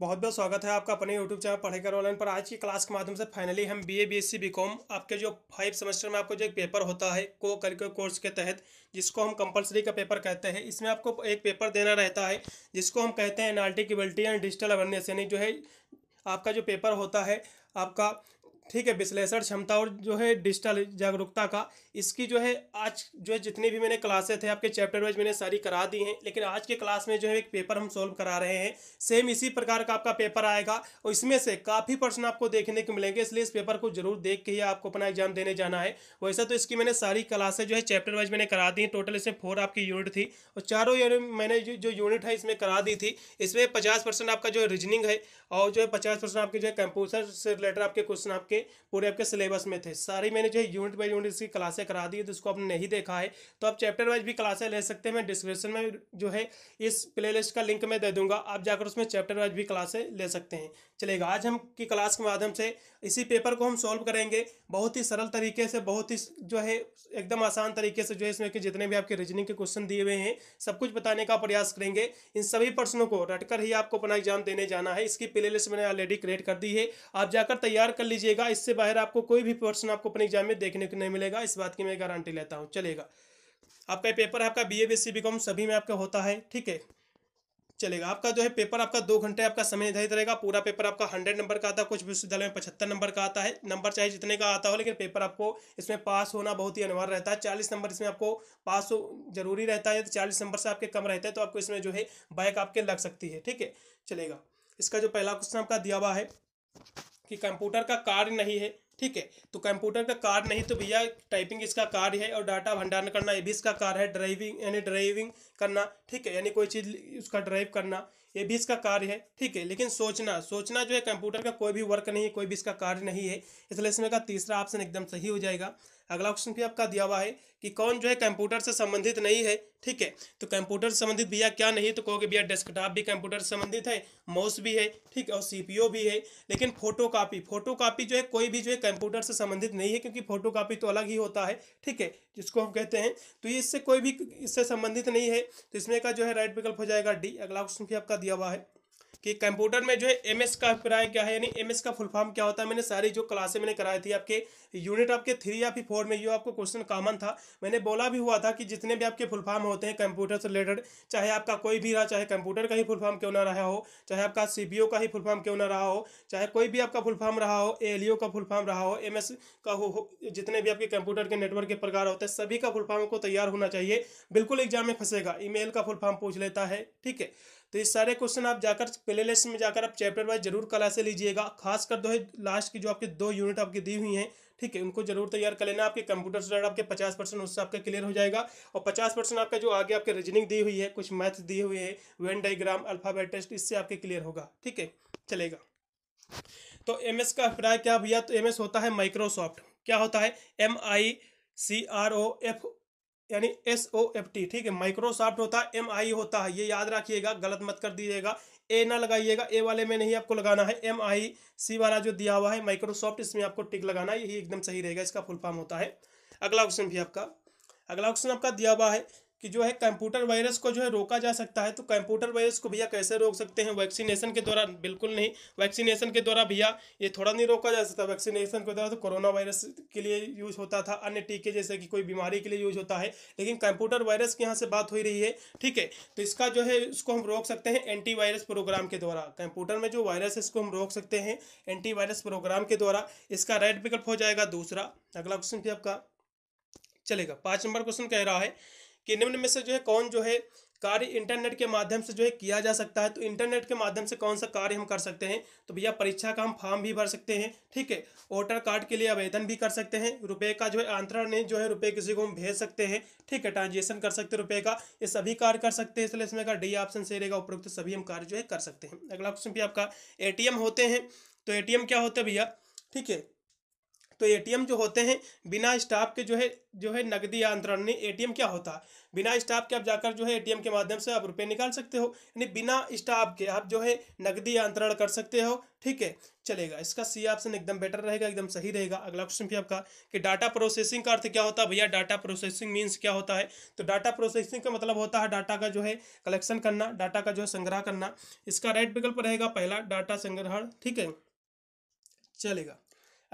बहुत बहुत स्वागत है आपका अपने यूट्यूब चैनल पढ़े कर ऑनलाइन पर आज की क्लास के माध्यम से फाइनली हम B A B S C B com आपके जो फाइव सेमेस्टर में आपको जो एक पेपर होता है को करिकुलर कोर्स के तहत जिसको हम कंपलसरी का पेपर कहते हैं इसमें आपको एक पेपर देना रहता है जिसको हम कहते हैं एनाल्टिकबिलिटी एंड डिजिटल अवेयरनेस यानी जो है आपका जो पेपर होता है आपका ठीक है विश्लेषण क्षमता और जो है डिजिटल जागरूकता का इसकी जो है आज जो है जितने भी मैंने क्लासे थे आपके चैप्टर वाइज मैंने सारी करा दी हैं लेकिन आज के क्लास में जो है एक पेपर हम सोल्व करा रहे हैं सेम इसी प्रकार का आपका पेपर आएगा और इसमें से काफ़ी प्रश्न आपको देखने को मिलेंगे इसलिए इस पेपर को जरूर देख के ही आपको अपना एग्जाम देने जाना है वैसे तो इसकी मैंने सारी क्लासेज जो है चैप्टर वाइज मैंने करा दी टोटल इसमें फोर आपकी यूनिट थी और चारों मैंने जो यूनिट है इसमें करा दी थी इसमें पचास आपका जो रीजनिंग है और जो है पचास आपके जो है कंप्यूटर से रिलेटेड आपके क्वेश्चन आपके आपके पूरे आपके सिलेबस में थे सारी मैंने जो है यूनिट बाई यूनिट इसकी क्लासें करा दी है तो इसको आपने नहीं देखा है तो आप चैप्टर वाइज भी क्लासें ले सकते हैं मैं डिस्क्रिप्शन में जो है इस प्ले का लिंक मैं दे दूंगा आप जाकर उसमें चैप्टर वाइज भी क्लासें ले सकते हैं चलेगा आज हम की क्लास के माध्यम से इसी पेपर को हम सॉल्व करेंगे बहुत ही सरल तरीके से बहुत ही जो है एकदम आसान तरीके से जो है इसमें कि जितने भी आपके रीजनिंग के क्वेश्चन दिए हुए हैं सब कुछ बताने का प्रयास करेंगे इन सभी प्रश्नों को रटकर ही आपको अपना एग्जाम देने जाना है इसकी प्ले लिस्ट मैंने ऑलरेडी क्रिएट कर दी है आप जाकर तैयार कर लीजिएगा इससे बाहर आपको कोई भी प्रश्न आपको अपने एग्जाम में देखने को नहीं मिलेगा इस बात की मैं गारंटी लेता हूँ चलेगा आपका पेपर आपका बी ए बी सी सभी में आपका होता है ठीक है चलेगा आपका जो है पेपर आपका दो घंटे आपका समय निर्धारित रहेगा पूरा पेपर आपका हंड्रेड नंबर का आता है कुछ विश्वविद्यालय में पचहत्तर नंबर का आता है नंबर चाहे जितने का आता हो लेकिन पेपर आपको इसमें पास होना बहुत ही अनिवार्य रहता है चालीस नंबर इसमें आपको पास हो जरूरी रहता है तो चालीस नंबर से आपके कम रहते हैं तो आपको इसमें जो है बाइक आपके लग सकती है ठीक है चलेगा इसका जो पहला क्वेश्चन आपका दिया हुआ है कि कंप्यूटर का कार्य नहीं है ठीक है तो कंप्यूटर का कार्य नहीं तो भैया टाइपिंग इसका कार्य है और डाटा भंडारण करना ये भी इसका कार्य है ड्राइविंग यानी ड्राइविंग करना ठीक है यानी कोई चीज़ उसका ड्राइव करना ये भी इसका कार्य है ठीक है लेकिन सोचना सोचना जो है कंप्यूटर का कोई भी वर्क नहीं है कोई भी इसका कार्य नहीं है इसलिए इसमें का तीसरा ऑप्शन एकदम सही हो जाएगा अगला क्वेश्चन भी आपका दिया हुआ है कि कौन जो है कंप्यूटर से संबंधित नहीं है ठीक है तो कंप्यूटर से संबंधित भैया क्या नहीं तो कहोगे भैया डेस्कटॉप भी कंप्यूटर से संबंधित है माउस भी है ठीक है और सीपीओ भी है लेकिन फोटो कापी फोटो कापी जो है कोई भी जो है कंप्यूटर से संबंधित नहीं है क्योंकि फोटो कापी तो अलग ही होता है ठीक है जिसको हम कहते हैं तो ये इससे कोई भी इससे संबंधित नहीं है तो इसमें का जो है राइट विकल्प हो जाएगा डी अगला क्वेश्चन भी आपका दिया हुआ है कि कंप्यूटर में जो है एम एस का अभिप्राय क्या है यानी एम एस का फुल फॉर्म क्या होता है मैंने सारी जो क्लासे मैंने कराई थी आपके यूनिट आपके थ्री या फिर फोर में ये आपको क्वेश्चन कॉमन था मैंने बोला भी हुआ था कि जितने भी आपके फुल फॉर्म होते हैं कंप्यूटर से रिलेटेड चाहे आपका कोई भी रहा चाहे कंप्यूटर का ही फुल फॉर्म क्यों ना रहा हो चाहे आपका सी बी ओ का ही फुल फॉर्म क्यों ना रहा हो चाहे कोई भी आपका फुल फॉर्म रहा हो एल का फुल फॉर्म रहा हो एम का हो जितने भी आपके कंप्यूटर के नेटवर्क के प्रकार होते हैं सभी का फुल फॉर्म को तैयार होना चाहिए बिल्कुल एग्जाम में फंसेगा ई का फुल फॉर्म पूछ लेता है ठीक है तो ये सारे क्वेश्चन आप जाकर प्ले लिस्ट में जाकर आप चैप्टर वाइज जरूर कला से लीजिएगा खासकर दो लास्ट की जो आपके दो यूनिट आपकी दी हुई हैं ठीक है उनको जरूर तैयार कर लेना आपके कंप्यूटर से आपके पचास परसेंट उससे आपका क्लियर हो जाएगा और पचास परसेंट आपका जो आगे आपके रीजनिंग दी हुई है कुछ मैथ दी हुई है वेन डाइग्राम अल्फाबेट टेस्ट इससे आपके क्लियर होगा ठीक है चलेगा तो एम का अभिप्राय क्या भैया तो एम होता है माइक्रोसॉफ्ट क्या होता है M I C R O F यानी एस ओ एफ टी ठीक है माइक्रोसॉफ्ट होता है एम आई होता है ये याद रखिएगा गलत मत कर दीजिएगा ए ना लगाइएगा ए वाले में नहीं आपको लगाना है एम आई सी वाला जो दिया हुआ है माइक्रोसॉफ्ट इसमें आपको टिक लगाना है यही एकदम सही रहेगा इसका फुल फॉर्म होता है अगला ऑप्शन भी आपका अगला ऑप्शन आपका दिया हुआ है कि जो है कंप्यूटर वायरस को जो है रोका जा सकता है तो कंप्यूटर वायरस को भैया कैसे रोक सकते हैं वैक्सीनेशन के द्वारा बिल्कुल नहीं वैक्सीनेशन के द्वारा भैया ये थोड़ा नहीं रोका जा सकता वैक्सीनेशन के द्वारा तो कोरोना वायरस के लिए यूज होता था अन्य टीके जैसे कि कोई बीमारी के लिए यूज होता है लेकिन कंप्यूटर वायरस की यहाँ से बात हो रही है ठीक है तो इसका जो है इसको हम रोक सकते हैं एंटी वायरस प्रोग्राम के द्वारा कंप्यूटर में जो वायरस है इसको हम रोक सकते हैं एंटी वायरस प्रोग्राम के द्वारा इसका राइट विकल्प हो जाएगा दूसरा अगला क्वेश्चन भी आपका चलेगा पाँच नंबर क्वेश्चन कह रहा है कि निम्न में से जो है कौन जो है कार्य इंटरनेट के माध्यम से जो है किया जा सकता है तो इंटरनेट के माध्यम से कौन सा कार्य हम कर सकते हैं तो भैया परीक्षा का हम फॉर्म भी भर सकते हैं ठीक है वोटर कार्ड के लिए आवेदन भी कर सकते हैं रुपए का जो है अंतरण जो है रुपए किसी को हम भेज सकते हैं ठीक है ट्रांजेक्शन कर सकते हैं रुपए का ये सभी कार्य कर सकते हैं इसलिए इसमें का डी ऑप्शन से रहेगा उपयुक्त सभी हम कार्य जो है कर सकते हैं अगला क्वेश्चन भी आपका ए होते हैं तो ए क्या होता है भैया ठीक है तो एटीएम जो होते हैं बिना स्टाफ के जो है जो है नकदी या अंतरण एटीएम क्या होता है बिना स्टाफ के आप जाकर जो है एटीएम के माध्यम से आप रुपए निकाल सकते हो यानी बिना स्टाफ के आप जो है नकदी अंतरण कर सकते हो ठीक है चलेगा इसका सी ऑप्शन एकदम बेटर रहेगा एकदम सही रहेगा अगला क्वेश्चन भी आपका कि डाटा प्रोसेसिंग का अर्थ क्या होता है भैया डाटा प्रोसेसिंग मीन्स क्या होता है तो डाटा प्रोसेसिंग का मतलब होता है डाटा का जो है कलेक्शन करना डाटा का जो है संग्रह करना इसका राइट विकल्प रहेगा पहला डाटा संग्रहण ठीक है चलेगा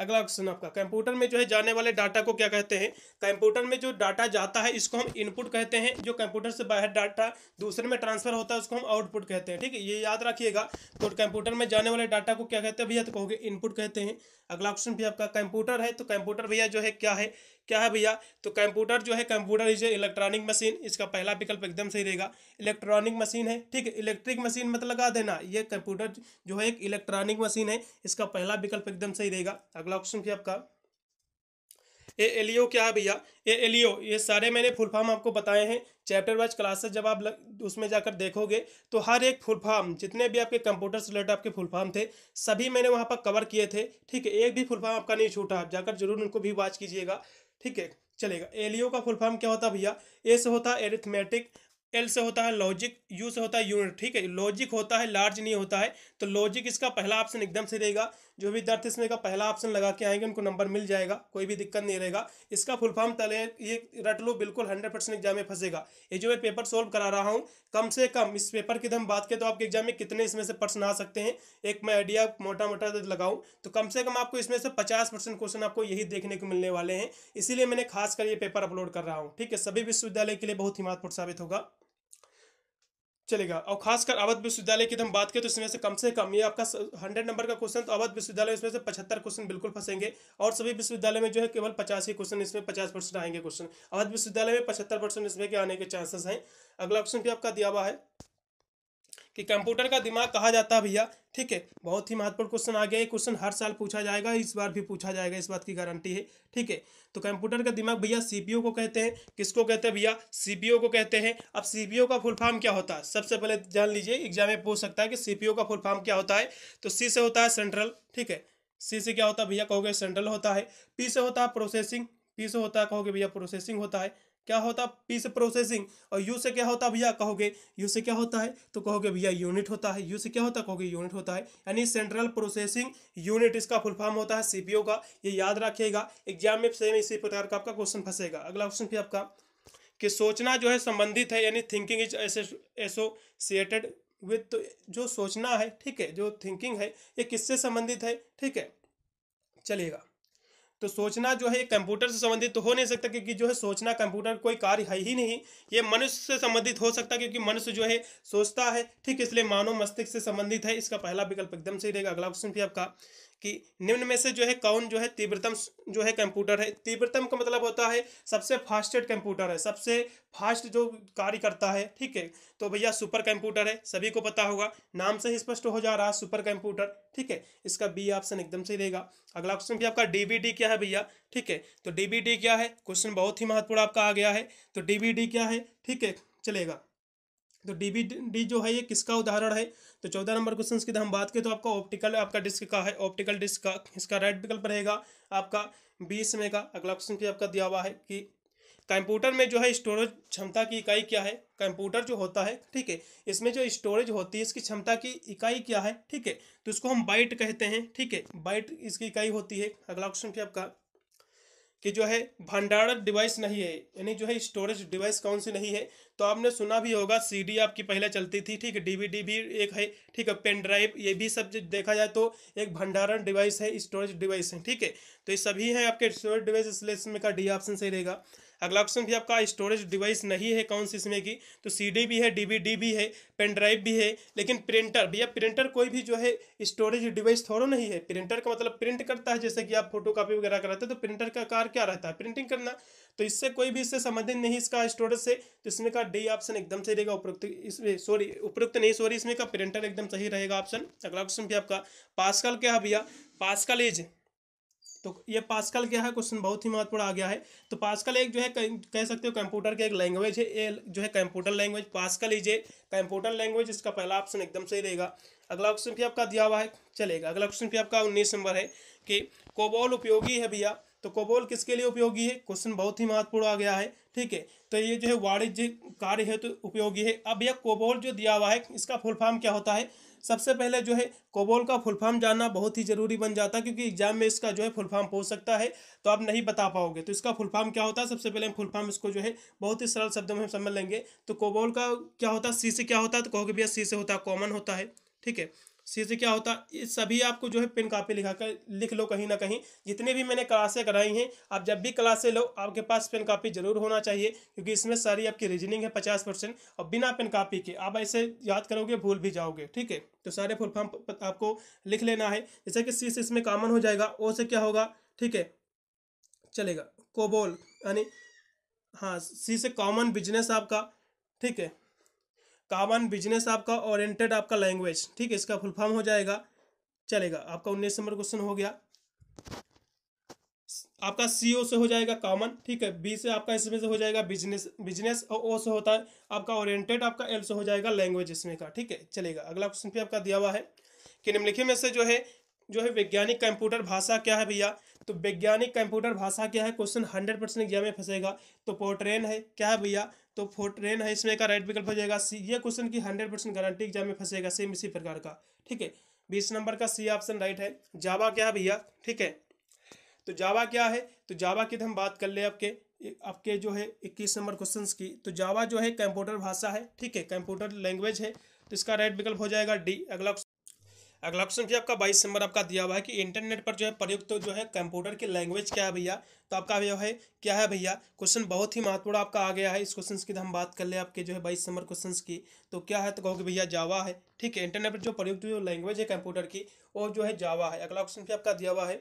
अगला क्वेश्चन आपका कंप्यूटर में जो है जाने वाले डाटा को क्या कहते हैं कंप्यूटर में जो डाटा जाता है इसको हम इनपुट कहते हैं जो कंप्यूटर से बाहर डाटा दूसरे में ट्रांसफर होता है उसको हम आउटपुट कहते हैं ठीक है ये याद रखिएगा तो कंप्यूटर में जाने वाले डाटा को क्या कहते हैं भैया तो कहोगे इनपुट कहते हैं अगला ऑप्शन भी आपका कंप्यूटर है तो कंप्यूटर भैया जो है क्या है क्या है भैया तो कंप्यूटर जो है कंप्यूटर इज इलेक्ट्रॉनिक मशीन इसका पहला विकल्प एकदम सही रहेगा इलेक्ट्रॉनिक मशीन है ठीक है इलेक्ट्रिक मशीन मत लगा देना ये कंप्यूटर जो है एक इलेक्ट्रॉनिक मशीन है इसका पहला विकल्प एकदम सही रहेगा अगला ऑप्शन क्या आपका ए एलियो क्या है भैया ए एलियो ये सारे मैंने फुल फॉर्म आपको बताए हैं चैप्टर वाइज क्लासेस जब आप लग, उसमें जाकर देखोगे तो हर एक फुल फॉर्म जितने भी आपके कंप्यूटर से रिलेटेड आपके फुल फॉर्म थे सभी मैंने वहां पर कवर किए थे ठीक है एक भी फुल फॉर्म आपका नहीं छूटा आप जाकर जरूर उनको भी वॉच कीजिएगा ठीक है चलेगा एलियो का फुल फॉर्म क्या होता है भैया ए से होता है एरिथमेटिक एल से होता है लॉजिक यू से होता है यूनिट ठीक है लॉजिक होता है लार्ज नहीं होता है तो लॉजिक इसका पहला ऑप्शन एकदम से रहेगा जो भी विद्यार्थी इसमें का पहला ऑप्शन लगा के आएंगे उनको नंबर मिल जाएगा कोई भी दिक्कत नहीं रहेगा इसका फुल फॉर्म तले ये रट लो बिल्कुल हंड्रेड परसेंट एग्जाम में फंसेगा ये जो मैं पेपर सोल्व करा रहा हूँ कम से कम इस पेपर की हम बात करें तो आपके एग्जाम में कितने इसमें से प्रश्न आ सकते हैं एक मैं आइडिया मोटा मोटा लगाऊँ तो कम से कम आपको इसमें से पचास क्वेश्चन आपको यही देखने को मिलने वाले हैं इसीलिए मैंने खास ये पेपर अपलोड कर रहा हूँ ठीक है सभी विश्वविद्यालय के लिए बहुत ही महत्वपूर्ण साबित होगा चलेगा और खासकर अवध विश्वविद्यालय की हम बात करें तो इसमें से कम से कम ये आपका हंड्रेड नंबर का क्वेश्चन तो अवध विश्वविद्यालय इसमें से पचहत्तर क्वेश्चन बिल्कुल फंसेंगे और सभी विश्वविद्यालय में जो है केवल पचास ही क्वेश्चन इसमें पचास परसेंट आएंगे क्वेश्चन अवध विश्वविद्यालय में पचहत्तर परसेंट इसमें के आने के चांसेस हैं अगला क्वेश्चन भी आपका दिया हुआ है कि कंप्यूटर का दिमाग कहा जाता है भैया ठीक है बहुत ही महत्वपूर्ण क्वेश्चन आ गया ये क्वेश्चन हर साल पूछा जाएगा इस बार भी पूछा जाएगा इस बात की गारंटी है ठीक है तो कंप्यूटर का दिमाग भैया सी को कहते हैं किसको कहते हैं भैया सी को कहते हैं अब सी का फुल फॉर्म क्या होता है सबसे पहले जान लीजिए एग्जाम में पूछ सकता है कि सी का फुल फॉर्म क्या होता है तो सी से होता है सेंट्रल ठीक है सी से क्या होता है भैया कहोगे सेंट्रल होता है पी से होता है प्रोसेसिंग पी से होता है कहोगे भैया प्रोसेसिंग होता है क्या होता पी से प्रोसेसिंग और यू से क्या होता भैया कहोगे यू से क्या होता है तो कहोगे भैया यूनिट होता है यू से क्या होता कहोगे यूनिट होता है यानी सेंट्रल प्रोसेसिंग यूनिट इसका फुल फॉर्म होता है सीपीओ का ये याद रखिएगा एग्जाम में सेम इसी प्रकार का आपका क्वेश्चन फंसेगा अगला क्वेश्चन फिर आपका कि सोचना जो है संबंधित है यानी थिंकिंग इज एसोसिएटेड विथ तो जो सोचना है ठीक है जो थिंकिंग है ये किससे संबंधित है ठीक है चलिएगा तो सोचना जो है कंप्यूटर से संबंधित तो हो नहीं सकता क्योंकि जो है सोचना कंप्यूटर कोई कार्य है ही नहीं ये मनुष्य से संबंधित हो सकता है क्योंकि मनुष्य जो है सोचता है ठीक इसलिए मानव मस्तिष्क से संबंधित है इसका पहला विकल्प एकदम सही रहेगा अगला क्वेश्चन भी आपका कि निम्न में से जो है कौन जो है तीव्रतम जो है कंप्यूटर है तीव्रतम का मतलब होता है सबसे फास्टेड कंप्यूटर है सबसे फास्ट जो कार्य करता है ठीक है तो भैया सुपर कंप्यूटर है सभी को पता होगा नाम से ही स्पष्ट हो जा रहा है सुपर कंप्यूटर ठीक है इसका बी ऑप्शन एकदम सही रहेगा अगला क्वेश्चन भी आपका डीबीडी क्या है भैया ठीक है तो डीबीडी क्या है क्वेश्चन बहुत ही महत्वपूर्ण आपका आ गया है तो डीबीडी क्या है ठीक है चलेगा तो डीबी डी जो है ये किसका उदाहरण है तो चौदह नंबर क्वेश्चन की हम बात करें तो आपका ऑप्टिकल आपका डिस्क का है ऑप्टिकल डिस्क का इसका राइट विकल्प रहेगा आपका बीस में का अगला क्वेश्चन आपका दिया हुआ है कि कंप्यूटर में जो है स्टोरेज क्षमता की इकाई क्या है कंप्यूटर जो होता है ठीक है इसमें जो स्टोरेज होती है इसकी क्षमता की इकाई क्या है ठीक है तो इसको हम बाइट कहते हैं ठीक है बाइट इसकी इकाई होती है अगला क्वेश्चन आपका कि जो है भंडारण डिवाइस नहीं है यानी जो है स्टोरेज डिवाइस कौन सी नहीं है तो आपने सुना भी होगा सीडी आपकी पहले चलती थी ठीक है डीवीडी भी एक है ठीक है पेन ड्राइव ये भी सब देखा जाए तो एक भंडारण डिवाइस है स्टोरेज डिवाइस है ठीक है तो ये सभी है आपके स्टोरेज डिवाइस इसलिए इसमें का डी ऑप्शन सही रहेगा अगला ऑप्शन भी आपका स्टोरेज डिवाइस नहीं है कौन सी इसमें की तो सीडी भी है डीवीडी भी है पेन ड्राइव भी है लेकिन प्रिंटर भैया प्रिंटर कोई भी जो है स्टोरेज डिवाइस थोड़ा नहीं है प्रिंटर का मतलब प्रिंट करता है जैसे कि आप फोटो कापी वगैरह कराते हैं तो प्रिंटर का कार क्या रहता है प्रिंटिंग करना तो इससे कोई भी इससे संबंधित नहीं इसका स्टोरेज से तो इसमें का डी ऑप्शन एकदम सही रहेगा उपयुक्त इसमें सॉरी उपयुक्त नहीं सॉरी इसमें का प्रिंटर एकदम सही रहेगा ऑप्शन अगला ऑप्शन भी आपका पास्कल क्या है भैया पास्कल इज तो ये पास्कल क्या है क्वेश्चन बहुत ही महत्वपूर्ण आ गया है तो पास्कल एक जो है कह सकते हो कंप्यूटर की एक लैंग्वेज है ये जो है computer language Pascal is a computer language इसका पहला ऑप्शन एकदम सही रहेगा अगला ऑप्शन भी आपका दिया हुआ है चलेगा अगला ऑप्शन भी आपका उन्नीस नंबर है कि कोबोल उपयोगी है भैया तो कोबोल किसके लिए उपयोगी है क्वेश्चन बहुत ही महत्वपूर्ण आ गया है ठीक है तो ये जो है वाणिज्य कार्य है तो उपयोगी है अब यह कोबोल जो दिया हुआ है इसका फुल फॉर्म क्या होता है सबसे पहले जो है कोबोल का फुल फॉर्म जानना बहुत ही ज़रूरी बन जाता है क्योंकि एग्जाम में इसका जो है फुल फॉर्म पूछ सकता है तो आप नहीं बता पाओगे तो इसका फुल फॉर्म क्या होता है सबसे पहले हम फुल फॉर्म इसको जो है बहुत ही सरल शब्दों में हम समझ लेंगे तो कोबोल का क्या होता है सी से क्या होता है तो कहोगे भैया सी से होता है कॉमन होता है ठीक है सी से क्या होता इस सभी आपको जो है पेन कापी लिखा कर लिख लो कहीं ना कहीं जितने भी मैंने क्लासें कराई हैं आप जब भी क्लासें लो आपके पास पेन कापी जरूर होना चाहिए क्योंकि इसमें सारी आपकी रीजनिंग है पचास परसेंट और बिना पेन कापी के आप ऐसे याद करोगे भूल भी जाओगे ठीक है तो सारे फुल फॉर्म आपको लिख लेना है जैसे कि सी से इसमें कॉमन हो जाएगा ओ से क्या होगा ठीक है चलेगा कोबोल यानी हाँ सी से कॉमन बिजनेस आपका ठीक है कामन बिजनेस आपका ओरिएंटेड आपका लैंग्वेज ठीक है इसका फुल फॉर्म हो जाएगा चलेगा आपका उन्नीस नंबर क्वेश्चन हो गया आपका सीओ से हो जाएगा कॉमन ठीक है बी से आपका इसमें से हो जाएगा बिजनेस बिजनेस और ओ से होता है आपका ओरिएंटेड आपका एल से हो जाएगा लैंग्वेज इसमें का ठीक है चलेगा अगला क्वेश्चन भी आपका दिया हुआ है कि निम्नलिखित में से जो है जो है वैज्ञानिक कंप्यूटर भाषा क्या है भैया तो वैज्ञानिक कंप्यूटर भाषा क्या है क्वेश्चन हंड्रेड परसेंट एग्जाम में फंसेगा तो पोर्ट्रेन है क्या है भैया तो फोर्ट्रेन है इसमें का राइट विकल्प हो जाएगा सी ये क्वेश्चन की हंड्रेड परसेंट गारंटी एग्जाम में फंसेगा सेम इसी प्रकार का ठीक है बीस नंबर का सी ऑप्शन राइट है जावा क्या है भैया ठीक है तो जावा क्या है तो जावा की तो हम बात कर ले आपके आपके जो है इक्कीस नंबर क्वेश्चन की तो जावा जो है कंप्यूटर भाषा है ठीक है कंप्यूटर लैंग्वेज है तो इसका राइट विकल्प हो जाएगा डी अगला अगला क्वेश्चन भैया आपका बाईस नंबर आपका दिया हुआ है कि इंटरनेट पर जो है प्रयुक्त तो जो है कंप्यूटर की लैंग्वेज क्या है भैया तो आपका जो है क्या है भैया क्वेश्चन बहुत ही महत्वपूर्ण आपका आ गया है इस क्वेश्चन की तो हम बात कर ले आपके जो है बाईस नंबर क्वेश्चन की तो क्या है तो कहोगे भैया जावा है ठीक है इंटरनेट पर जो प्रयुक्त जो लैंग्वेज है कंप्यूटर की वो जो है जावा है अगला क्वेश्चन भी आपका दिया हुआ है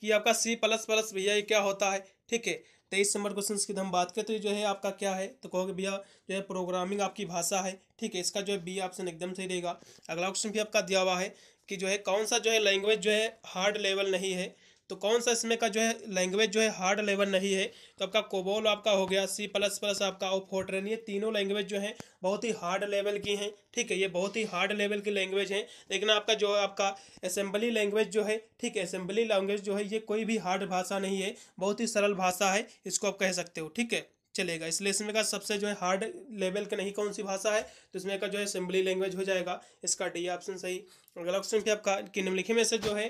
कि आपका सी प्लस प्लस भैया ये क्या होता है ठीक है तेईस नंबर क्वेश्चन की हम बात करें तो जो है आपका क्या है तो कहोगे भैया जो है प्रोग्रामिंग आपकी भाषा है ठीक है इसका जो है बी ऑप्शन एकदम सही रहेगा अगला क्वेश्चन भी आपका दिया हुआ है कि जो है कौन सा जो है लैंग्वेज जो है हार्ड लेवल नहीं है तो कौन सा इसमें का जो है लैंग्वेज जो है हार्ड लेवल नहीं है तो आपका कोबोल आपका हो गया सी प्लस प्लस आपका और फोर्ट्रेन ये तीनों लैंग्वेज जो है बहुत ही हार्ड लेवल की हैं ठीक है ये बहुत ही हार्ड लेवल की लैंग्वेज है लेकिन आपका जो है आपका असेंबली लैंग्वेज जो है ठीक है असेंबली लैंग्वेज जो है ये कोई भी हार्ड भाषा नहीं है बहुत ही सरल भाषा है इसको आप कह सकते हो ठीक है चलेगा इसलिए इसमें का सबसे जो है हार्ड लेवल का नहीं कौन सी भाषा है तो इसमें का जो है असेंबली लैंग्वेज हो जाएगा इसका डी ऑप्शन सही अगला ऑप्शन भी आपका कि निम्नलिखित में से जो है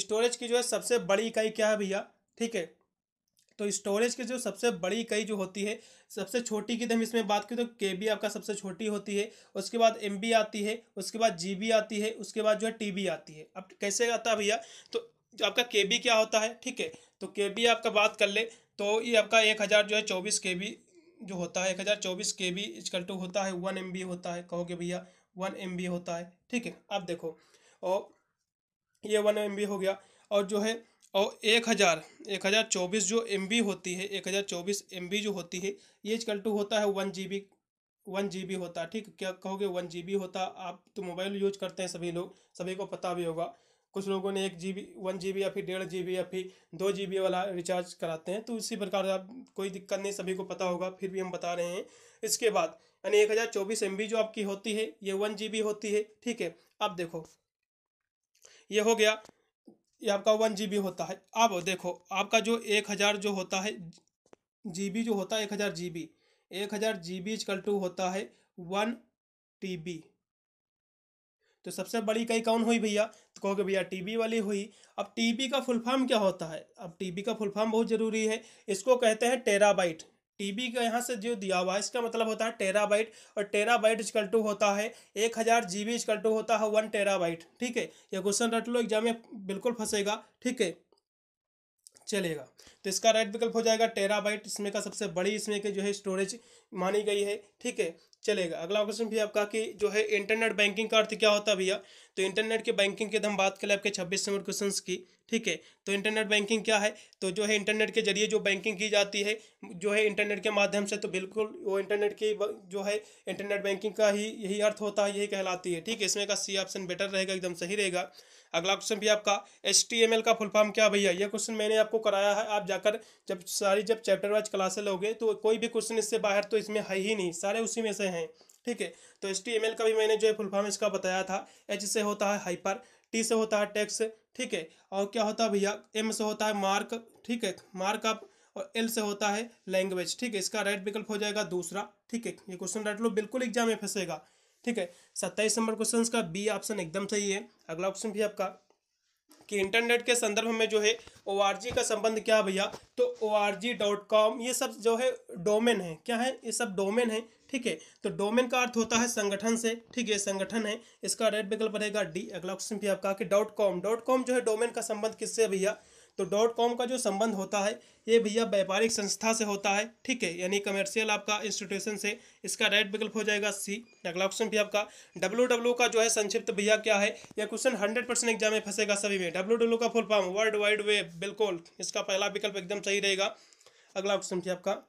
स्टोरेज की जो है सबसे बड़ी इकाई क्या है भैया ठीक है तो स्टोरेज की जो सबसे बड़ी इकाई जो होती है सबसे छोटी की तो हम इसमें बात करें तो के बी आपका सबसे छोटी होती है उसके बाद एम बी आती है उसके बाद जी बी आती है उसके बाद जो है टी बी आती है अब कैसे आता है भैया तो जो आपका के बी क्या होता है ठीक है तो के बी आपका बात कर ले तो ये आपका एक हज़ार जो है चौबीस के बी जो होता है एक हज़ार चौबीस के बी इजकल टू होता है वन एम बी होता है कहोगे भैया वन एम बी होता है ठीक है अब देखो और ये वन एम हो गया और जो है और एक हज़ार एक हज़ार चौबीस जो एम होती है एक हज़ार चौबीस एम जो होती है ये कल टू होता है one G B one G B होता है ठीक क्या कहोगे वन जी बी होता आप तो मोबाइल यूज करते हैं सभी लोग सभी को पता भी होगा कुछ लोगों ने एक G B one G B या फिर डेढ़ जी बी या फिर दो जी बी वाला रिचार्ज कराते हैं तो इसी प्रकार आप कोई दिक्कत नहीं सभी को पता होगा फिर भी हम बता रहे हैं इसके बाद यानी एक हज़ार चौबीस एम बी जो आपकी होती है ये वन जी बी होती है ठीक है अब देखो ये हो गया ये आपका वन जी होता है अब देखो आपका जो एक हज़ार जो होता है जी जो होता है एक हज़ार जी बी एक हज़ार जी बी इजकल टू होता है वन टी बी तो सबसे बड़ी कई कौन हुई भैया तो कहोगे भैया टीबी वाली हुई अब टीबी का फुल फॉर्म क्या होता है अब टीबी का फुल फॉर्म बहुत ज़रूरी है इसको कहते हैं टेराबाइट टीबी का यहाँ से जो दिया हुआ है इसका मतलब होता है टेराबाइट और टेराबाइट इजकल टू होता है एक हज़ार जी बी इजकल टू होता है वन टेराबाइट ठीक है यह क्वेश्चन रट लो एग्जाम में बिल्कुल फंसेगा ठीक है चलेगा तो इसका राइट विकल्प हो जाएगा टेराबाइट इसमें का सबसे बड़ी इसमें के जो है स्टोरेज मानी गई है ठीक है चलेगा अगला क्वेश्चन भी आपका कि जो है इंटरनेट बैंकिंग का अर्थ क्या होता है भैया तो इंटरनेट के बैंकिंग की हम बात करें आपके छब्बीस नंबर क्वेश्चन की ठीक है तो इंटरनेट बैंकिंग क्या है तो जो है इंटरनेट के जरिए जो बैंकिंग की जाती है जो है इंटरनेट के माध्यम से तो बिल्कुल वो इंटरनेट की जो है इंटरनेट बैंकिंग का ही यही अर्थ होता है यही कहलाती है ठीक है इसमें का सी ऑप्शन बेटर रहेगा एकदम सही रहेगा अगला क्वेश्चन भी आपका एच का फुल फॉर्म क्या भैया यह क्वेश्चन मैंने आपको कराया है आप जाकर जब सारी जब चैप्टर वाइज क्लासे लोगे तो कोई भी क्वेश्चन इससे बाहर तो इसमें है ही नहीं सारे उसी में से हैं ठीक है तो एच का भी मैंने जो है फुल फॉर्म इसका बताया था एच से होता है हाइपर टी से होता है टैक्स ठीक है और क्या होता है भैया एम से होता है मार्क ठीक है मार्क आप और एल से होता है लैंग्वेज ठीक है इसका राइट विकल्प हो जाएगा दूसरा ठीक है ये क्वेश्चन राइट लो बिल्कुल एग्जाम में फंसेगा ठीक है सत्ताईस नंबर क्वेश्चन का बी ऑप्शन एकदम सही है अगला ऑप्शन भी आपका कि इंटरनेट के संदर्भ में जो है ओ का संबंध क्या भैया तो ओ ये सब जो है डोमेन है क्या है ये सब डोमेन है ठीक है तो डोमेन का अर्थ होता है संगठन से ठीक है संगठन है इसका रेड विकल्प रहेगा डी अगला ऑप्शन भी आपका कि डॉट कॉम डॉट कॉम जो है डोमेन का संबंध किससे भैया तो डॉट कॉम का जो संबंध होता है ये भैया व्यापारिक संस्था से होता है ठीक है यानी कमर्शियल आपका इंस्टीट्यूशन से इसका राइट विकल्प हो जाएगा सी अगला ऑप्शन भी आपका डब्ल्यू डब्ल्यू का जो है संक्षिप्त भैया क्या है यह क्वेश्चन हंड्रेड परसेंट एग्जाम में फंसेगा सभी में डब्ल्यू डब्ल्यू का full form world wide web बिल्कुल इसका पहला विकल्प एकदम सही रहेगा अगला ऑप्शन भी आपका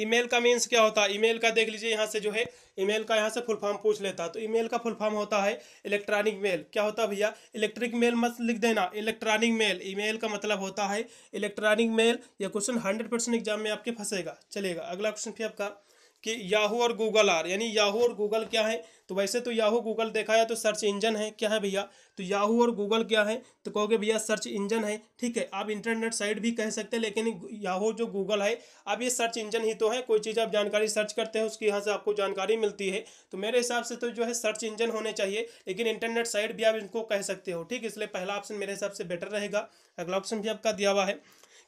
ईमेल का मीन्स क्या होता है ईमेल का देख लीजिए यहाँ से जो है ईमेल का यहाँ से फुल फॉर्म पूछ लेता तो ईमेल का फुल फॉर्म होता है इलेक्ट्रॉनिक मेल क्या होता है भैया इलेक्ट्रिक मेल मत लिख देना इलेक्ट्रॉनिक मेल ईमेल का मतलब होता है इलेक्ट्रॉनिक मेल यह क्वेश्चन हंड्रेड परसेंट एग्जाम में आपके फंसेगा चलेगा अगला क्वेश्चन फिर आपका कि याहू और गूगल आर यानी याहू और गूगल क्या है तो वैसे तो याहू गूगल देखा जाए तो सर्च इंजन है क्या है भैया तो याहू और गूगल क्या है तो कहोगे भैया सर्च इंजन है ठीक है आप इंटरनेट साइट भी कह सकते हैं लेकिन याहू जो गूगल है अब ये सर्च इंजन ही तो है कोई चीज़ आप जानकारी सर्च करते हैं उसके यहाँ से आपको जानकारी मिलती है तो मेरे हिसाब से तो जो है सर्च इंजन होने चाहिए लेकिन इंटरनेट साइट भी आप इनको कह सकते हो ठीक इसलिए पहला ऑप्शन मेरे हिसाब से बेटर रहेगा अगला ऑप्शन भी आपका दिया हुआ है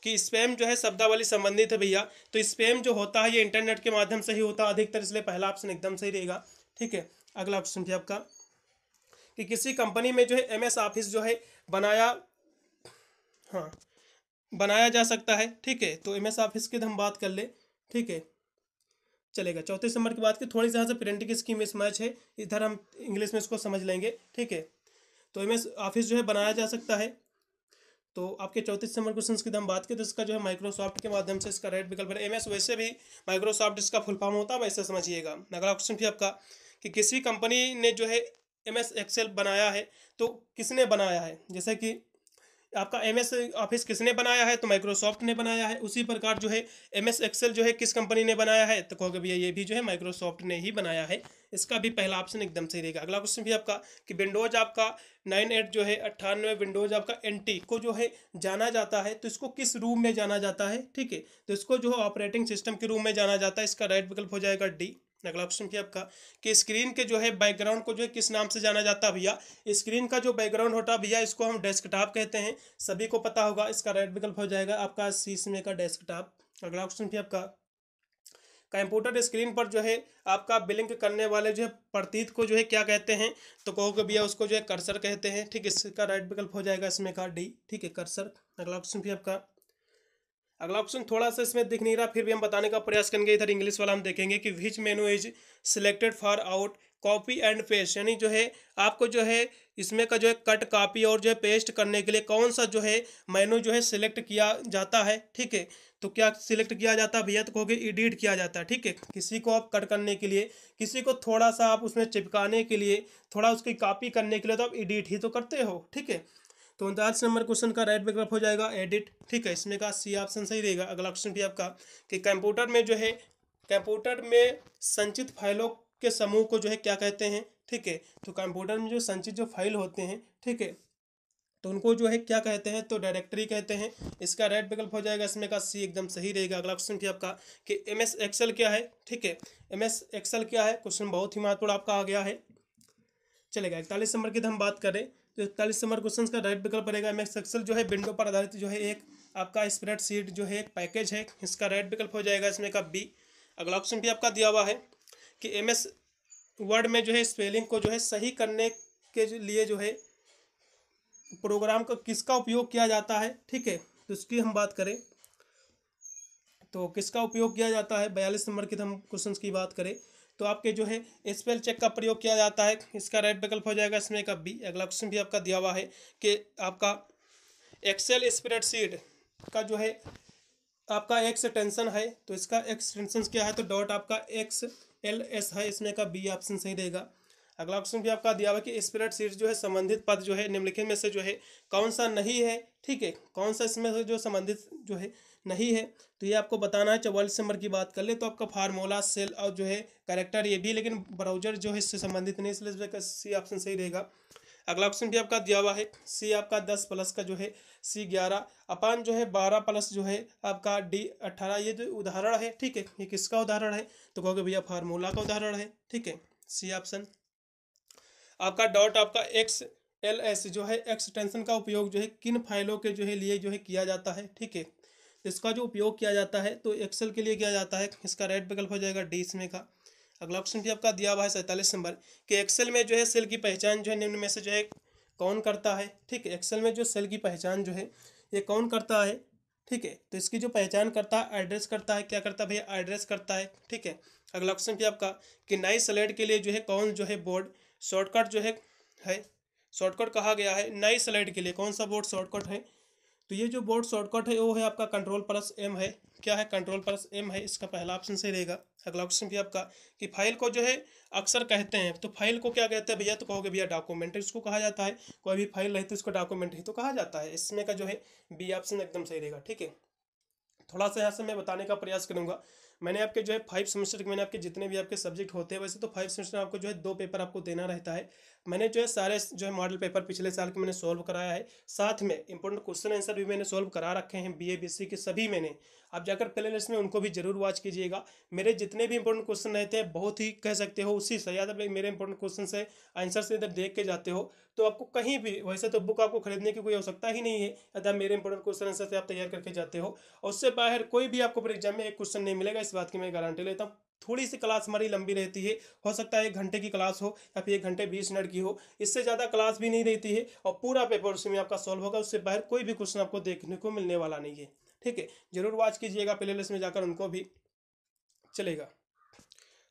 कि स्पैम जो है शब्दावली संबंधित है भैया तो स्पैम जो होता है ये इंटरनेट के माध्यम से ही होता है अधिकतर इसलिए पहला ऑप्शन एकदम सही रहेगा ठीक है अगला ऑप्शन भी आपका कि किसी कंपनी में जो है एम एस ऑफिस जो है बनाया हाँ बनाया जा सकता है ठीक है तो एम एस ऑफिस की तो हम बात कर ले ठीक है चलेगा चौतीस नंबर की बात की थोड़ी सी से प्रिंटिंग स्कीम मिसमैच है इधर हम इंग्लिश में इसको समझ लेंगे ठीक है तो एम एस ऑफिस जो है बनाया जा सकता है तो आपके चौंतीस नंबर क्वेश्चन की तो हम बात करें तो इसका जो है माइक्रोसॉफ्ट के माध्यम से इसका राइट विकल्प है एस वैसे भी माइक्रोसॉफ्ट इसका फुल फॉर्म होता है वैसे समझिएगा अगला क्वेश्चन भी आपका कि किसी कंपनी ने जो है एम एस एक्सेल बनाया है तो किसने बनाया है जैसे कि आपका एम एस ऑफिस किसने बनाया है तो माइक्रोसॉफ्ट ने बनाया है उसी प्रकार जो है एम एस एक्सेल जो है किस कंपनी ने बनाया है तो कहोगे भैया ये भी जो है माइक्रोसॉफ्ट ने ही बनाया है इसका भी पहला ऑप्शन एकदम सही रहेगा अगला क्वेश्चन भी आपका कि विंडोज आपका नाइन एट जो है अट्ठानवे विंडोज आपका एन टी को जो है जाना जाता है तो इसको किस रूम में जाना जाता है ठीक है तो इसको जो है ऑपरेटिंग सिस्टम के रूम में जाना जाता है इसका राइट विकल्प हो जाएगा डी अगला ऑप्शन क्या आपका कि स्क्रीन के जो है बैकग्राउंड को जो है किस नाम से जाना जाता है भैया स्क्रीन का जो बैकग्राउंड होता है भैया इसको हम डेस्कटॉप कहते हैं सभी को पता होगा इसका राइट विकल्प हो जाएगा आपका सीसमे का डेस्कटॉप अगला ऑप्शन भी आपका कंप्यूटर स्क्रीन पर जो है आपका बिलिंग करने वाले जो है प्रतीत को जो है क्या कहते हैं तो कहोगे भैया उसको जो है कर्सर कहते हैं ठीक है इसका राइट विकल्प हो जाएगा इसमें का डी ठीक है कर्सर अगला ऑप्शन भी आपका अगला ऑप्शन थोड़ा सा इसमें दिख नहीं रहा फिर भी हम बताने का प्रयास करेंगे इधर इंग्लिश वाला हम देखेंगे कि which menu is selected for out copy and paste यानी जो है आपको जो है इसमें का जो है कट कॉपी और जो है पेस्ट करने के लिए कौन सा जो है मेनू जो है सिलेक्ट किया जाता है ठीक है तो क्या सिलेक्ट किया जाता है भैया तो कहोगे एडिट किया जाता है ठीक है किसी को आप कट करने के लिए किसी को थोड़ा सा आप उसमें चिपकाने के लिए थोड़ा उसकी कॉपी करने के लिए तो आप एडिट ही तो करते हो ठीक है तो उनतालीस नंबर क्वेश्चन का राइट बैकअप हो जाएगा एडिट ठीक है इसमें का सी ऑप्शन सही रहेगा अगला क्वेश्चन भी आपका कि कंप्यूटर में जो है कंप्यूटर में संचित फाइलों के समूह को जो है क्या कहते हैं ठीक है तो कंप्यूटर में जो संचित जो फाइल होते हैं ठीक है तो उनको जो है क्या कहते हैं तो डायरेक्टरी कहते हैं इसका राइट विकल्प हो जाएगा इसमें का सी एकदम सही रहेगा अगला क्वेश्चन भी आपका कि एम एस एक्सेल क्या है ठीक है एम एस एक्सेल क्या है क्वेश्चन बहुत ही महत्वपूर्ण आपका आ गया है चलेगा इकतालीस नंबर की हम बात करें तो इकतालीस नंबर क्वेश्चन का राइट विकल्प बनेगा एम एक्स एक्सल जो है विंडो पर आधारित जो है एक आपका स्प्रेड शीट जो है एक पैकेज है इसका राइट विकल्प हो जाएगा इसमें का बी अगला ऑप्शन भी आपका दिया हुआ है कि एम एस वर्ड में जो है स्पेलिंग को जो है सही करने के लिए जो है प्रोग्राम का किसका उपयोग किया जाता है ठीक है तो उसकी हम बात करें तो किसका उपयोग किया जाता है बयालीस नंबर की हम क्वेश्चन की बात करें तो आपके जो है स्पेल चेक का प्रयोग किया जाता है इसका राइट विकल्प हो जाएगा इसमें का बी अगला क्वेश्चन भी आपका दिया हुआ है कि आपका एक्सेल स्प्रेडशीट का जो है आपका एक्स टेंशन है तो इसका एक्स टेंशन क्या है तो डॉट आपका एक्स एल एस है इसमें का बी ऑप्शन सही रहेगा अगला ऑप्शन भी आपका दिया हुआ कि स्प्रेड शीट जो है संबंधित पद जो है निम्नलिखित में से जो है कौन सा नहीं है ठीक है कौन सा इसमें जो संबंधित जो है नहीं है तो ये आपको बताना है चाहे वर्ल्ड नंबर की बात कर ले तो आपका फार्मूला सेल और जो है करेक्टर ये भी लेकिन ब्राउजर जो है इससे संबंधित नहीं इसलिए सी ऑप्शन सही रहेगा अगला ऑप्शन भी आपका दिया हुआ है सी आपका दस प्लस का जो है सी ग्यारह अपान जो है बारह प्लस जो है आपका डी अट्ठारह ये जो उदाहरण है ठीक है ये किसका उदाहरण है तो कहोगे भैया फार्मूला का उदाहरण है ठीक है सी ऑप्शन आपका डॉट आपका एक्स एल एस जो है एक्स टेंशन का उपयोग जो है किन फाइलों के जो है लिए जो है किया जाता है ठीक है इसका जो उपयोग किया जाता है तो एक्सेल के लिए किया जाता है इसका रेट विकल्प हो जाएगा डी इसमें का अगला ऑप्शन भी आपका दिया हुआ है सैंतालीस नंबर कि एक्सेल में जो है सेल की पहचान जो है निम्न में से जो है कौन करता है ठीक है एक्सेल में जो सेल की पहचान जो है ये कौन करता है ठीक है तो इसकी जो पहचान करता है एड्रेस करता है क्या करता है भैया एड्रेस करता है ठीक है अगला ऑप्शन भी आपका कि नई स्लेट के लिए जो है कौन जो है बोर्ड शॉर्टकट जो है शॉर्टकट कहा गया है नई स्लेट के लिए कौन सा बोर्ड शॉर्टकट है तो ये जो बोर्ड शॉर्टकट है वो है आपका कंट्रोल प्लस एम है क्या है कंट्रोल प्लस एम है इसका पहला ऑप्शन सही रहेगा अगला ऑप्शन भी आपका कि फाइल को जो है अक्सर कहते हैं तो फाइल को क्या कहते हैं भैया तो कहोगे भैया डॉक्यूमेंट इसको कहा जाता है कोई भी फाइल नहीं तो उसको डॉक्यूमेंट ही तो कहा जाता है इसमें का जो है बी ऑप्शन एकदम सही रहेगा ठीक है थोड़ा सा यहाँ से मैं बताने का प्रयास करूँगा मैंने आपके जो है फाइव सेमेस्टर के मैंने आपके जितने भी आपके सब्जेक्ट होते हैं वैसे तो फाइव सेमेस्टर आपको जो है दो पेपर आपको देना रहता है मैंने जो है सारे जो है मॉडल पेपर पिछले साल के मैंने सॉल्व कराया है साथ में इंपॉर्टेंट क्वेश्चन आंसर भी मैंने सॉल्व करा रखे हैं बी ए बी सी के सभी मैंने आप जाकर प्ले लिस्ट में उनको भी जरूर वॉच कीजिएगा मेरे जितने भी इंपॉर्टेंट क्वेश्चन रहे थे बहुत ही कह सकते हो उसी से याद मेरे इंपॉर्टेंट क्वेश्चन से आंसर से इधर देख के जाते हो तो आपको कहीं भी वैसे तो बुक आपको खरीदने की कोई आवश्यकता ही नहीं है अतः मेरे इंपॉर्टेंट क्वेश्चन आंसर से आप तैयार करके जाते हो और उससे बाहर कोई भी आपको एग्जाम में एक क्वेश्चन नहीं मिलेगा इस बात की मैं गारंटी लेता हूँ थोड़ी सी क्लास हमारी लंबी रहती है हो सकता है एक घंटे की क्लास हो या फिर एक घंटे बीस मिनट की हो इससे ज़्यादा क्लास भी नहीं रहती है और पूरा पेपर उसमें आपका सॉल्व होगा उससे बाहर कोई भी क्वेश्चन आपको देखने को मिलने वाला नहीं है ठीक है जरूर वॉच कीजिएगा प्ले में जाकर उनको भी चलेगा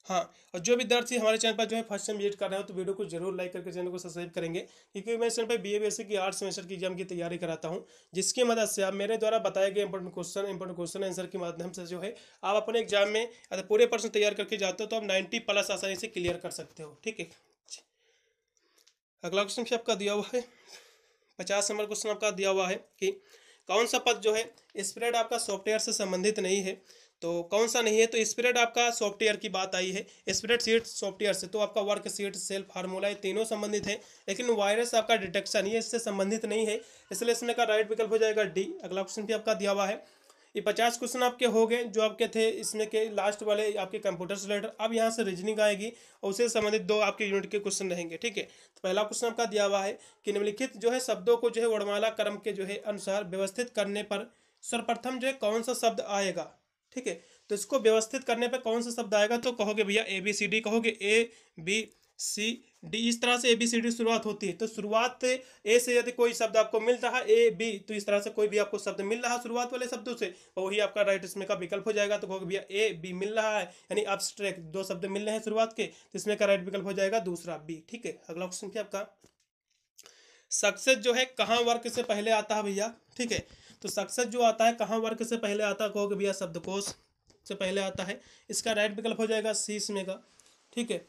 हाँ और जो विद्यार्थी हमारे चैनल पर जो है फर्स्ट टाइम विजिट कर रहे हो तो वीडियो को जरूर लाइक करके चैनल को सब्सक्राइब करेंगे क्योंकि मैं इस चैनल पर बी ए की आठ सेमेस्टर की एग्जाम की तैयारी कराता हूँ जिसकी मदद से आप मेरे द्वारा बताए गए important question important question answer के माध्यम से जो है आप अपने एग्जाम में अगर पूरे पर्सन तैयार करके जाते हो तो आप नाइन्टी प्लस आसानी से क्लियर कर सकते हो ठीक है अगला क्वेश्चन आपका दिया हुआ है पचास नंबर क्वेश्चन आपका दिया हुआ है कि कौन सा पद जो है स्प्रेड आपका सॉफ्टवेयर से संबंधित नहीं है तो कौन सा नहीं है तो स्प्रेड आपका सॉफ्टवेयर की बात आई है स्प्रेड सीट सॉफ्टवेयर से तो आपका वर्क सीट सेल फार्मूला ये तीनों संबंधित है लेकिन वायरस आपका डिटेक्शन ये इससे संबंधित नहीं है इसलिए इसमें का राइट विकल्प हो जाएगा डी अगला क्वेश्चन भी आपका दिया हुआ है ये पचास क्वेश्चन आपके हो गए जो आपके थे इसमें के लास्ट वाले आपके कंप्यूटर से रिलेटेड अब यहाँ से रीजनिंग आएगी और उससे संबंधित दो आपके यूनिट के क्वेश्चन रहेंगे ठीक है तो पहला क्वेश्चन आपका दिया हुआ है कि निम्नलिखित जो है शब्दों को जो है वर्णमाला क्रम के जो है अनुसार व्यवस्थित करने पर सर्वप्रथम जो है कौन सा शब्द आएगा ठीक है तो इसको व्यवस्थित करने पर कौन सा शब्द आएगा तो कहोगे भैया ए बी सी डी कहोगे ए बी सी डी इस तरह से ए बी सी डी शुरुआत होती है तो शुरुआत ए से यदि कोई शब्द आपको मिल रहा है ए बी तो इस तरह से कोई भी आपको शब्द मिल रहा है शुरुआत वाले शब्दों से तो वही आपका राइट इसमें का विकल्प हो जाएगा तो कहोगे भैया ए बी मिल रहा है यानी अब्सट्रैक्ट दो शब्द मिल रहे हैं शुरुआत के तो इसमें का राइट विकल्प हो जाएगा दूसरा बी ठीक है अगला क्वेश्चन क्या आपका सक्सेस जो है कहाँ वर्क से पहले आता है भैया ठीक है तो सक्सेस जो आता है कहाँ वर्ग से पहले आता है कहोगे भैया शब्दकोश से पहले आता है इसका राइट विकल्प हो जाएगा सी इसमें का ठीक है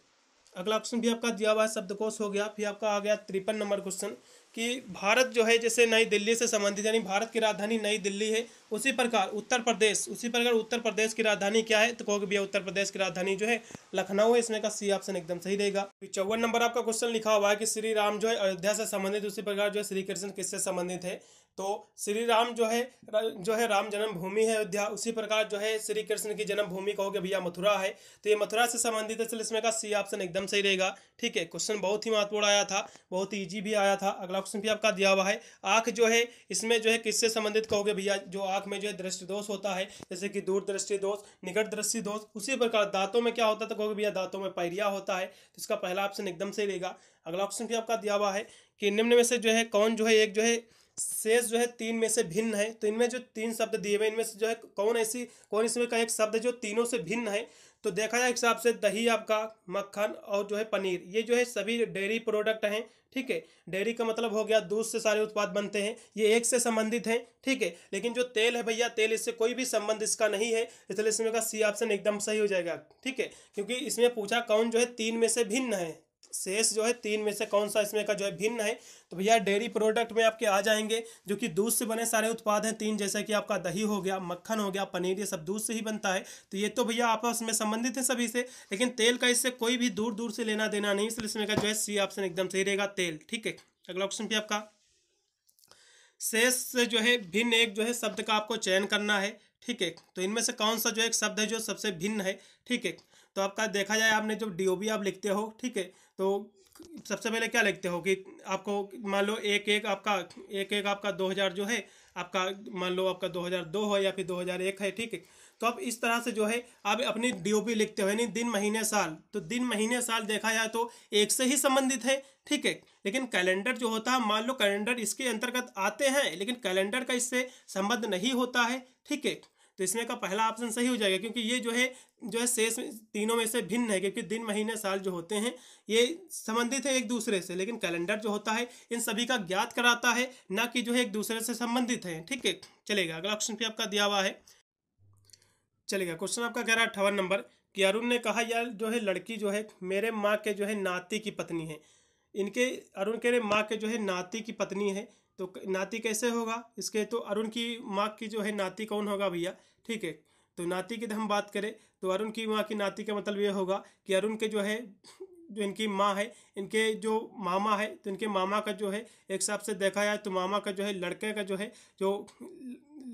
अगला ऑप्शन भी आपका दिया हुआ है शब्दकोश हो गया फिर आपका आ गया तिरपन नंबर क्वेश्चन कि भारत जो है जैसे नई दिल्ली से संबंधित यानी भारत की राजधानी नई दिल्ली है उसी प्रकार उत्तर प्रदेश उसी प्रकार उत्तर प्रदेश की राजधानी क्या है तो कहोगे भैया उत्तर प्रदेश की राजधानी जो है लखनऊ है इसमें का सी ऑप्शन एकदम सही रहेगा चौवन नंबर आपका क्वेश्चन लिखा हुआ है कि श्री राम जो है अयोध्या से संबंधित उसी प्रकार जो है श्री कृष्ण किससे संबंधित है तो श्री राम जो है जो है राम जन्मभूमि है अयोध्या उसी प्रकार जो है श्री कृष्ण की जन्मभूमि कहोगे भैया मथुरा है तो ये मथुरा से संबंधित है इसमें का सी ऑप्शन एकदम सही रहेगा ठीक है क्वेश्चन बहुत ही महत्वपूर्ण आया था बहुत ही ईजी भी आया था अगला क्वेश्चन भी आपका दिया हुआ है आँख जो है इसमें जो है किससे संबंधित कहोगे भैया जो आँख में जो है दृष्टि दोष होता है जैसे कि दूरदृष्टि दोष निकट दृष्टि दोष उसी प्रकार दांतों में क्या होता है तो कहोगे भैया दांतों में पैरिया होता है तो इसका पहला ऑप्शन एकदम सही रहेगा अगला ऑप्शन भी आपका दिया हुआ है कि निम्न में से जो है कौन जो है एक जो है शेष जो है तीन में से भिन्न है तो इनमें जो तीन शब्द दिए हुए इनमें से जो है कौन ऐसी कौन इसमें का एक शब्द जो तीनों से भिन्न है तो देखा जाए हिसाब से दही आपका मक्खन और जो है पनीर ये जो है सभी डेयरी प्रोडक्ट हैं ठीक है डेयरी का मतलब हो गया दूध से सारे उत्पाद बनते हैं ये एक से संबंधित हैं ठीक है लेकिन जो तेल है भैया तेल इससे कोई भी संबंध इसका नहीं है इसलिए इसमें का सी ऑप्शन एकदम सही हो जाएगा ठीक है क्योंकि इसमें पूछा कौन जो है तीन में से भिन्न है शेष जो है तीन में से कौन सा इसमें का जो है भिन्न है तो भैया डेयरी प्रोडक्ट में आपके आ जाएंगे जो कि दूध से बने सारे उत्पाद हैं तीन जैसे कि आपका दही हो गया मक्खन हो गया पनीर ये सब दूध से ही बनता है तो ये तो भैया आपस में संबंधित है सभी से लेकिन तेल का इससे कोई भी दूर दूर से लेना देना नहीं इसलिए इसमें का जो है सी ऑप्शन एकदम सही रहेगा तेल ठीक है अगला ऑप्शन भी आपका शेष से जो है भिन्न एक जो है शब्द का आपको चयन करना है ठीक है तो इनमें से कौन सा जो एक शब्द है जो सबसे भिन्न है ठीक है तो आपका देखा जाए आपने जब डी आप लिखते हो ठीक है तो सबसे पहले क्या लिखते हो कि आपको मान लो एक एक आपका एक एक आपका 2000 जो है आपका मान लो आपका 2002 हो या फिर 2001 है ठीक है तो आप इस तरह से जो है आप अपनी डी लिखते हो यानी दिन महीने साल तो दिन महीने साल देखा जाए तो एक से ही संबंधित है ठीक है लेकिन कैलेंडर जो होता है मान लो कैलेंडर इसके अंतर्गत आते हैं लेकिन कैलेंडर का इससे संबंध नहीं होता है ठीक है तो इसमें का पहला ऑप्शन सही हो जाएगा क्योंकि ये जो है जो है शेष तीनों में से भिन्न है क्योंकि दिन महीने साल जो होते हैं ये संबंधित है एक दूसरे से लेकिन कैलेंडर जो होता है इन सभी का ज्ञात कराता है ना कि जो है एक दूसरे से संबंधित है ठीक है चलेगा अगला ऑप्शन भी आपका दिया हुआ है चलेगा क्वेश्चन आपका कह रहा है अठावन नंबर कि अरुण ने कहा यार जो है लड़की जो है मेरे माँ के जो है नाती की पत्नी है इनके अरुण कह रहे माँ के जो है नाती की पत्नी है तो नाती कैसे होगा इसके तो अरुण की माँ की जो है नाती कौन होगा भैया ठीक है तो नाती की तो हम बात करें तो अरुण की माँ की नाती का मतलब ये होगा कि अरुण के जो है जो इनकी माँ है इनके जो मामा है तो इनके मामा का जो है एक हिसाब से देखा जाए तो मामा का जो है लड़के का जो है जो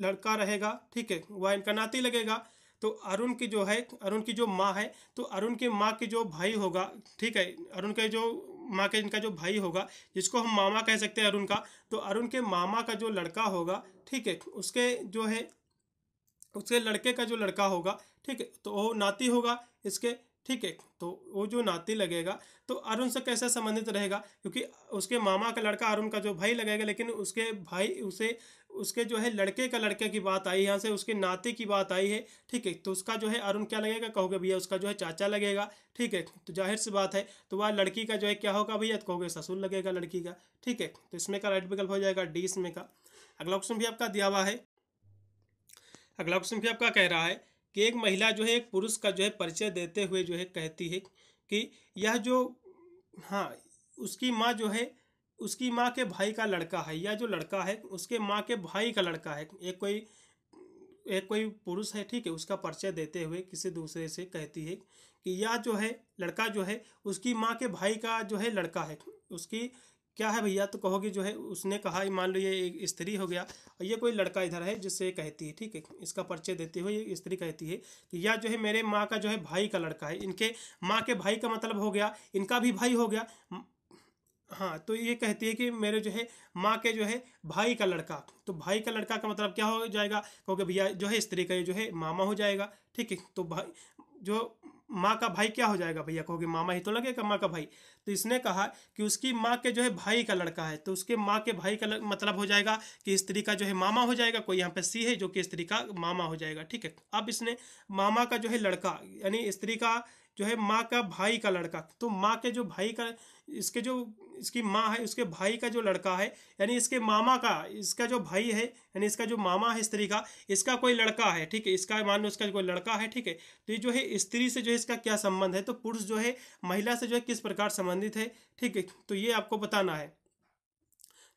लड़का रहेगा ठीक है वह इनका नाती लगेगा तो अरुण की जो है अरुण की जो माँ है तो अरुण के माँ के जो भाई होगा ठीक है अरुण के जो माँ के इनका जो भाई होगा जिसको हम मामा कह सकते हैं अरुण का तो अरुण के मामा का जो लड़का होगा ठीक है उसके जो है उसके लड़के का जो लड़का होगा ठीक है तो वो नाती होगा इसके ठीक है तो वो जो नाती लगेगा तो अरुण से कैसे संबंधित रहेगा क्योंकि उसके मामा का लड़का अरुण का जो भाई लगेगा लेकिन उसके भाई उसे उसके जो है लड़के का लड़के की बात आई यहाँ से उसके नाते की बात आई है ठीक है तो उसका जो है अरुण क्या लगेगा कहोगे भैया उसका जो है चाचा लगेगा ठीक है तो जाहिर सी बात है तो वह लड़की का जो है क्या होगा भैया तो कहोगे ससुर लगेगा लड़की का ठीक है तो इसमें का राइट विकल्प हो जाएगा डी इसमें का अगला ऑप्शन भी आपका दिया हुआ है अगला ऑप्शन भी आपका कह रहा है कि एक महिला जो है एक पुरुष का जो है परिचय देते हुए जो है कहती है कि यह जो हाँ उसकी माँ जो है उसकी माँ के भाई का लड़का है या जो लड़का है उसके माँ के भाई का लड़का है एक कोई एक कोई पुरुष है ठीक है उसका परिचय देते हुए किसी दूसरे से कहती है कि या जो है लड़का जो है उसकी माँ के भाई का जो है लड़का है उसकी क्या है भैया तो कहोगे जो है उसने कहा मान लो ये स्त्री हो गया और ये कोई लड़का इधर है जिससे कहती है ठीक है इसका परिचय देते हुए ये स्त्री कहती है कि या जो है मेरे माँ का जो है भाई का लड़का है इनके माँ के भाई का मतलब हो गया इनका भी भाई हो गया हाँ तो ये कहती है कि मेरे जो है माँ के जो है भाई का लड़का तो भाई का लड़का का मतलब क्या हो जाएगा क्योंकि भैया जो है स्त्री का जो है मामा हो जाएगा ठीक है तो भाई जो माँ का भाई क्या हो जाएगा भैया कहोगे मामा ही तो लगेगा माँ का भाई तो इसने कहा कि उसकी माँ के जो है भाई का लड़का है तो उसके माँ के भाई का लग, मतलब हो जाएगा कि स्त्री का जो है मामा हो जाएगा कोई यहाँ पे सी है जो कि स्त्री का मामा हो जाएगा ठीक है अब इसने मामा का जो है लड़का यानी स्त्री का जो है माँ का भाई का लड़का तो माँ के जो भाई का इसके जो इसकी माँ है उसके भाई का जो लड़का है यानी इसके मामा का इसका जो भाई है यानी इसका जो मामा है स्त्री का इसका कोई लड़का है ठीक है इसका मान लो इसका कोई लड़का है ठीक है तो ये जो है स्त्री से जो है इसका क्या संबंध है तो पुरुष जो है महिला से जो है किस प्रकार संबंधित है ठीक है तो ये आपको बताना है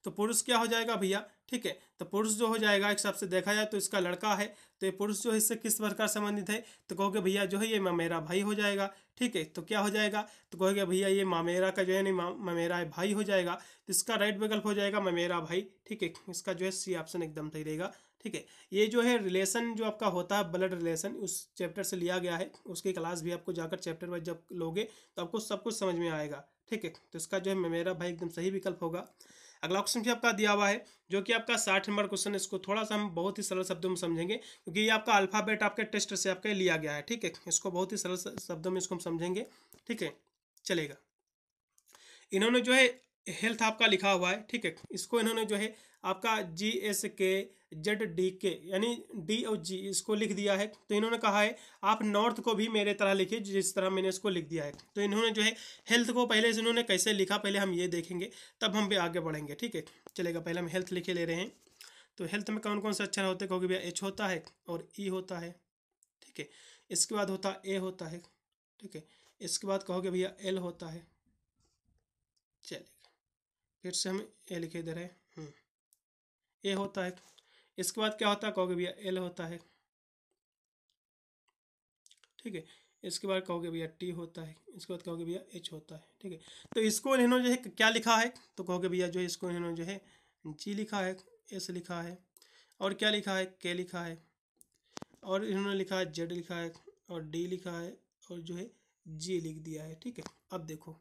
तो पुरुष क्या हो जाएगा भैया ठीक है तो पुरुष जो हो जाएगा एक हिसाब से देखा जाए तो इसका लड़का है तो ये पुरुष जो है इससे किस प्रकार संबंधित है तो कहोगे भैया जो है ये ममेरा भाई हो जाएगा ठीक है तो क्या हो जाएगा तो कहोगे भैया ये मामेरा का जो है ना मामेरा भाई हो जाएगा तो इसका राइट विकल्प हो जाएगा ममेरा भाई ठीक है इसका जो है सी ऑप्शन एकदम सही रहेगा ठीक है ये जो है रिलेशन जो आपका होता है ब्लड रिलेशन उस चैप्टर से लिया गया है उसकी क्लास भी आपको जाकर चैप्टर वाइज जब लोगे तो आपको सब कुछ समझ में आएगा ठीक है तो इसका जो है मेरा भाई एकदम सही विकल्प होगा अगला क्वेश्चन भी आपका दिया हुआ है जो कि आपका साठ नंबर क्वेश्चन इसको थोड़ा सा हम बहुत ही सरल शब्दों में समझेंगे क्योंकि ये आपका अल्फाबेट आपके टेस्ट से आपके लिया गया है ठीक है इसको बहुत ही सरल शब्दों में इसको हम समझेंगे ठीक है चलेगा इन्होंने जो है हेल्थ आपका लिखा हुआ है ठीक है इसको इन्होंने जो है आपका G S K Z D K यानी डी और जी इसको लिख दिया है तो इन्होंने कहा है आप नॉर्थ को भी मेरे तरह लिखिए जिस तरह मैंने इसको लिख दिया है तो इन्होंने जो है हेल्थ को पहले से इन्होंने कैसे लिखा पहले हम ये देखेंगे तब हम भी आगे बढ़ेंगे ठीक है चलेगा पहले हम हेल्थ लिखे ले रहे हैं तो हेल्थ में कौन कौन से अक्षर होते कहोगे भैया एच होता है और ई e होता है ठीक है इसके बाद होता ए होता है ठीक है इसके बाद कहोगे भैया एल होता है चलिए फिर से हम ए लिखे इधर है ए हम्म। होता है इसके बाद क्या होता है कहोगे भैया एल होता है ठीक है इसके बाद कहोगे भैया टी होता है इसके बाद कहोगे भैया एच होता है ठीक है तो इसको इन्होंने जो है क्या लिखा है तो कहोगे भैया जो है इसको इन्होंने जो है जी लिखा है एस लिखा है और क्या लिखा है के लिखा है और इन्होंने लिखा है जेड लिखा है और डी लिखा है और जो है जी लिख दिया है ठीक है अब देखो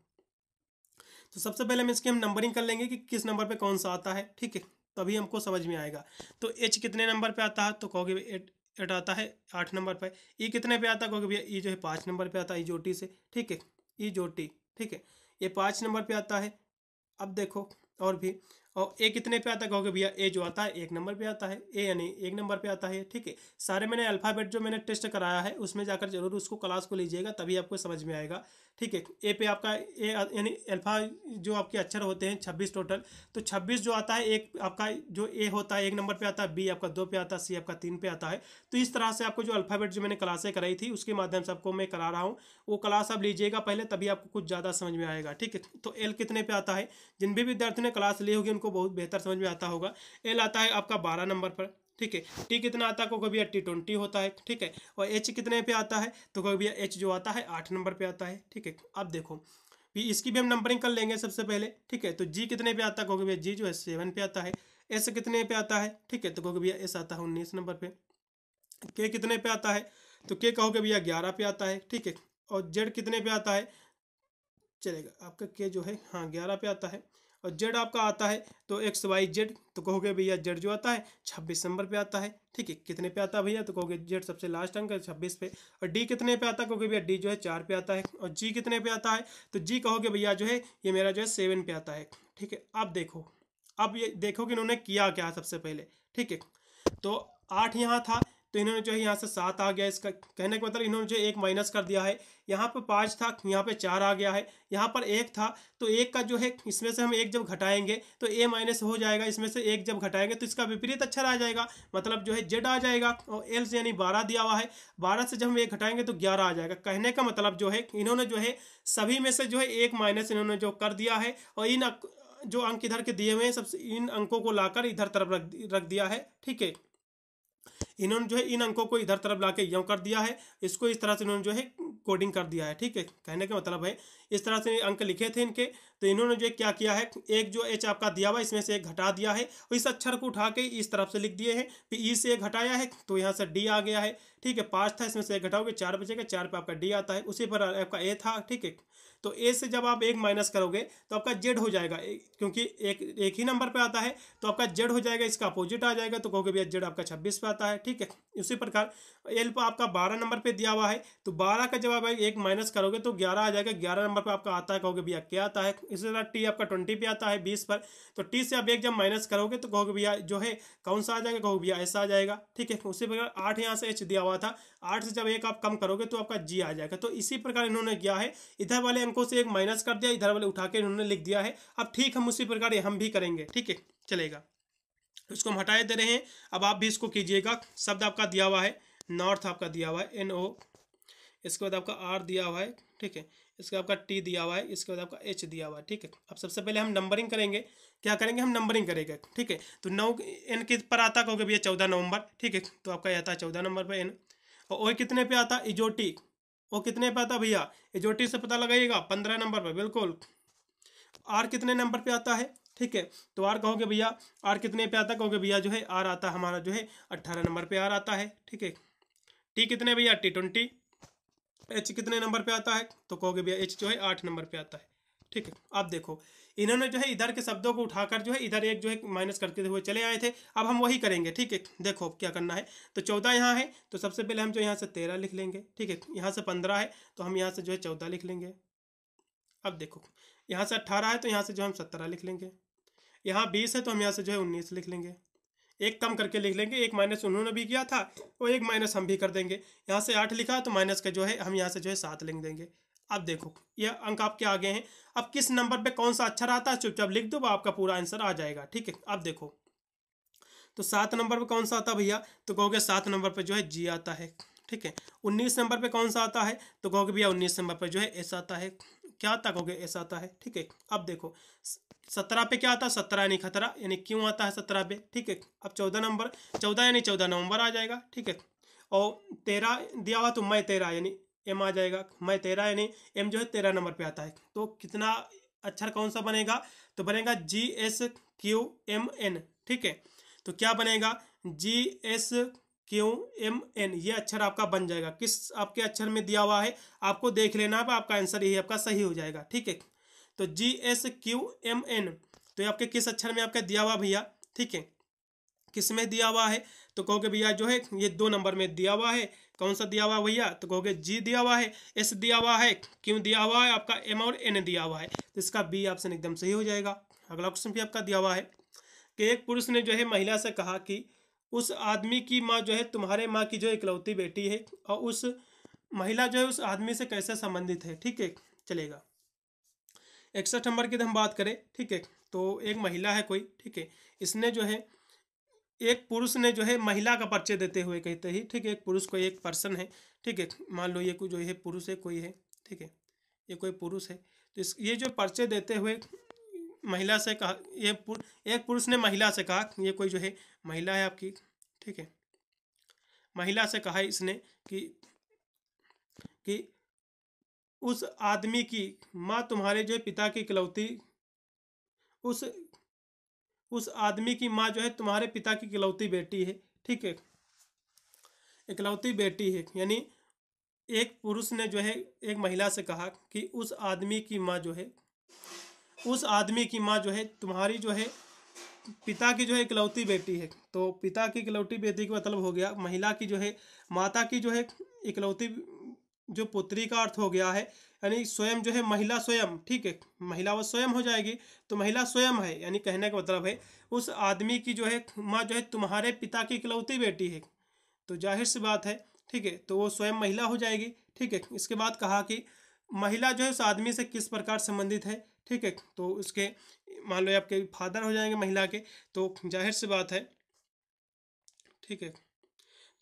तो सबसे पहले हम इसकी हम नंबरिंग कर लेंगे कि किस नंबर पे कौन सा आता है ठीक है तभी हमको समझ में आएगा तो एच कितने नंबर पे आता है तो कहोगे एट एट आता है आठ नंबर पे ई e कितने पे आता है कहोगे भैया ई e जो है पाँच नंबर पे आता है ई e जो टी से ठीक है ई जो टी ठीक है ये पाँच नंबर पे आता है अब देखो और भी और ए कितने पे आता है कहोगे भैया ए जो आता है एक नंबर पे आता है ए यानी एक नंबर पे आता है ठीक है सारे मैंने अल्फ़ाबेट जो मैंने टेस्ट कराया है उसमें जाकर जरूर उसको क्लास को लीजिएगा तभी आपको समझ में आएगा ठीक है ए पे आपका ए यानी अल्फा जो आपके अक्षर होते हैं छब्बीस टोटल तो छब्बीस जो आता है एक आपका जो ए होता है एक नंबर पे आता है बी आपका दो पे आता है सी आपका तीन पे आता है तो इस तरह से आपको जो अल्फ़ाबेट जो मैंने क्लासें कराई थी उसके माध्यम से आपको मैं करा रहा हूँ वो क्लास आप लीजिएगा पहले तभी आपको कुछ ज़्यादा समझ में आएगा ठीक है तो एल कितने पर आता है जिन भी विद्यार्थियों ने क्लास ली होगी उनको बहुत बेहतर समझ में आता होगा एल आता है आपका बारह नंबर पर ठीक है टी कितना आता है कभी टी ट्वेंटी होता है ठीक है और एच कितने पे आता है तो कभी भैया एच जो आता है आठ नंबर पे आता है ठीक है अब देखो भी इसकी भी हम नंबरिंग कर लेंगे सबसे पहले ठीक है तो जी कितने पे आता है भैया जी जो है सेवन पे आता है एस कितने पे आता है ठीक है तो कहोगे भैया एस आता है उन्नीस नंबर पे के कितने पे आता है तो के कहोगे भैया ग्यारह पे आता है ठीक है और जेड कितने पे आता है चलेगा आपका के जो है हाँ ग्यारह पे आता है और जेड आपका आता है तो एक्स वाई जेड तो कहोगे भैया जेड जो आता है छब्बीस नंबर पे आता है ठीक है कितने पे आता है भैया तो कहोगे जेड सबसे लास्ट अंक है छब्बीस पे और डी कितने पे आता है कहोगे भैया डी जो है चार पे आता है और जी कितने पे आता है तो जी कहोगे भैया जो है ये मेरा जो है सेवन पे आता है ठीक है अब देखो अब ये देखो कि इन्होंने किया क्या सबसे पहले ठीक है तो आठ यहाँ था तो इन्होंने जो है यहाँ से सात आ गया इसका कहने का मतलब इन्होंने जो एक माइनस कर दिया है यहाँ पर पाँच था यहाँ पे चार आ गया है यहाँ पर एक था तो एक का जो है इसमें से हम एक जब घटाएंगे तो ए माइनस हो जाएगा इसमें से एक जब घटाएंगे तो इसका विपरीत अक्षर अच्छा आ जाएगा मतलब जो है जेड आ जाएगा और एल से यानी बारह दिया हुआ है बारह से जब हम एक घटाएंगे तो ग्यारह आ जाएगा कहने का मतलब जो है इन्होंने जो है सभी में से जो है एक माइनस इन्होंने जो कर दिया है और इन जो अंक इधर के दिए हुए हैं सब इन अंकों को लाकर इधर तरफ रख रख दिया है ठीक है इन्होंने जो है इन अंकों को इधर तरफ ला के यों कर दिया है इसको इस तरह से इन्होंने जो है कोडिंग कर दिया है ठीक है कहने का मतलब है इस तरह से अंक लिखे थे इनके तो इन्होंने जो क्या किया है एक जो एच आपका दिया हुआ इसमें से एक घटा दिया है और इस अक्षर को उठा के इस तरफ से लिख दिए हैं फिर ई से एक घटाया है तो यहाँ से डी आ गया है ठीक है पाँच था इसमें से एक घटाओगे चार बचेगा चार पे आपका डी आता है उसी पर आपका ए था ठीक है तो ए से जब आप एक माइनस करोगे तो आपका जेड हो जाएगा क्योंकि एक एक ही नंबर पे आता है तो आपका जेड हो जाएगा इसका अपोजिट आ जाएगा तो कहोगे भैया जेड आपका छब्बीस पे आता है ठीक है उसी प्रकार एल आपका बारह नंबर पे दिया हुआ है तो बारह का जवाब आप एक माइनस करोगे तो ग्यारह आ जाएगा ग्यारह नंबर पे आपका आता है कहोगे भैया क्या आता है इसी तरह टी आपका ट्वेंटी पे आता है बीस पर तो टी से आप एक जब माइनस करोगे तो कहोगे भैया जो है कौन सा आ जाएगा कहोगे भैया ऐसा आ जाएगा ठीक है उसी प्रकार आठ यहाँ से एच दिया हुआ था आठ से जब एक आप कम करोगे तो आपका जी आ जाएगा तो इसी प्रकार इन्होंने किया है इधर वाले अंकों से एक माइनस कर दिया इधर वाले उठा के इन्होंने लिख दिया है अब ठीक हम उसी प्रकार हम भी करेंगे ठीक है चलेगा इसको हम हटाए दे रहे हैं अब आप भी इसको कीजिएगा शब्द आपका दिया हुआ है नॉर्थ आपका दिया हुआ है एन ओ इसके बाद आपका आर दिया हुआ है ठीक है इसके बाद आपका टी दिया हुआ है इसके बाद आपका एच दिया हुआ है ठीक है अब सबसे पहले हम नंबरिंग करेंगे क्या करेंगे हम नंबरिंग करेंगे ठीक है तो नौ एन किस पर आता कहोगे भैया चौदह नवंबर ठीक है तो आपका यह आता है चौदह नंबर पर एन और ओ कितने पे आता इजोटी ओ कितने पे आता भैया इजोटी से पता लगाइएगा पंद्रह नंबर पर बिल्कुल आर कितने नंबर पर आता है ठीक है तो आर कहोगे भैया आर कितने पे आता कहोगे भैया जो है आर आता हमारा जो है अट्ठारह नंबर पे आर आता है ठीक है टी कितने भैया टी ट्वेंटी एच कितने नंबर पे आता है तो कहोगे भैया एच जो है आठ नंबर पे आता है ठीक है आप देखो इन्होंने जो है इधर के शब्दों को उठाकर जो है इधर एक जो है माइनस करते हुए चले आए थे अब हम वही करेंगे ठीक है देखो क्या करना है तो चौदह यहाँ है तो सबसे पहले हम जो यहाँ से तेरह लिख लेंगे ठीक है यहाँ से पंद्रह है तो हम यहाँ से जो है चौदह लिख लेंगे अब देखो यहाँ से अट्ठारह है तो यहाँ से जो हम सत्रह लिख लेंगे यहाँ बीस है तो हम यहाँ से जो है उन्नीस लिख लेंगे एक कम करके लिख लेंगे एक माइनस उन्होंने भी किया था और एक माइनस हम भी कर देंगे यहाँ से आठ लिखा तो माइनस का जो है हम यहाँ से जो है सात लिख देंगे अब देखो ये अंक आपके आगे हैं अब किस नंबर पे कौन सा अच्छा रहता है चुपचाप लिख दो आपका पूरा आंसर आ जाएगा ठीक है अब देखो तो सात नंबर पे कौन सा आता भैया तो कहोगे सात नंबर पर जो है जी आता है ठीक है उन्नीस नंबर पे कौन सा आता है तो कहोगे भैया उन्नीस नंबर पर जो है एस आता है क्या आता कहोगे एस आता है ठीक है अब देखो सत्रह पे क्या आता है सत्रह यानी खतरा यानी क्यों आता है सत्रह पे ठीक है अब चौदह नंबर चौदह यानी चौदह नवंबर आ जाएगा ठीक है और तेरह दिया हुआ तो मई तेरह यानी एम आ जाएगा मई तेरह यानी एम जो है तेरह नंबर पे आता है तो कितना अक्षर कौन सा बनेगा तो बनेगा G S Q M N ठीक है तो क्या बनेगा G S Q M N ये अक्षर आपका बन जाएगा किस आपके अक्षर में दिया हुआ है आपको देख लेना है आपका आंसर यही आपका सही हो जाएगा ठीक है तो G S Q M N तो ये आपके किस अक्षर में आपका दिया हुआ भैया ठीक है किस में दिया हुआ है तो कहोगे भैया जो है ये दो नंबर में दिया हुआ है कौन सा दिया हुआ भैया तो कहोगे जी दिया हुआ है एस दिया हुआ है क्यों दिया हुआ है आपका एम और एन दिया हुआ है तो इसका बी ऑप्शन एकदम सही हो जाएगा अगला क्वेश्चन भी आपका दिया हुआ है कि एक पुरुष ने जो है महिला से कहा कि उस आदमी की माँ जो है तुम्हारे माँ की जो इकलौती बेटी है और उस महिला जो है उस आदमी से कैसे संबंधित है ठीक है चलेगा इकसठ नंबर की तो हम बात करें ठीक है तो एक महिला है कोई ठीक है इसने जो है एक पुरुष ने जो है महिला का परिचय देते हुए कहते ही ठीक है एक पुरुष को एक पर्सन है ठीक है मान लो ये कोई जो है पुरुष है कोई है ठीक है ये कोई पुरुष है तो इस ये जो परिचय देते हुए महिला से कहा ये पुर, एक पुरुष ने महिला से कहा ये कोई जो है महिला है आपकी ठीक है महिला से कहा इसने कि कि उस आदमी की माँ तुम्हारे जो है पिता की इकलौती उस उस आदमी की माँ जो है तुम्हारे पिता की इकलौती बेटी है ठीक है इकलौती बेटी है यानी एक पुरुष ने जो है एक महिला से कहा कि उस आदमी की माँ जो है उस आदमी की माँ जो है तुम्हारी जो है पिता की जो है इकलौती बेटी है तो पिता की इकलौती बेटी का मतलब हो गया महिला की जो है माता की जो है इकलौती जो पुत्री का अर्थ हो गया है यानी स्वयं जो है महिला स्वयं ठीक है महिला वो स्वयं हो जाएगी तो महिला स्वयं है यानी कहने का मतलब है उस आदमी की जो है माँ जो है तुम्हारे पिता की इकलौती बेटी है तो जाहिर सी बात है ठीक है तो वो स्वयं महिला हो जाएगी ठीक है इसके बाद कहा कि महिला जो है उस आदमी से किस प्रकार संबंधित है ठीक है तो उसके मान लो आपके फादर हो जाएंगे महिला के तो जाहिर सी बात है ठीक है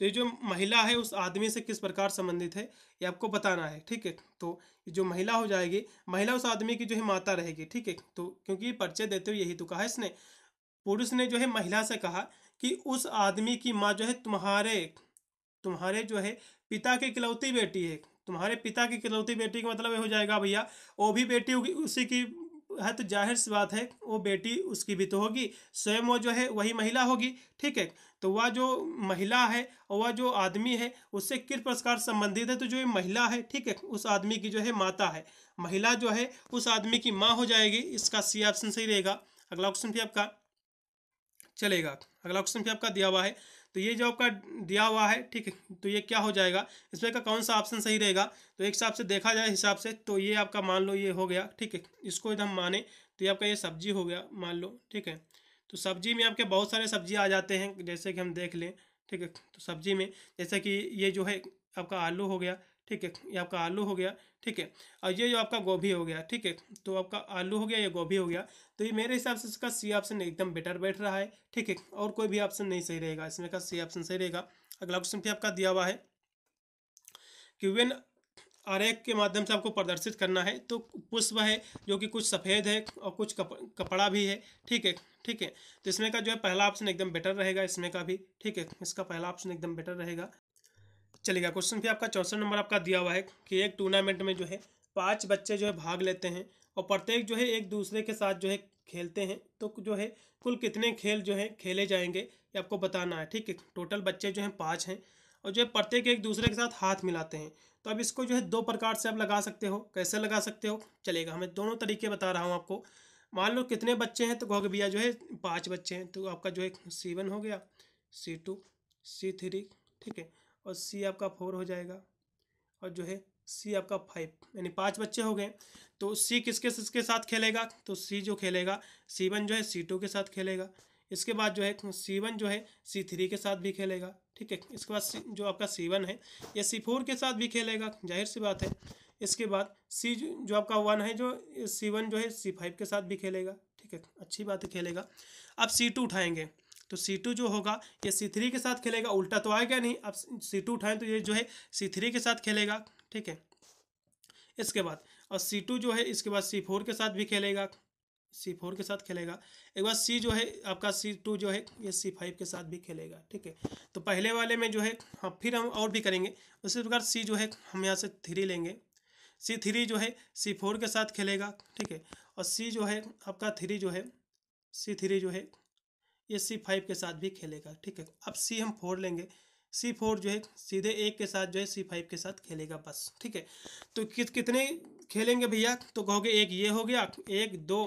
तो ये जो महिला है उस आदमी से किस प्रकार संबंधित है ये आपको बताना है ठीक है तो ये जो महिला हो जाएगी महिला उस आदमी की जो है माता रहेगी ठीक है तो क्योंकि परिचय देते हुए यही तो कहा इसने पुरुष ने जो है महिला से कहा कि उस आदमी की माँ जो है तुम्हारे तुम्हारे जो है पिता की इकलौती बेटी है तुम्हारे पिता की इकलौती बेटी का मतलब ये हो जाएगा भैया वो भी बेटी होगी उसी की है हाँ, तो जाहिर सी बात है वो बेटी उसकी भी तो होगी स्वयं वो जो है वही महिला होगी ठीक है तो वह जो महिला है और वह जो आदमी है उससे किस प्रकार संबंधित है तो जो ये महिला है ठीक है उस आदमी की जो है माता है महिला जो है उस आदमी की माँ हो जाएगी इसका सी ऑप्शन सही रहेगा अगला ऑप्शन भी आपका चलेगा अगला ऑप्शन भी आपका दिया हुआ है तो ये जो आपका दिया हुआ है ठीक है तो ये क्या हो जाएगा इसमें का कौन सा ऑप्शन सही रहेगा तो एक हिसाब से देखा जाए हिसाब से तो ये आपका मान लो ये हो गया ठीक है इसको हम माने तो ये आपका ये सब्जी हो गया मान लो ठीक है तो सब्जी में आपके बहुत सारे सब्जी आ जाते हैं जैसे कि हम देख लें ठीक है तो सब्जी में जैसे कि ये जो है आपका आलू हो गया ठीक है ये आपका आलू हो गया ठीक है और ये जो आपका गोभी हो गया ठीक है तो आपका आलू हो गया या गोभी हो गया तो ये मेरे हिसाब से इसका सी ऑप्शन एकदम बेटर बैठ रहा है ठीक है और कोई भी ऑप्शन नहीं सही रहेगा इसमें का सी ऑप्शन सही रहेगा अगला क्वेश्चन भी आपका दिया हुआ है कि वेन आरेख के माध्यम से आपको प्रदर्शित करना है तो पुष्प है जो कि कुछ सफ़ेद है और कुछ कप, कपड़ा भी है ठीक है ठीक है तो इसमें का जो है पहला ऑप्शन एकदम बेटर रहेगा इसमें का भी ठीक है इसका पहला ऑप्शन एकदम बेटर रहेगा चलेगा क्वेश्चन भी आपका चौसठ नंबर आपका दिया हुआ है कि एक टूर्नामेंट में जो है पाँच बच्चे जो है भाग लेते हैं और प्रत्येक जो है एक दूसरे के साथ जो है खेलते हैं तो जो है कुल कितने खेल जो है खेले जाएंगे ये आपको बताना है ठीक है टोटल बच्चे जो हैं पाँच हैं और जो है प्रत्येक एक दूसरे के साथ हाथ मिलाते हैं तो अब इसको जो है दो प्रकार से आप लगा सकते हो कैसे लगा सकते हो चलेगा हमें दोनों तरीके बता रहा हूँ आपको मान लो कितने बच्चे हैं तो कहोगे भैया जो है पाँच बच्चे हैं तो आपका जो है सी वन हो गया सी टू सी थ्री ठीक है और सी आपका फोर हो जाएगा और जो है सी आपका फाइव यानी पांच बच्चे हो गए तो सी किसके किसके साथ खेलेगा तो सी जो खेलेगा सी वन जो है सी टू के साथ खेलेगा इसके बाद जो है सी वन जो है सी थ्री के साथ भी खेलेगा ठीक है इसके बाद जो आपका सी वन है ये सी फोर के साथ भी खेलेगा जाहिर सी बात है इसके बाद सी जो आपका वन है जो सी वन जो है सी फाइव के साथ भी खेलेगा ठीक है अच्छी बात है खेलेगा अब सी टू उठाएंगे तो सी टू जो होगा ये सी थ्री के साथ खेलेगा उल्टा तो आएगा नहीं अब सी टू उठाएं तो ये जो है सी थ्री के साथ खेलेगा ठीक है इसके बाद और सी टू जो है इसके बाद सी फोर के साथ भी खेलेगा सी फोर के साथ खेलेगा एक बार सी जो है आपका सी टू जो है ये सी फाइव के साथ भी खेलेगा ठीक है तो पहले वाले में जो है हाँ फिर हम और भी करेंगे उसी प्रकार सी जो है हम यहाँ से थ्री लेंगे सी थ्री जो है सी फोर के साथ खेलेगा ठीक है और सी जो है आपका थ्री जो है सी थ्री जो है ये सी फाइव के साथ भी खेलेगा ठीक है अब सी हम फोर लेंगे सी फोर जो है सीधे एक के साथ जो है सी फाइव के साथ खेलेगा बस ठीक है तो कित कितने खेलेंगे भैया तो कहोगे एक ये हो गया एक दो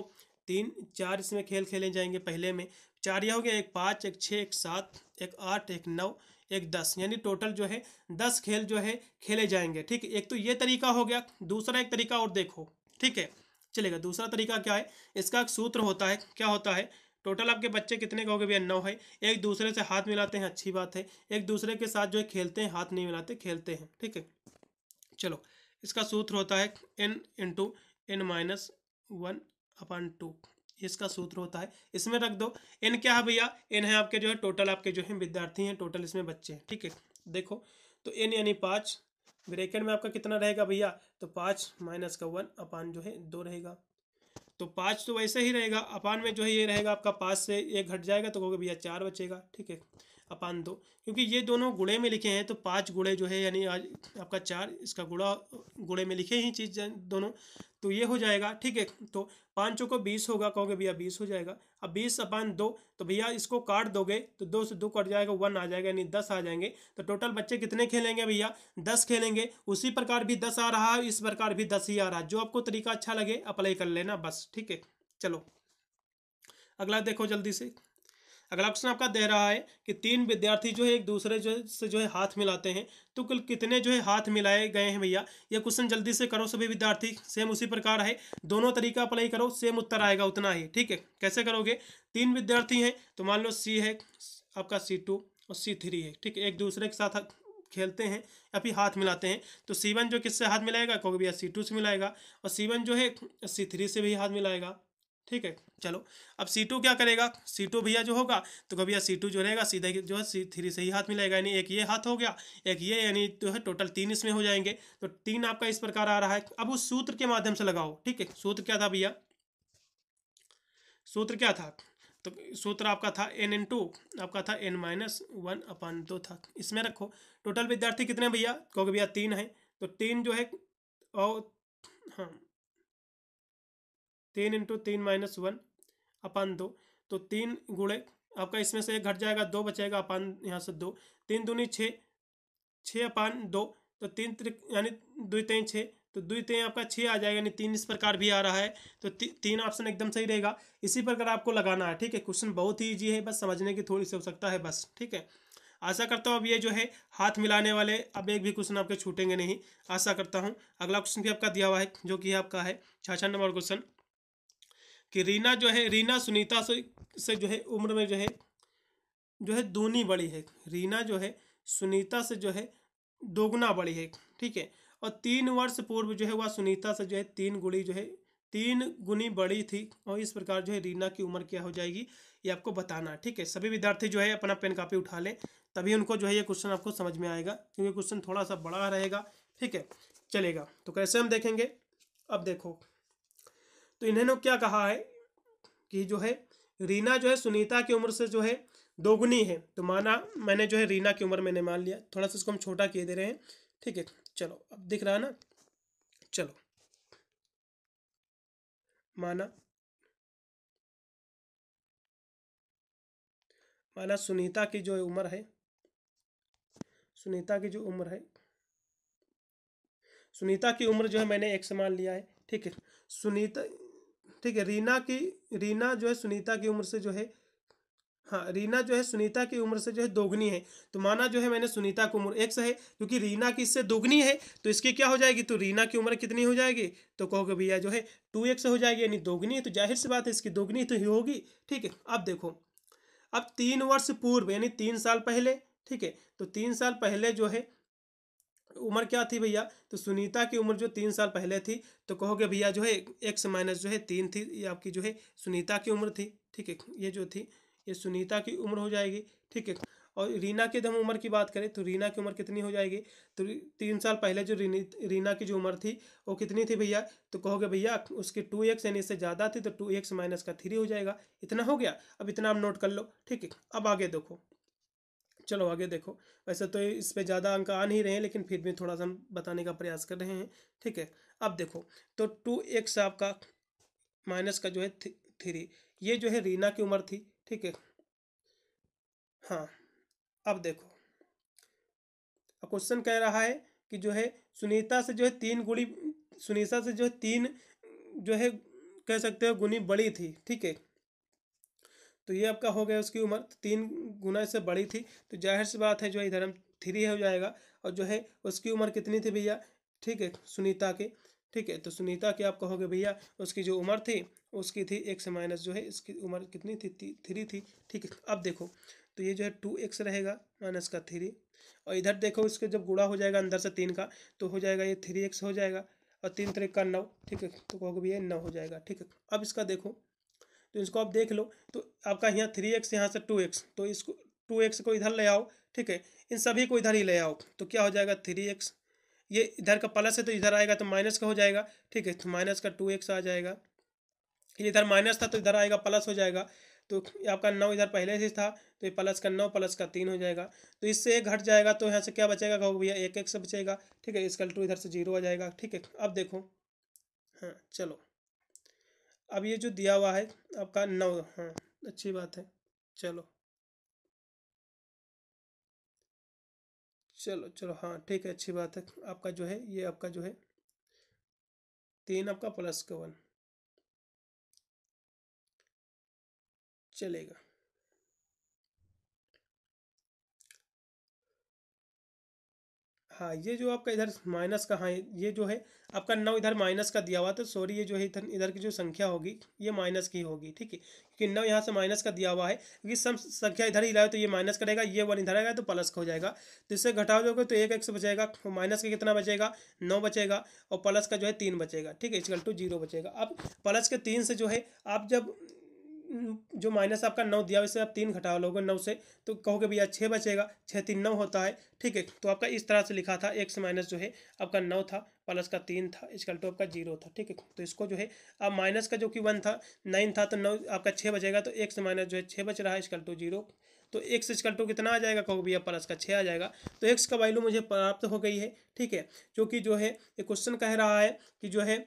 तीन चार इसमें खेल खेले जाएंगे पहले में चार यह हो गया एक पाँच एक छः एक सात एक आठ एक नौ एक दस यानी टोटल जो है दस खेल जो है खेले जाएंगे ठीक है एक तो ये तरीका हो गया दूसरा एक तरीका और देखो ठीक है चलेगा दूसरा तरीका क्या है इसका एक सूत्र होता है क्या होता है टोटल आपके बच्चे कितने कहोगे भैया नौ है एक दूसरे से हाथ मिलाते हैं अच्छी बात है एक दूसरे के साथ जो है खेलते हैं हाथ नहीं मिलाते खेलते हैं ठीक है चलो इसका सूत्र होता है N two N minus one अपन टू इसका सूत्र होता है इसमें रख दो एन क्या है भैया एन है आपके जो है टोटल आपके जो है विद्यार्थी हैं टोटल इसमें बच्चे हैं ठीक है देखो तो एन यानी पाँच ब्रेकेट में आपका कितना रहेगा भैया तो पाँच माइनस का वन अपान जो है दो रहेगा तो पाँच तो वैसे ही रहेगा अपान में जो है ये रहेगा आपका पाँच से एक घट जाएगा तो कहोगे भैया चार बचेगा ठीक है अपान दो क्योंकि ये दोनों गुड़े में लिखे हैं तो पांच गुड़े जो है यानी आज आपका चार इसका गुड़ा गुड़े में लिखे ही चीज़ दोनों तो ये हो जाएगा ठीक है तो पाँचों को बीस होगा कहोगे भैया बीस हो जाएगा अब बीस अपान दो तो भैया इसको काट दोगे तो दो से दो कट जाएगा वन आ जाएगा यानी दस आ जाएंगे तो टोटल बच्चे कितने खेलेंगे भैया दस खेलेंगे उसी प्रकार भी दस आ रहा है इस प्रकार भी दस ही आ रहा है जो आपको तरीका अच्छा लगे अप्लाई कर लेना बस ठीक है चलो अगला देखो जल्दी से अगला क्वेश्चन आपका दे रहा है कि तीन विद्यार्थी जो है एक दूसरे जो से जो है हाथ मिलाते हैं तो कुल कितने जो है हाथ मिलाए गए हैं भैया ये क्वेश्चन जल्दी से करो सभी विद्यार्थी सेम उसी प्रकार है दोनों तरीका अप्लाई करो सेम उत्तर आएगा उतना ही ठीक है कैसे करोगे तीन विद्यार्थी हैं तो मान लो सी है आपका सी टू और सी थ्री है ठीक है एक दूसरे के साथ खेलते हैं या फिर हाथ मिलाते हैं तो सी वन जो किससे हाथ मिलाएगा कहोगे भैया सी टू से मिलाएगा और सी वन जो है सी थ्री से भी हाथ मिलाएगा ठीक है चलो अब सी टू क्या करेगा सी टू भैया जो होगा तो कभी सी टू जो रहेगा सीधा जो है सी थ्री से ही हाथ मिलाएगा यानी एक ये हाथ हो गया एक ये यानी जो है टोटल तीन इसमें हो जाएंगे तो तीन आपका इस प्रकार आ रहा है अब उस सूत्र के माध्यम से लगाओ ठीक है सूत्र क्या था भैया सूत्र क्या था तो सूत्र आपका था एन एन टू आपका था एन माइनस वन अपन दो था इसमें रखो टोटल विद्यार्थी कितने भैया क्योंकि भैया तीन है तो तीन जो है और हाँ तीन इंटू तीन माइनस वन अपान दो तो तीन गुड़े आपका इसमें से एक घट जाएगा दो बचेगा अपान यहाँ से दो तीन दूनी छः छः अपान दो तो तीन यानी दुई तीन छः तो दुई तीन आपका छः आ जाएगा यानी तीन इस प्रकार भी आ रहा है तो ती, तीन ऑप्शन एकदम सही रहेगा इसी प्रकार आपको लगाना है ठीक है क्वेश्चन बहुत ही ईजी है बस समझने की थोड़ी सी हो सकता है बस ठीक है आशा करता हूँ अब ये जो है हाथ मिलाने वाले अब एक भी क्वेश्चन आपके छूटेंगे नहीं आशा करता हूँ अगला क्वेश्चन भी आपका दिया हुआ है जो कि आपका है छाछा नंबर क्वेश्चन कि रीना जो है रीना सुनीता से से जो है उम्र में जो है जो है दूनी बड़ी है रीना जो है सुनीता से जो है दोगुना बड़ी है ठीक है और तीन वर्ष पूर्व जो है वह सुनीता से जो है तीन गुड़ी जो है तीन गुनी बड़ी थी और इस प्रकार जो है रीना की उम्र क्या हो जाएगी ये आपको बताना ठीक है सभी विद्यार्थी जो है अपना पेन कापी उठा लें तभी उनको जो है ये क्वेश्चन आपको समझ में आएगा क्योंकि क्वेश्चन थोड़ा सा बड़ा रहेगा ठीक है चलेगा तो कैसे हम देखेंगे अब देखो तो इन्होंने क्या कहा है कि जो है रीना जो है सुनीता की उम्र से जो है दोगुनी है तो माना मैंने जो है रीना की उम्र मैंने मान लिया थोड़ा सा इसको हम छोटा किए दे रहे हैं ठीक है चलो अब दिख रहा है ना चलो माना माना सुनीता की जो उम्र है सुनीता की जो उम्र है सुनीता की उम्र जो है मैंने एक से मान लिया है ठीक है सुनीता ठीक है रीना की रीना जो है सुनीता की उम्र से जो है हाँ रीना जो है सुनीता की उम्र से जो है दोगुनी है तो माना जो है मैंने सुनीता की उम्र एक से है क्योंकि रीना की इससे दोगुनी है तो इसकी क्या हो जाएगी तो रीना की उम्र कितनी हो जाएगी तो कहोगे भैया जो है टू एक से हो जाएगी यानी दोगुनी है तो जाहिर सी बात है इसकी दोगुनी तो ही होगी ठीक है अब देखो अब तीन वर्ष पूर्व यानी तीन साल पहले ठीक है तो तीन साल पहले जो है उम्र क्या थी भैया तो सुनीता की उम्र जो तीन साल पहले थी तो कहोगे भैया जो है एक्स माइनस जो है तीन थी ये आपकी जो है सुनीता की उम्र थी ठीक है ये जो थी ये सुनीता की उम्र हो जाएगी ठीक है और रीना की जब हम उम्र की बात करें तो रीना की उम्र कितनी हो जाएगी तो तीन साल पहले जो रीनी रीना की जो उम्र थी वो कितनी थी भैया तो कहोगे भैया उसकी टू एक्स यानी इससे ज़्यादा थी तो टू एक्स माइनस का थ्री हो जाएगा इतना हो गया अब इतना आप नोट कर लो ठीक है अब आगे देखो चलो आगे देखो वैसे तो इस पर ज़्यादा अंक आ नहीं रहे हैं लेकिन फिर भी थोड़ा सा हम बताने का प्रयास कर रहे हैं ठीक है अब देखो तो टू एक्स आपका माइनस का जो है थ्री ये जो है रीना की उम्र थी ठीक है हाँ अब देखो अब क्वेश्चन कह रहा है कि जो है सुनीता से जो है तीन गुड़ी सुनीता से जो है तीन जो है कह सकते हो गुनी बड़ी थी ठीक है तो ये आपका हो गया उसकी उम्र तो तीन गुना से बड़ी थी तो जाहिर सी बात है जो इधर हम थ्री हो जाएगा और जो है उसकी उम्र कितनी थी भैया ठीक है सुनीता की ठीक है तो सुनीता की आप कहोगे भैया उसकी जो उम्र थी उसकी थी एक से माइनस जो है इसकी उम्र कितनी थी थ्री थी ठीक है अब देखो तो ये जो है टू एक्स रहेगा माइनस का थ्री और इधर देखो इसके जब गुड़ा हो जाएगा अंदर से तीन का तो हो जाएगा ये थ्री एक्स हो जाएगा और तीन तरीक का नौ ठीक है तो कहोगे भैया नौ हो जाएगा ठीक है अब इसका देखो तो इसको आप देख लो तो आपका यहाँ थ्री एक्स यहाँ से टू एक्स तो इसको टू एक्स को इधर ले आओ ठीक है इन सभी को इधर ही ले आओ तो क्या हो जाएगा थ्री एक्स ये इधर का प्लस है तो इधर आएगा तो माइनस का हो जाएगा ठीक है तो माइनस का टू एक्स आ जाएगा ये इधर माइनस था तो इधर आएगा प्लस हो जाएगा तो आपका नौ इधर पहले से था तो ये प्लस का नौ प्लस का तीन हो जाएगा तो इससे एक घट जाएगा तो यहाँ से क्या बचेगा कहो भैया एक एक से बचेगा ठीक है इसका टू इधर से जीरो आ जाएगा ठीक है अब देखो हाँ चलो अब ये जो दिया हुआ है आपका नौ हाँ अच्छी बात है चलो चलो चलो हाँ ठीक है अच्छी बात है आपका जो है ये आपका जो है तीन आपका प्लस का वन चलेगा हाँ ये जो आपका इधर माइनस का हाँ ये जो है आपका नौ इधर माइनस का दिया हुआ तो सॉरी ये जो है इधर इधर की जो संख्या होगी ये माइनस की होगी ठीक है क्योंकि नौ यहाँ से माइनस का दिया हुआ है क्योंकि सम संख्या इधर ही लाए तो ये माइनस करेगा ये वन इधर आएगा तो प्लस का हो जाएगा तो इससे घटाव दोगे तो एक एक से बचेगा माइनस तो का कितना बचेगा नौ बचेगा और प्लस का जो है तीन बचेगा ठीक है इसकल टू जीरो बचेगा अब प्लस के तीन से जो है आप जब जो माइनस आपका नौ दिया वैसे आप तीन घटा लोगे नौ से तो कहोगे भैया छः बचेगा छः तीन नौ होता है ठीक है तो आपका इस तरह से लिखा था एक्स माइनस जो है आपका नौ था प्लस का तीन था इसका टू आपका जीरो था ठीक है तो इसको जो है अब माइनस का जो कि वन था नाइन था तो नौ आपका छः बचेगा तो एक्स माइनस जो है छः बच रहा है इसका टू जीरो तो एक्स इसका टू कितना आ जाएगा कहोगे भैया प्लस का छः आ जाएगा तो एक्स का वैल्यू मुझे प्राप्त हो गई है ठीक है क्योंकि जो है ये क्वेश्चन कह रहा है कि जो है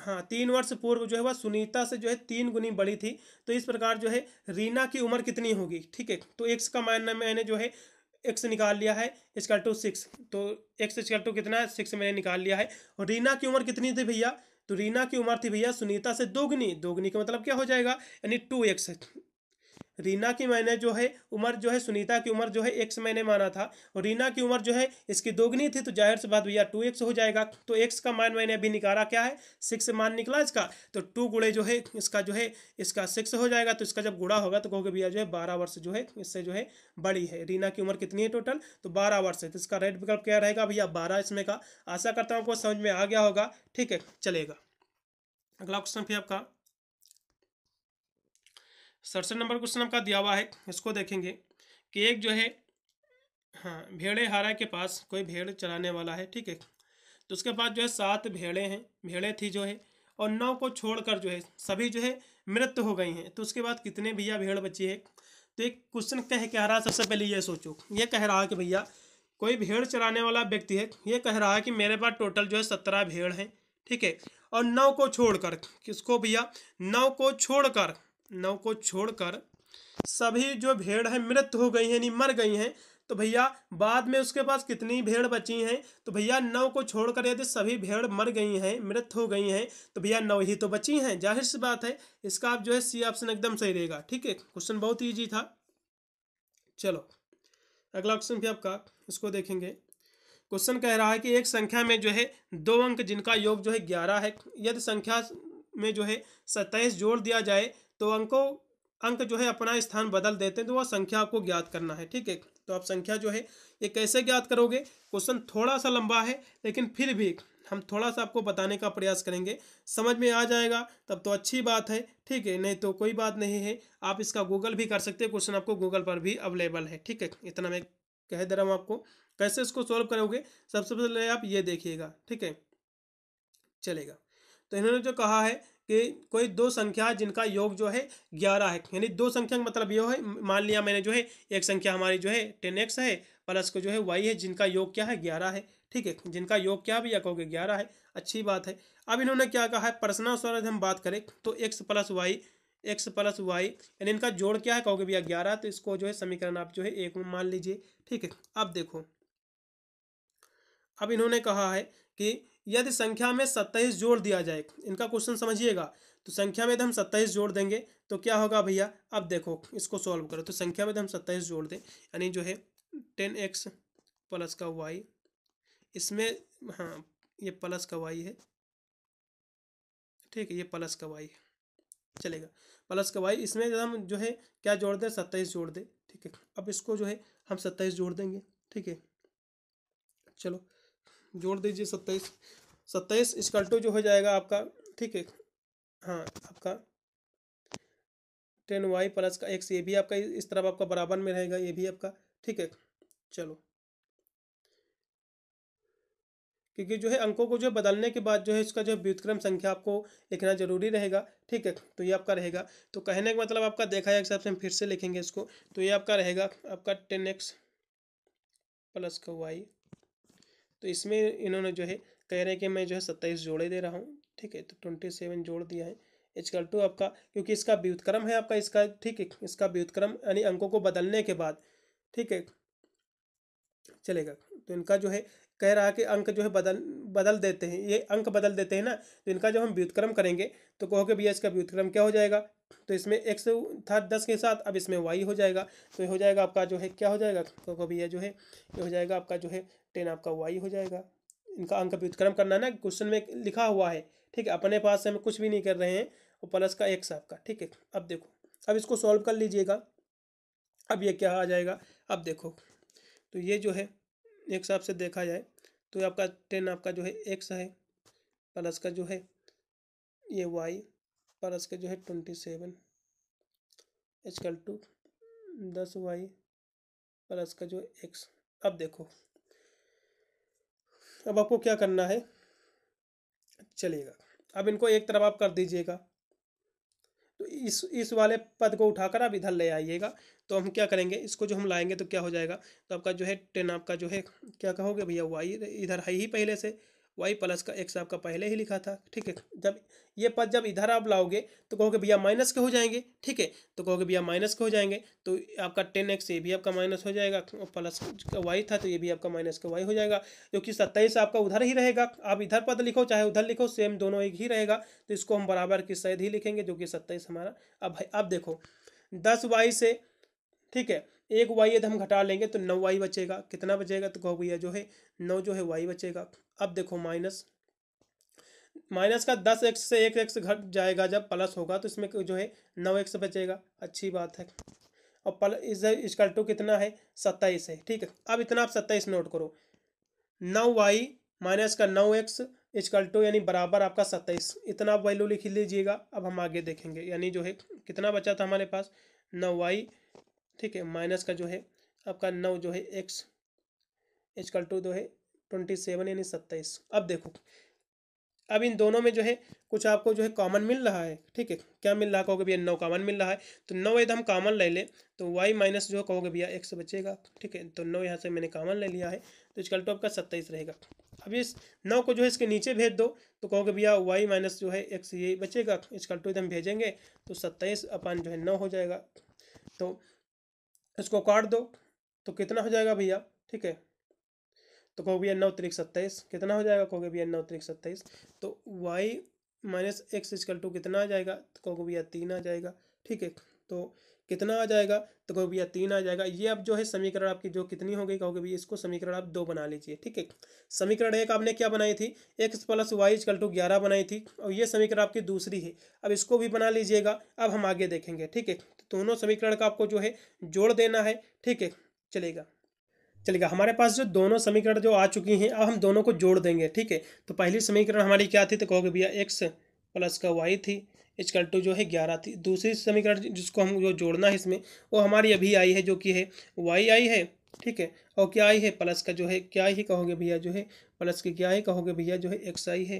हाँ तीन वर्ष पूर्व जो है वह सुनीता से जो है तीन गुनी बड़ी थी तो इस प्रकार जो है रीना की उम्र कितनी होगी ठीक है तो एक्स का मायने मैंने जो है एक्स निकाल लिया है इसका टू सिक्स तो एक्स इसका टू कितना है सिक्स मैंने निकाल लिया है और रीना की उम्र कितनी थी भैया तो रीना की उम्र थी भैया सुनीता से दोगुनी दोगुनी का मतलब क्या हो जाएगा यानी टू एक्स रीना की मैंने जो है उम्र जो है सुनीता की उम्र जो है एक्स मैंने माना था और रीना की उम्र जो है इसकी दोगुनी थी तो जाहिर से बात भैया टू एक्स हो जाएगा तो एक्स का मान मैंने अभी निकाला क्या है सिक्स मान निकला इसका तो टू गुड़े जो है इसका जो है इसका सिक्स हो जाएगा तो इसका जब गुड़ा होगा तो कहोगे भैया जो है बारह वर्ष जो है इससे जो है बड़ी है रीना की उम्र कितनी है टोटल तो बारह वर्ष है तो इसका रेड विकल्प क्या रहेगा भैया बारह इसमें का आशा करता हूँ आपको समझ में आ गया होगा ठीक है चलेगा अगला क्वेश्चन फिर आपका सड़सठ नंबर क्वेश्चन आपका दिया हुआ है इसको देखेंगे कि एक जो है हाँ भेड़े हारा के पास कोई भेड़ चलाने वाला है ठीक है तो उसके पास जो है सात भेड़े हैं भेड़े थी जो है और नौ को छोड़कर जो है सभी जो है मृत हो गई हैं तो उसके बाद कितने भैया भेड़ बची है तो एक क्वेश्चन कह कह रहा है सबसे पहले ये सोचो ये कह रहा है कि भैया कोई भेड़ चलाने वाला व्यक्ति है ये कह रहा है कि मेरे पास टोटल जो है सत्रह भेड़ हैं ठीक है और नौ को छोड़कर किसको भैया नौ को छोड़कर नौ को छोड़कर सभी जो भेड़ हैं मृत हो गई हैं यानी मर गई हैं तो भैया बाद में उसके पास कितनी भेड़ बची हैं तो भैया नौ को छोड़कर यदि सभी भेड़ मर गई हैं मृत हो गई हैं तो भैया नौ ही तो बची हैं जाहिर सी बात है इसका आप जो है सी ऑप्शन एकदम सही रहेगा ठीक है क्वेश्चन बहुत ईजी था चलो अगला ऑप्शन भी आपका इसको देखेंगे क्वेश्चन कह रहा है कि एक संख्या में जो है दो अंक जिनका योग जो है ग्यारह है यदि संख्या में जो है सत्ताईस जोड़ दिया जाए तो अंकों अंक जो है अपना स्थान बदल देते हैं तो वह संख्या आपको ज्ञात करना है ठीक है तो आप संख्या जो है ये कैसे ज्ञात करोगे क्वेश्चन थोड़ा सा लंबा है लेकिन फिर भी हम थोड़ा सा आपको बताने का प्रयास करेंगे समझ में आ जाएगा तब तो अच्छी बात है ठीक है नहीं तो कोई बात नहीं है आप इसका गूगल भी कर सकते हैं क्वेश्चन आपको गूगल पर भी अवेलेबल है ठीक है इतना मैं कह दे रहा हूँ आपको कैसे इसको सॉल्व करोगे सबसे पहले आप ये देखिएगा ठीक है चलेगा तो इन्होंने जो कहा है कि कोई दो संख्या जिनका योग जो है ग्यारह है यानी दो संख्या का मतलब ये है मान लिया मैंने जो है एक संख्या हमारी जो है टेन एक्स है प्लस को जो है वाई है जिनका योग क्या है ग्यारह है ठीक है जिनका योग क्या भैया कहोगे ग्यारह है अच्छी बात है अब इन्होंने क्या कहा है पर्सनल स्वर हम बात करें तो X plus Y X plus Y यानी इनका जोड़ क्या है कहोगे भैया ग्यारह तो इसको जो है समीकरण आप जो है एक में मान लीजिए ठीक है अब देखो अब इन्होंने कहा है कि यदि संख्या में सत्ताईस जोड़ दिया जाए इनका क्वेश्चन समझिएगा तो संख्या में यदि हम सत्ताईस जोड़ देंगे तो क्या होगा भैया अब देखो इसको सॉल्व करो तो संख्या में यदि हम सत्ताईस जोड़ दें यानी जो है टेन एक्स प्लस का वाई इसमें हाँ ये प्लस का वाई है ठीक है ये प्लस का वाई है चलेगा प्लस का वाई इसमें यदि हम जो है क्या जोड़ दें सत्ताईस जोड़ दें ठीक है अब इसको जो है हम सत्ताईस जोड़ देंगे ठीक है चलो जोड़ दीजिए सत्ताईस सत्ताईस इसकल्टो जो हो जाएगा आपका ठीक है हाँ आपका टेन वाई प्लस का एक्स ये भी आपका इस तरफ आपका बराबर में रहेगा ये भी आपका ठीक है चलो क्योंकि जो है अंकों को जो है बदलने के बाद जो है इसका जो व्युतक्रम संख्या आपको लिखना जरूरी रहेगा ठीक है तो ये आपका रहेगा तो कहने का मतलब आपका देखा है हिसाब से हम फिर से लिखेंगे इसको तो ये आपका रहेगा आपका टेन एक्स प्लस का वाई तो इसमें इन्होंने जो है कह रहे हैं कि मैं जो है सत्ताईस जोड़े दे रहा हूँ ठीक है तो ट्वेंटी सेवन जोड़ दिया है एचकल टू आपका क्योंकि इसका व्युतक्रम है आपका इसका ठीक है इसका व्युतक्रम यानी अंकों को बदलने के बाद ठीक है चलेगा तो इनका जो है कह रहा है कि अंक जो है बदल बदल देते हैं ये अंक बदल देते हैं ना तो इनका जब हम व्युतक्रम करेंगे तो कहो कि भैया इसका व्युतक्रम क्या हो जाएगा तो इसमें एक्स था दस के साथ अब इसमें वाई हो जाएगा तो ये हो जाएगा आपका जो है क्या हो जाएगा तो कभी यह जो है ये हो जाएगा आपका जो है टेन आपका वाई हो जाएगा इनका अंक व्युतक्रम करना ना क्वेश्चन में लिखा हुआ है ठीक है अपने पास से हम कुछ भी नहीं कर रहे हैं वो प्लस का एक्स आपका ठीक है अब देखो अब इसको सॉल्व कर लीजिएगा अब ये क्या आ जाएगा अब देखो तो ये जो है एक हिसाब से देखा जाए तो आपका टेन आपका जो है एक्स है प्लस का जो है ये वाई पारस के जो है ट्वेंटी सेवन एजकल टू दस वाई प्लस का जो एक्स अब देखो अब आपको क्या करना है चलेगा अब इनको एक तरफ आप कर दीजिएगा तो इस इस वाले पद को उठाकर आप इधर ले आइएगा तो हम क्या करेंगे इसको जो हम लाएंगे तो क्या हो जाएगा तो आपका जो है टेन आपका जो है क्या कहोगे भैया वाई इधर है ही पहले से वाई प्लस का एक्स आपका पहले ही लिखा था ठीक है जब ये पद जब इधर आप लाओगे तो कहोगे भैया माइनस के हो जाएंगे ठीक है तो कहोगे भैया माइनस के हो जाएंगे तो आपका टेन एक्स ये भी आपका माइनस हो जाएगा प्लस का वाई था तो ये भी आपका माइनस का वाई हो जाएगा जो कि सत्ताईस आपका उधर ही रहेगा आप इधर पद लिखो चाहे उधर लिखो सेम दोनों एक ही रहेगा तो इसको हम बराबर की शायद ही लिखेंगे जो कि सत्ताईस हमारा अब अब देखो दस वाई से ठीक है एक वाई यदि हम घटा लेंगे तो नौ वाई बचेगा कितना बचेगा तो कहो भैया जो है नौ जो है वाई बचेगा अब देखो माइनस माइनस का दस एक्स से एक एक्स घट जाएगा जब प्लस होगा तो इसमें जो है नौ एक्स बचेगा अच्छी बात है और प्लस इस इसका टू कितना है सत्ताईस है ठीक है अब इतना आप सत्ताईस नोट करो नौ वाई माइनस का नौ एक्स इजकल टू यानी बराबर आपका सत्ताईस इतना आप वैल्यू लिख लीजिएगा अब हम आगे देखेंगे यानी जो है कितना बचा था हमारे पास नौ वाई ठीक है माइनस का जो है आपका नौ जो है एक्स इजकल टू जो है ट्वेंटी सेवन यानी सत्ताईस अब देखो अब इन दोनों में जो है कुछ आपको जो है कॉमन मिल रहा है ठीक है क्या मिल रहा है कहोगे भैया नौ कॉमन मिल रहा है तो नौ यदि हम कॉमन ले लें तो वाई माइनस जो कहोगे भैया एक्स बचेगा ठीक है तो नौ यहाँ से मैंने कॉमन ले लिया है तो एजकल टू आपका सत्ताईस रहेगा अब इस नौ को जो है इसके नीचे भेज दो तो कहोगे भैया वाई माइनस जो है एक्स ये बचेगा इसका टू हम भेजेंगे तो सत्ताईस अपान जो है नौ हो जाएगा तो इसको काट दो तो कितना हो जाएगा भैया ठीक है तो कहो भैया नौ तरीक सत्ताईस कितना हो जाएगा कहोगे भैया नौ तरीक सत्ताईस तो Y minus X equal two कितना आ जाएगा तो कहोगे भैया तीन आ जाएगा ठीक है तो कितना आ जाएगा तो कहोगे भैया तीन आ जाएगा ये अब जो है समीकरण आपकी जो कितनी हो गई कहोगे भैया इसको समीकरण आप दो बना लीजिए ठीक है समीकरण एक आपने क्या बनाई थी X plus Y equal two ग्यारह बनाई थी और ये समीकरण आपकी दूसरी है अब इसको भी बना लीजिएगा अब हम आगे देखेंगे ठीक है दोनों समीकरण का आपको जो है जोड़ देना है ठीक है चलेगा चलेगा हमारे पास जो दोनों समीकरण जो आ चुकी हैं अब हम दोनों को जोड़ देंगे ठीक है तो पहली समीकरण हमारी क्या थी तो कहोगे भैया एक्स प्लस का वाई थी इजकल टू जो है ग्यारह थी दूसरी समीकरण जिसको हम जो जोड़ना है इसमें वो हमारी अभी आई है जो कि है वाई आई है ठीक है और क्या आई है प्लस का जो है क्या ही कहोगे भैया जो है प्लस की क्या ही कहोगे भैया जो है एक्स आई है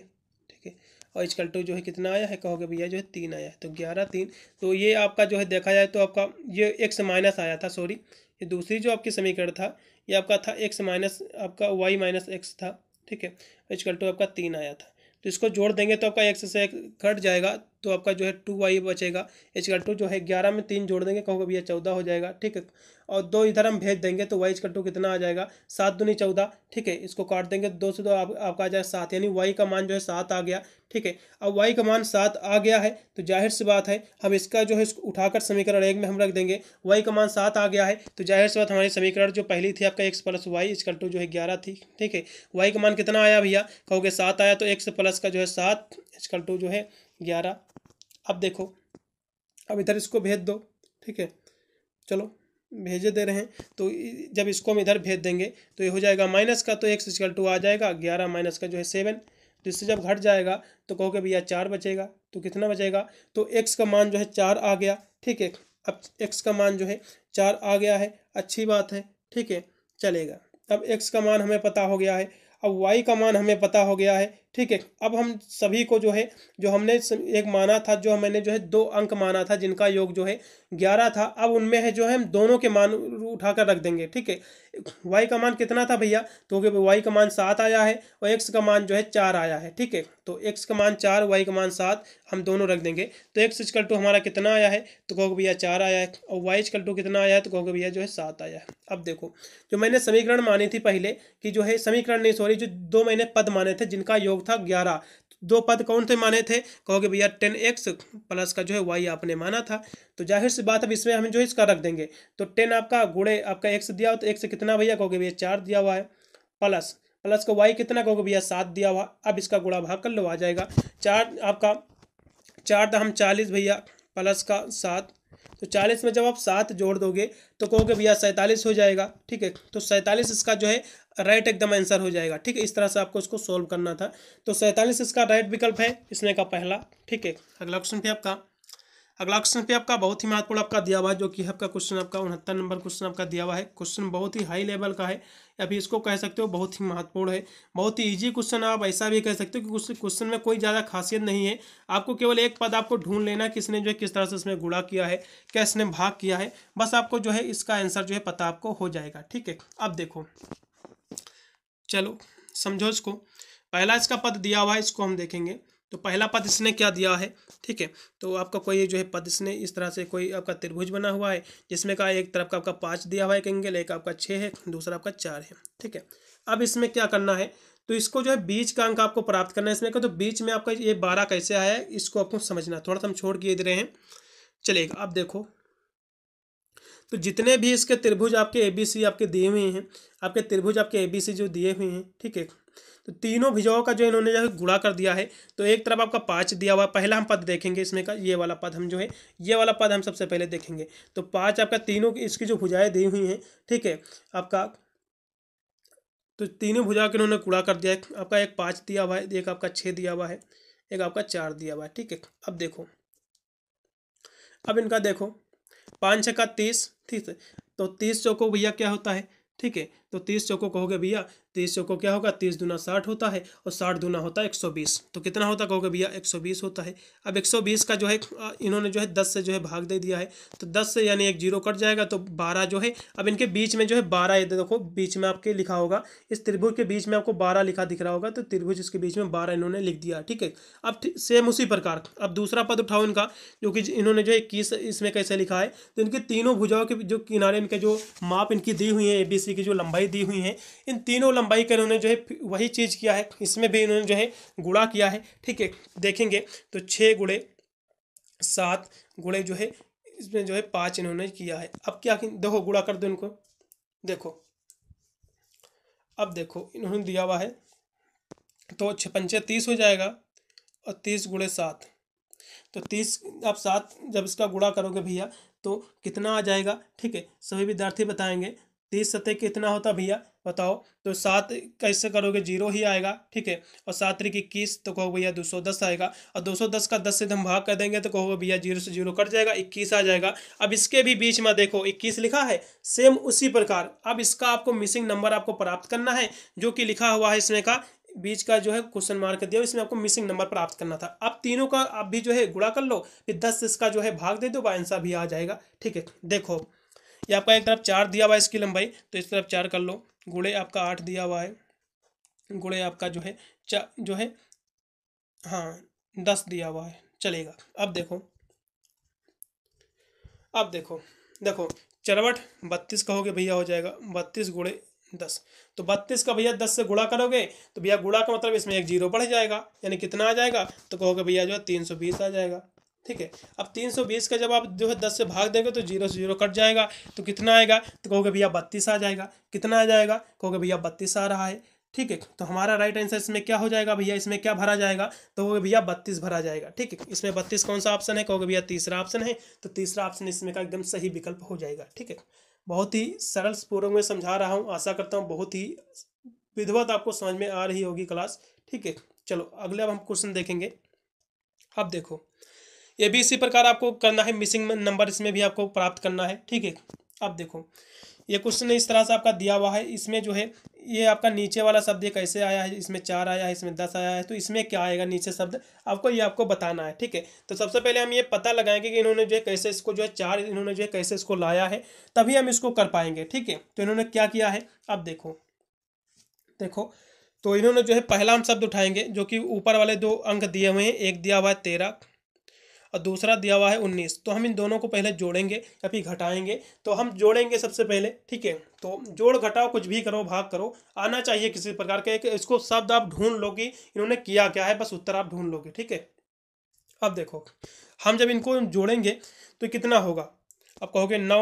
ठीक है और इजकल टू जो है कितना आया है कहोगे भैया जो है तीन आया है तो ग्यारह तीन तो ये आपका जो है देखा जाए तो आपका ये एक्स माइनस आया था सॉरी ये दूसरी जो आपकी समीकरण था ये आपका था एक्स माइनस आपका वाई माइनस एक्स था ठीक है इजकल टू आपका तीन आया था तो इसको जोड़ देंगे तो आपका एक्स से एक कट जाएगा तो आपका जो है टू वाई बचेगा इसका टू जो है ग्यारह में तीन जोड़ देंगे कहोगे भैया चौदह हो जाएगा ठीक है और दो इधर हम भेज देंगे तो वाई इसका टू कितना आ जाएगा सात दूनी चौदह ठीक है इसको काट देंगे दो से दो आप, आपका आ जाएगा सात यानी वाई का मान जो है सात आ गया ठीक है अब वाई का मान सात आ गया है तो जाहिर सी बात है हम इसका जो है इसको उठाकर समीकरण एक में हम रख देंगे वाई का मान सात आ गया है तो जाहिर सी बात हमारी समीकरण जो पहली थी आपका X plus Y equal two जो है ग्यारह थी ठीक है वाई का मान कितना आया भैया कहोगे सात आया तो एक्स प्लस का जो है सात इसकल टू जो है ग्यारह अब देखो अब इधर इसको भेज दो ठीक है चलो भेजे दे रहे हैं तो जब इसको हम इधर भेज देंगे तो ये हो जाएगा माइनस का तो एक्स इजकल टू आ जाएगा ग्यारह माइनस का जो है सेवन तो इससे जब घट जाएगा तो कहोगे भैया चार बचेगा तो कितना बचेगा तो एक्स का मान जो है चार आ गया ठीक है अब एक्स का मान जो है चार आ गया है अच्छी बात है ठीक है चलेगा अब एक्स का मान हमें पता हो गया है अब वाई का मान हमें पता हो गया है ठीक है अब हम सभी को जो है जो हमने एक माना था जो मैंने जो है दो अंक माना था जिनका योग जो है ग्यारह था अब उनमें है जो है हम दोनों के मान उठाकर रख देंगे ठीक है वाई का मान कितना था भैया तो वाई का मान सात आया है और एक्स का मान जो है चार आया है ठीक है तो एक्स का मान चार वाई का मान सात हम दोनों रख देंगे तो एक्स इजकल टू हमारा कितना आया है तो कहोगे भैया चार आया है और वाई इजकल टू कितना आया है तो कहोगे भैया जो है सात आया है अब देखो जो मैंने समीकरण मानी थी पहले कि जो है समीकरण नहीं सॉरी जो दो मैंने पद माने थे जिनका योग था ग्यारह दो पद कौन थे माने थे कहोगे भैया टेन एक्स प्लस का जो है वाई आपने माना था तो जाहिर सी बात अब इसमें हमें जो है इसका रख देंगे तो टेन आपका गुड़े आपका एक्स दिया हो तो एक्स कितना भैया कहोगे भैया चार दिया हुआ है प्लस प्लस का वाई कितना कहोगे भैया सात दिया हुआ अब इसका गुड़ा भाग कर लो आ जाएगा चार आपका चार दाम चालीस भैया प्लस का सात तो चालीस में जब आप सात जोड़ दोगे तो कहोगे भैया सैंतालीस हो जाएगा ठीक है तो सैंतालीस इसका जो है राइट एकदम आंसर हो जाएगा ठीक है इस तरह से आपको इसको सोल्व करना था तो सैंतालीस इसका राइट विकल्प है इसने का पहला ठीक है अगला क्वेश्चन पे आपका अगला क्वेश्चन पे आपका बहुत ही महत्वपूर्ण आपका दिया हुआ है जो कि आपका क्वेश्चन आपका उनहत्तर नंबर क्वेश्चन आपका दिया हुआ है क्वेश्चन बहुत ही हाई लेवल का है या फिर इसको कह सकते हो बहुत ही महत्वपूर्ण है बहुत ही इजी क्वेश्चन है आप ऐसा भी कह सकते हो कि क्वेश्चन में कोई ज़्यादा खासियत नहीं है आपको केवल एक पद आपको ढूंढ लेना किसने जो है किस तरह से इसमें गुड़ा किया है क्या इसने भाग किया है बस आपको जो है इसका आंसर जो है पता आपको हो जाएगा ठीक है अब देखो चलो समझो इसको पहला इसका पद दिया हुआ है इसको हम देखेंगे तो पहला पद इसने क्या दिया है ठीक है तो आपका कोई जो है पद इसने इस तरह से कोई आपका त्रिभुज बना हुआ है जिसमें का एक तरफ का आपका पाँच दिया हुआ है कहेंगे एक आपका छः है दूसरा आपका चार है ठीक है अब इसमें क्या करना है तो इसको जो है बीच का अंक आपको प्राप्त करना है इसमें का तो बीच में आपका ये बारह कैसे आया है इसको आपको समझना थोड़ा सा हम छोड़ के दे रहे हैं चलेगा अब देखो तो जितने भी इसके त्रिभुज आपके ए बी सी आपके दिए हुए हैं आपके त्रिभुज आपके ए बी सी जो दिए हुए हैं ठीक है तो तीनों भुजाओं का जो इन्होंने जो है गुणा कर दिया है तो एक तरफ आपका पाँच दिया हुआ पहला हम पद देखेंगे इसमें का ये वाला पद हम जो है ये वाला पद हम सबसे पहले देखेंगे तो पाँच आपका तीनों इसकी जो भुजाएं दी हुई हैं ठीक है आपका तो तीनों भुजाओं के इन्होंने कूड़ा कर दिया है आपका एक पाँच दिया हुआ है एक आपका छः दिया हुआ है एक आपका चार दिया हुआ है ठीक है अब देखो अब इनका देखो पाँच छक्का तीस ठीक है तो तीस चौको भैया क्या होता है ठीक है तो तीस चौको कहोगे भैया तीस चौको क्या होगा तीस दूना साठ होता है और साठ दूना होता है एक सौ बीस तो कितना होता कहोगे भैया एक सौ बीस होता है अब एक सौ बीस का जो है इन्होंने जो है दस से जो है भाग दे दिया है तो दस से यानी एक जीरो कट जाएगा तो बारह जो है अब इनके बीच में जो है बारह ये देखो बीच में आपके लिखा होगा इस त्रिभुज के बीच में आपको बारह लिखा दिख रहा होगा तो त्रिभुज इसके बीच में बारह इन्होंने लिख दिया ठीक है अब सेम उसी प्रकार अब दूसरा पद उठाओ इनका जो कि इन्होंने जो है इक्कीस इसमें कैसे लिखा है तो इनके तीनों भुजाओं के जो किनारे इनके जो माप इनकी दी हुई है ए की जो लंबाई लंबाई दी हुई है इन तीनों लंबाई का इन्होंने जो है वही चीज़ किया है इसमें भी इन्होंने जो है गुड़ा किया है ठीक है देखेंगे तो छः गुड़े सात गुड़े जो है इसमें जो है पाँच इन्होंने किया है अब क्या देखो गुड़ा कर दो इनको देखो अब देखो इन्होंने दिया हुआ है तो छपंचे तीस हो जाएगा और तीस गुड़े सात तो तीस आप सात जब इसका गुड़ा करोगे भैया तो कितना आ जाएगा ठीक है सभी विद्यार्थी बताएंगे तीस सतह कितना होता भैया बताओ तो सात कैसे करोगे जीरो ही आएगा ठीक है और सात तरीक इक्कीस तो कहो भैया दो सौ दस आएगा और दो सौ दस का दस से हम भाग कर देंगे तो कहोगे भैया जीरो से जीरो कट जाएगा इक्कीस आ जाएगा अब इसके भी बीच में देखो इक्कीस लिखा है सेम उसी प्रकार अब इसका आपको मिसिंग नंबर आपको प्राप्त करना है जो कि लिखा हुआ है इसमें का बीच का जो है क्वेश्चन मार्क दिया इसमें आपको मिसिंग नंबर प्राप्त करना था अब तीनों का आप भी जो है गुड़ा कर लो फिर दस इसका जो है भाग दे दो आंसर भी आ जाएगा ठीक है देखो या आपका एक तरफ चार दिया हुआ है इसकी लंबाई तो इस तरफ चार कर लो गुड़े आपका आठ दिया हुआ है गुड़े आपका जो है चा जो है हाँ दस दिया हुआ है चलेगा अब देखो अब देखो देखो चरवट बत्तीस कहोगे भैया हो जाएगा बत्तीस गुड़े दस तो बत्तीस का भैया दस से गुड़ा करोगे तो भैया गुड़ा का मतलब इसमें एक जीरो बढ़ जाएगा यानी कितना आ जाएगा तो कहोगे भैया जो है तीन सौ बीस आ जाएगा ठीक है अब 320 का जब आप जो है दस से भाग देंगे तो जीरो से जीरो कट जाएगा तो कितना आएगा तो कहोगे भैया बत्तीस आ जाएगा कितना आ जाएगा कहोगे भैया बत्तीस आ रहा है ठीक है तो हमारा राइट आंसर इसमें क्या हो जाएगा भैया इसमें क्या भरा जाएगा तो कहोगे भैया बत्तीस भरा जाएगा ठीक है इसमें बत्तीस कौन सा ऑप्शन है कहोगे भैया तीसरा ऑप्शन है तो तीसरा ऑप्शन इसमें का एकदम सही विकल्प हो जाएगा ठीक है बहुत ही सरल पूर्व में समझा रहा हूँ आशा करता हूँ बहुत ही विधवत आपको समझ में आ रही होगी क्लास ठीक है चलो अगले अब हम क्वेश्चन देखेंगे अब देखो ये भी इसी प्रकार आपको करना है मिसिंग नंबर इसमें भी आपको प्राप्त करना है ठीक है अब देखो ये क्वेश्चन इस तरह से आपका दिया हुआ है इसमें जो है ये आपका नीचे वाला शब्द कैसे आया है इसमें चार आया है इसमें दस आया है तो इसमें क्या आएगा नीचे शब्द आपको ये आपको बताना है ठीक है तो सबसे पहले हम ये पता लगाएंगे कि इन्होंने जो है कैसे इसको जो है चार इन्होंने जो है कैसे इसको लाया है तभी हम इसको कर पाएंगे ठीक है तो इन्होंने क्या किया है अब देखो देखो तो इन्होंने जो है पहला हम शब्द उठाएंगे जो कि ऊपर वाले दो अंक दिए हुए हैं एक दिया हुआ है तेरह और दूसरा दिया हुआ है उन्नीस तो हम इन दोनों को पहले जोड़ेंगे या फिर घटाएंगे तो हम जोड़ेंगे सबसे पहले ठीक है तो जोड़ घटाओ कुछ भी करो भाग करो आना चाहिए किसी प्रकार के एक इसको शब्द आप ढूंढ लोगे इन्होंने किया क्या है बस उत्तर आप ढूंढ लोगे ठीक है अब देखो हम जब इनको जोड़ेंगे तो कितना होगा आप कहोगे नौ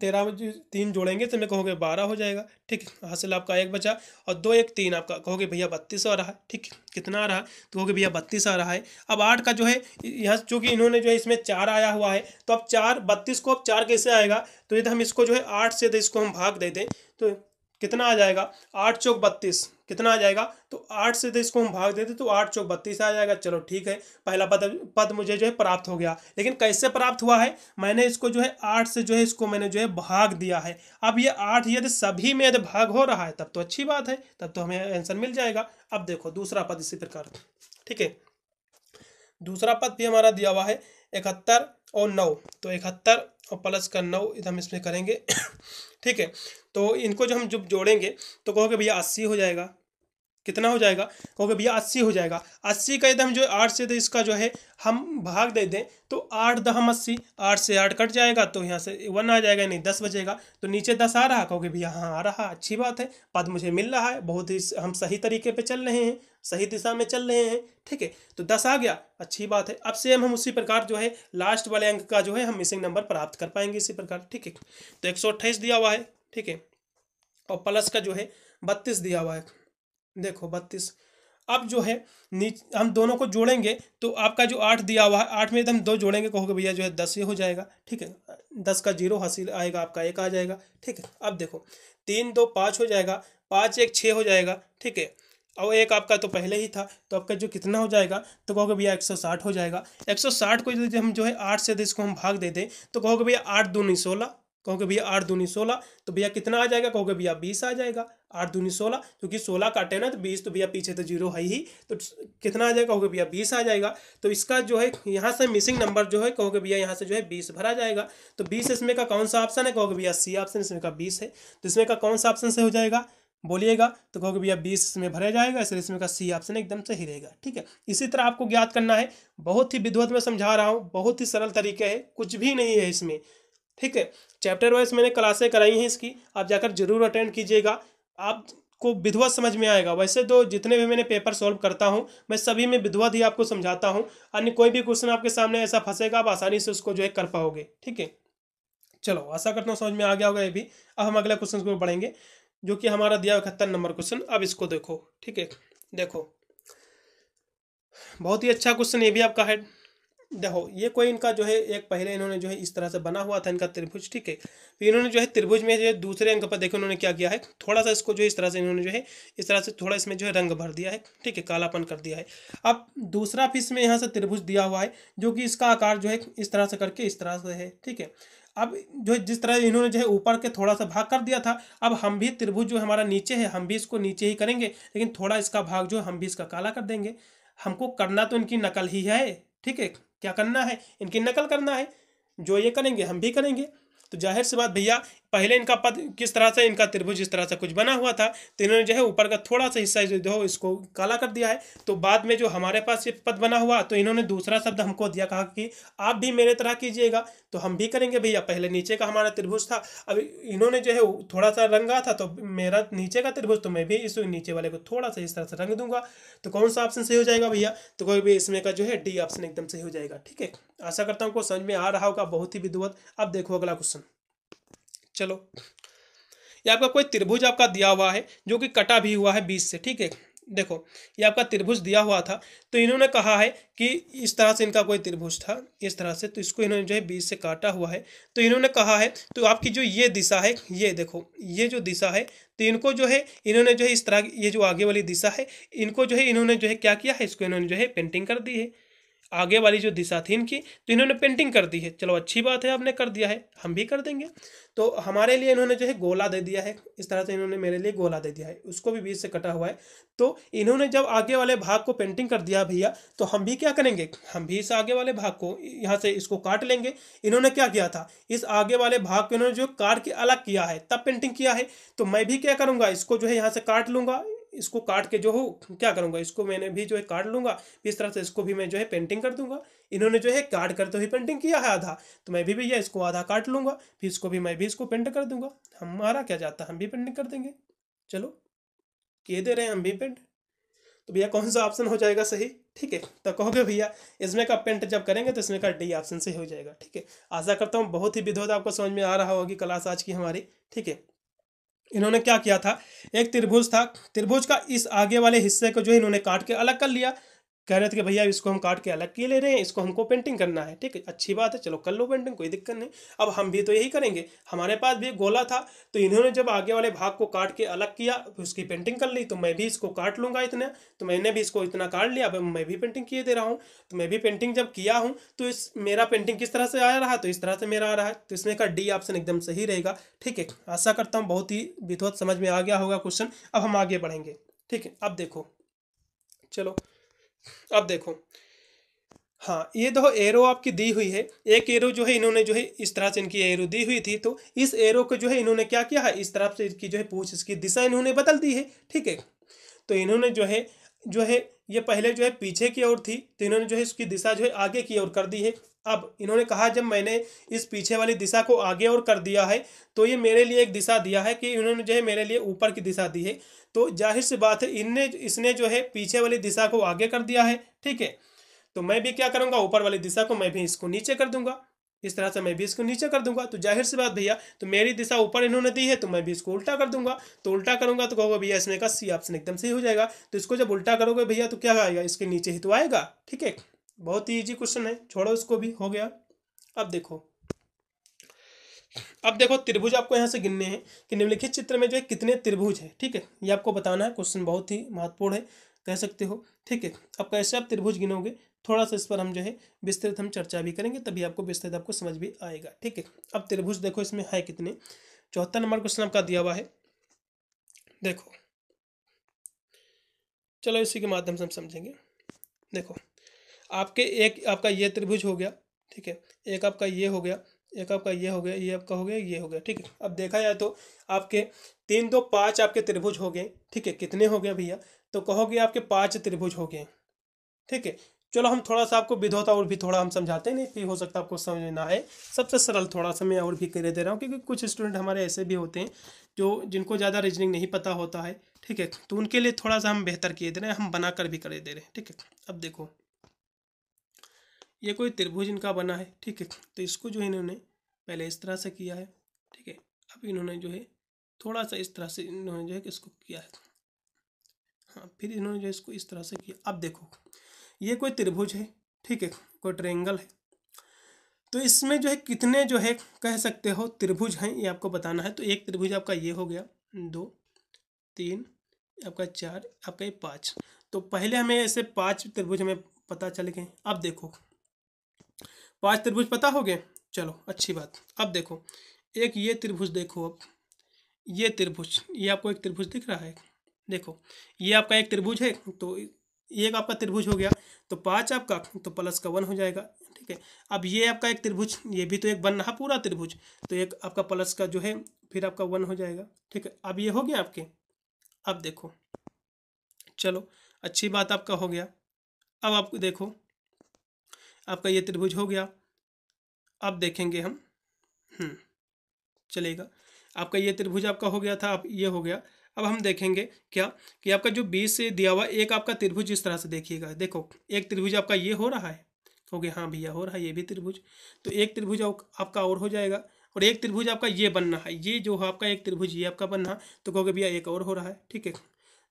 तेरह में तीन जोड़ेंगे तो मैं कहोगे बारह हो जाएगा ठीक हासिल आपका एक बचा और दो एक तीन आपका कहोगे भैया बत्तीस आ रहा है ठीक कितना आ रहा है तो कहोगे भैया बत्तीस आ रहा है अब आठ का जो है यहाँ चूँकि इन्होंने जो है इसमें चार आया हुआ है तो अब चार बत्तीस को अब चार कैसे आएगा तो यदि हम इसको जो है आठ से तो इसको हम भाग दे दें तो कितना आ जाएगा आठ चौक बत्तीस कितना आ जाएगा तो आठ से इसको हम भाग देते तो आठ चौक बत्तीस आ जाएगा चलो ठीक है पहला पद पद मुझे जो है प्राप्त हो गया लेकिन कैसे प्राप्त हुआ है मैंने इसको जो है आठ से जो है इसको मैंने जो है भाग दिया है अब ये आठ यदि सभी में यदि भाग हो रहा है तब तो अच्छी बात है तब तो हमें आंसर मिल जाएगा अब देखो दूसरा पद इसी प्रकार ठीक है दूसरा पद भी हमारा दिया हुआ है इकहत्तर और नौ तो इकहत्तर और प्लस का नौ हम इसमें करेंगे ठीक है तो इनको जो हम जब जोड़ेंगे तो कहोगे भैया अस्सी हो जाएगा कितना हो जाएगा कहोगे भैया अस्सी हो जाएगा अस्सी का यदि हम जो आठ से इसका जो है हम भाग दे दें तो आठ दहम अस्सी आठ से आठ कट जाएगा तो यहाँ से वन आ जाएगा नहीं दस बजेगा तो नीचे दस आ रहा कहोगे भैया हाँ आ रहा अच्छी बात है पद मुझे मिल रहा है बहुत ही हम सही तरीके पे चल रहे हैं सही दिशा में चल रहे हैं ठीक है तो दस आ गया अच्छी बात है अब सेम हम उसी प्रकार जो है लास्ट वाले अंक का जो है हम मिसिंग नंबर प्राप्त कर पाएंगे इसी प्रकार ठीक है तो एक दिया हुआ है ठीक है और प्लस का जो है बत्तीस दिया हुआ है देखो बत्तीस अब जो है नीच हम दोनों को जोड़ेंगे तो आपका जो आठ दिया हुआ है आठ में हम दो जोड़ेंगे कहोगे भैया जो है दस ये हो जाएगा ठीक है दस का जीरो हासिल आएगा आपका एक आ जाएगा ठीक है अब देखो तीन दो पाँच हो जाएगा पाँच एक छः हो जाएगा ठीक है और एक आपका तो पहले ही था तो आपका जो कितना हो जाएगा तो कहोगे भैया एक सौ साठ हो जाएगा एक सौ साठ को यदि हम जो है आठ से यदि इसको हम भाग दे दें तो कहोगे भैया आठ दूनी सोलह कहोगे भैया आठ दूनी सोलह तो भैया कितना आ जाएगा कहोगे भैया बीस आ जाएगा आठ दूनी सोलह क्योंकि सोलह काटे ना तो बीस तो भैया पीछे तो जीरो है ही तो कितना आ जाएगा कहोगे भैया बीस आ जाएगा तो इसका जो है यहाँ से मिसिंग नंबर जो है कहोगे भैया यहाँ से जो है बीस भरा जाएगा तो बीस इसमें का कौन सा ऑप्शन है कहोगे भैया सी ऑप्शन इसमें का बीस है तो इसमें का कौन सा ऑप्शन से हो जाएगा बोलिएगा तो कहोगे भैया बीस इसमें भरा जाएगा इसलिए इसमें का सी ऑप्शन एकदम सही रहेगा ठीक है इसी तरह आपको ज्ञात करना है बहुत ही विधवत में समझा रहा हूँ बहुत ही सरल तरीके है कुछ भी नहीं है इसमें ठीक है चैप्टर वाइज मैंने क्लासें कराई हैं इसकी आप जाकर जरूर अटेंड कीजिएगा आप को विधवा समझ में आएगा वैसे तो जितने भी मैंने पेपर सॉल्व करता हूँ मैं सभी में विधवत ही आपको समझाता हूँ अन्य कोई भी क्वेश्चन आपके सामने ऐसा फंसेगा आप आसानी से उसको जो है कर पाओगे ठीक है चलो आशा करता हूँ समझ में आ गया होगा ये भी अब हम अगले क्वेश्चन को बढ़ेंगे जो कि हमारा दिया इकहत्तर नंबर क्वेश्चन अब इसको देखो ठीक है देखो बहुत ही अच्छा क्वेश्चन ये भी आपका है देखो ये कोई इनका जो है एक पहले इन्होंने जो है इस तरह से बना हुआ था इनका त्रिभुज ठीक है फिर तो इन्होंने जो है त्रिभुज में जो दूसरे अंक पर देखो इन्होंने क्या किया है थोड़ा सा इसको जो है इस तरह से इन्होंने जो है इस तरह से थोड़ा इसमें जो है रंग भर दिया है ठीक है कालापन कर दिया है अब दूसरा पीस में यहाँ से त्रिभुज दिया हुआ है जो कि इसका आकार जो है इस तरह से करके इस तरह से है ठीक है अब जो है जिस तरह इन्होंने जो है ऊपर के थोड़ा सा भाग कर दिया था अब हम भी त्रिभुज जो हमारा नीचे है हम भी इसको नीचे ही करेंगे लेकिन थोड़ा इसका भाग जो है हम भी इसका काला कर देंगे हमको करना तो इनकी नकल ही है ठीक है क्या करना है इनकी नकल करना है जो ये करेंगे हम भी करेंगे तो जाहिर सी बात भैया पहले इनका पद किस तरह से इनका त्रिभुज इस तरह से कुछ बना हुआ था तो इन्होंने जो है ऊपर का थोड़ा सा हिस्सा जो है इसको काला कर दिया है तो बाद में जो हमारे पास ये पद बना हुआ तो इन्होंने दूसरा शब्द हमको दिया कहा कि आप भी मेरे तरह कीजिएगा तो हम भी करेंगे भैया पहले नीचे का हमारा त्रिभुज था अब इन्होंने जो है थोड़ा सा रंगा था तो मेरा नीचे का त्रिभुज तो मैं भी इस नीचे वाले को थोड़ा सा इस तरह से रंग दूंगा तो कौन सा ऑप्शन सही हो जाएगा भैया तो कोई भी इसमें का जो है डी ऑप्शन एकदम सही हो जाएगा ठीक है आशा करता हूँ को समझ में आ रहा होगा बहुत ही विद्वत अब देखो अगला क्वेश्चन चलो ये आपका कोई त्रिभुज आपका दिया हुआ है जो कि कटा भी हुआ है बीस से ठीक है देखो ये आपका त्रिभुज दिया हुआ था तो इन्होंने कहा है कि इस तरह से इनका कोई त्रिभुज था इस तरह से तो इसको इन्होंने जो है बीच से काटा हुआ है तो इन्होंने कहा है तो आपकी जो ये दिशा है ये देखो ये जो दिशा है तो इनको जो है इन्होंने जो है इस तरह ये जो आगे वाली दिशा है इनको जो है इन्होंने जो है क्या किया है इसको इन्होंने जो है पेंटिंग कर दी है आगे वाली जो दिशा थी इनकी तो इन्होंने पेंटिंग कर दी है चलो अच्छी बात है आपने कर दिया है हम भी कर देंगे तो हमारे लिए इन्होंने जो है गोला दे दिया है इस तरह से इन्होंने मेरे लिए गोला दे दिया है उसको भी बीच से कटा हुआ है तो इन्होंने जब आगे वाले भाग को पेंटिंग कर दिया भैया तो हम भी क्या करेंगे हम भी इस आगे वाले भाग को यहाँ से इसको काट लेंगे इन्होंने क्या किया था इस आगे वाले भाग को इन्होंने जो काट के अलग किया है तब पेंटिंग किया है तो मैं भी क्या करूँगा इसको जो है यहाँ से काट लूँगा इसको काट के जो हो क्या करूँगा इसको मैंने भी जो है काट लूँगा इस तरह से इसको भी मैं जो है पेंटिंग कर दूंगा इन्होंने जो है काट कर तो ही पेंटिंग किया है आधा तो मैं भी भैया इसको आधा काट लूँगा फिर इसको भी मैं भी इसको पेंट कर दूंगा हमारा क्या जाता है हम भी पेंटिंग कर देंगे चलो किए दे रहे हैं हम भी पेंट तो भैया कौन सा ऑप्शन हो जाएगा सही ठीक है तो कहोगे भैया इसमें का पेंट जब करेंगे तो इसमें का डी ऑप्शन सही हो जाएगा ठीक है आशा करता हूँ बहुत ही विधोद आपको समझ में आ रहा होगी क्लास आज की हमारी ठीक है इन्होंने क्या किया था एक त्रिभुज था त्रिभुज का इस आगे वाले हिस्से को जो इन्होंने काट के अलग कर लिया कह रहे थे कि भैया इसको हम काट के अलग के ले रहे हैं इसको हमको पेंटिंग करना है ठीक है अच्छी बात है चलो कर लो पेंटिंग कोई दिक्कत नहीं अब हम भी तो यही करेंगे हमारे पास भी एक गोला था तो इन्होंने जब आगे वाले भाग को काट के अलग किया तो उसकी पेंटिंग कर ली तो मैं भी इसको काट लूँगा इतना तो मैंने भी इसको इतना काट लिया अब मैं भी पेंटिंग किए दे रहा हूँ तो मैं भी पेंटिंग जब किया हूँ तो इस मेरा पेंटिंग किस तरह से आ रहा तो इस तरह से मेरा आ रहा है तो इसमें का डी ऑप्शन एकदम सही रहेगा ठीक है आशा करता हूँ बहुत ही विधवत समझ में आ गया होगा क्वेश्चन अब हम आगे बढ़ेंगे ठीक है अब देखो चलो अब देखो हाँ ये दो एरो आपकी दी हुई है एक एरो जो है इन्होंने जो है इस तरह से इनकी एरो दी हुई थी तो इस एरो को जो है इन्होंने क्या किया है इस तरफ से इसकी जो है पूछ इसकी दिशा इन्होंने बदल दी है ठीक है तो इन्होंने जो है जो है ये पहले जो है पीछे की ओर थी तो इन्होंने जो है इसकी दिशा जो है आगे की ओर कर दी है अब इन्होंने कहा जब मैंने इस पीछे वाली दिशा को आगे और कर दिया है तो ये मेरे लिए एक दिशा दिया है कि इन्होंने जो है मेरे लिए ऊपर की दिशा दी है तो जाहिर सी बात है इनने इसने जो है पीछे वाली दिशा को आगे कर दिया है ठीक है तो मैं भी क्या करूँगा ऊपर वाली दिशा को मैं भी इसको नीचे कर दूंगा इस तरह से मैं भी इसको नीचे कर दूंगा तो जाहिर सी बात भैया तो मेरी दिशा ऊपर इन्होंने दी है तो मैं भी इसको उल्टा कर दूंगा तो उल्टा करूंगा तो कहोगे भैया इसमें का सी ऑप्शन एकदम सही हो जाएगा तो इसको जब उल्टा करोगे भैया तो क्या आएगा इसके नीचे ही तो आएगा ठीक है बहुत ही इजी क्वेश्चन है छोड़ो इसको भी हो गया अब देखो अब देखो त्रिभुज आपको यहाँ से गिनने हैं कि निम्नलिखित चित्र में जो है कितने त्रिभुज है ठीक है ये आपको बताना है क्वेश्चन बहुत ही महत्वपूर्ण है कह सकते हो ठीक है अब कैसे आप त्रिभुज गिनोगे थोड़ा सा इस पर हम जो है विस्तृत हम चर्चा भी करेंगे तभी आपको विस्तृत आपको समझ भी आएगा ठीक है अब त्रिभुज देखो इसमें है कितने चौथा नंबर क्वेश्चन आपका दिया हुआ है देखो चलो इसी के माध्यम से हम समझेंगे देखो आपके एक आपका ये त्रिभुज हो गया ठीक है एक आपका ये हो गया एक आपका ये हो गया ये आपका हो गया ये हो गया ठीक है अब देखा जाए तो आपके तीन दो पाँच आपके त्रिभुज हो गए ठीक है कितने हो गए भैया तो कहोगे आपके पाँच त्रिभुज हो गए ठीक है चलो हम थोड़ा सा आपको विधोता और भी थोड़ा हम समझाते हैं नहीं फिर हो सकता है आपको समझ ना आए सबसे सरल थोड़ा सा मैं और भी करे दे रहा हूँ क्योंकि कुछ स्टूडेंट हमारे ऐसे भी होते हैं जो जिनको ज़्यादा रीजनिंग नहीं पता होता है ठीक है तो उनके लिए थोड़ा सा हम बेहतर किए दे रहे हैं हम बना कर भी करे दे रहे हैं ठीक है अब देखो ये कोई त्रिभुज इनका बना है ठीक है तो इसको जो है इन्होंने पहले इस तरह से किया है ठीक है अब इन्होंने जो है थोड़ा सा इस तरह से इन्होंने जो है इसको किया है हाँ फिर इन्होंने जो इसको इस तरह से किया अब देखो ये कोई त्रिभुज है ठीक है कोई ट्रेंगल है तो इसमें जो है कितने जो है कह सकते हो त्रिभुज हैं ये आपको बताना है तो एक त्रिभुज आपका ये हो गया दो तीन आपका चार आपका ये पाँच तो पहले हमें ऐसे पांच त्रिभुज हमें पता चले गए अब देखो पांच तो त्रिभुज पता हो गए चलो अच्छी बात अब देखो एक ये त्रिभुज देखो अब ये त्रिभुज ये आपको एक त्रिभुज दिख रहा है देखो ये आपका एक त्रिभुज है तो एक आपका त्रिभुज हो गया तो पाँच आपका तो प्लस का वन हो जाएगा ठीक है अब ये आपका एक त्रिभुज ये भी तो एक बन रहा पूरा त्रिभुज तो एक आपका प्लस का जो है फिर आपका वन हो जाएगा ठीक है अब ये हो गया आपके अब देखो चलो अच्छी बात आपका हो गया अब आप देखो आपका ये त्रिभुज हो गया अब देखेंगे हम हम्म, चलेगा आपका ये त्रिभुज आपका हो गया था अब ये हो गया अब हम देखेंगे क्या कि आपका जो बीस से दिया हुआ एक आपका त्रिभुज इस तरह से देखिएगा देखो एक त्रिभुज आपका ये हो रहा है हो गया हाँ भैया हो रहा है ये भी त्रिभुज तो एक त्रिभुज आपका और हो जाएगा और एक त्रिभुज आपका ये बनना है ये जो आपका एक त्रिभुज ये आपका बनना तो कहोगे भैया एक और हो रहा है ठीक है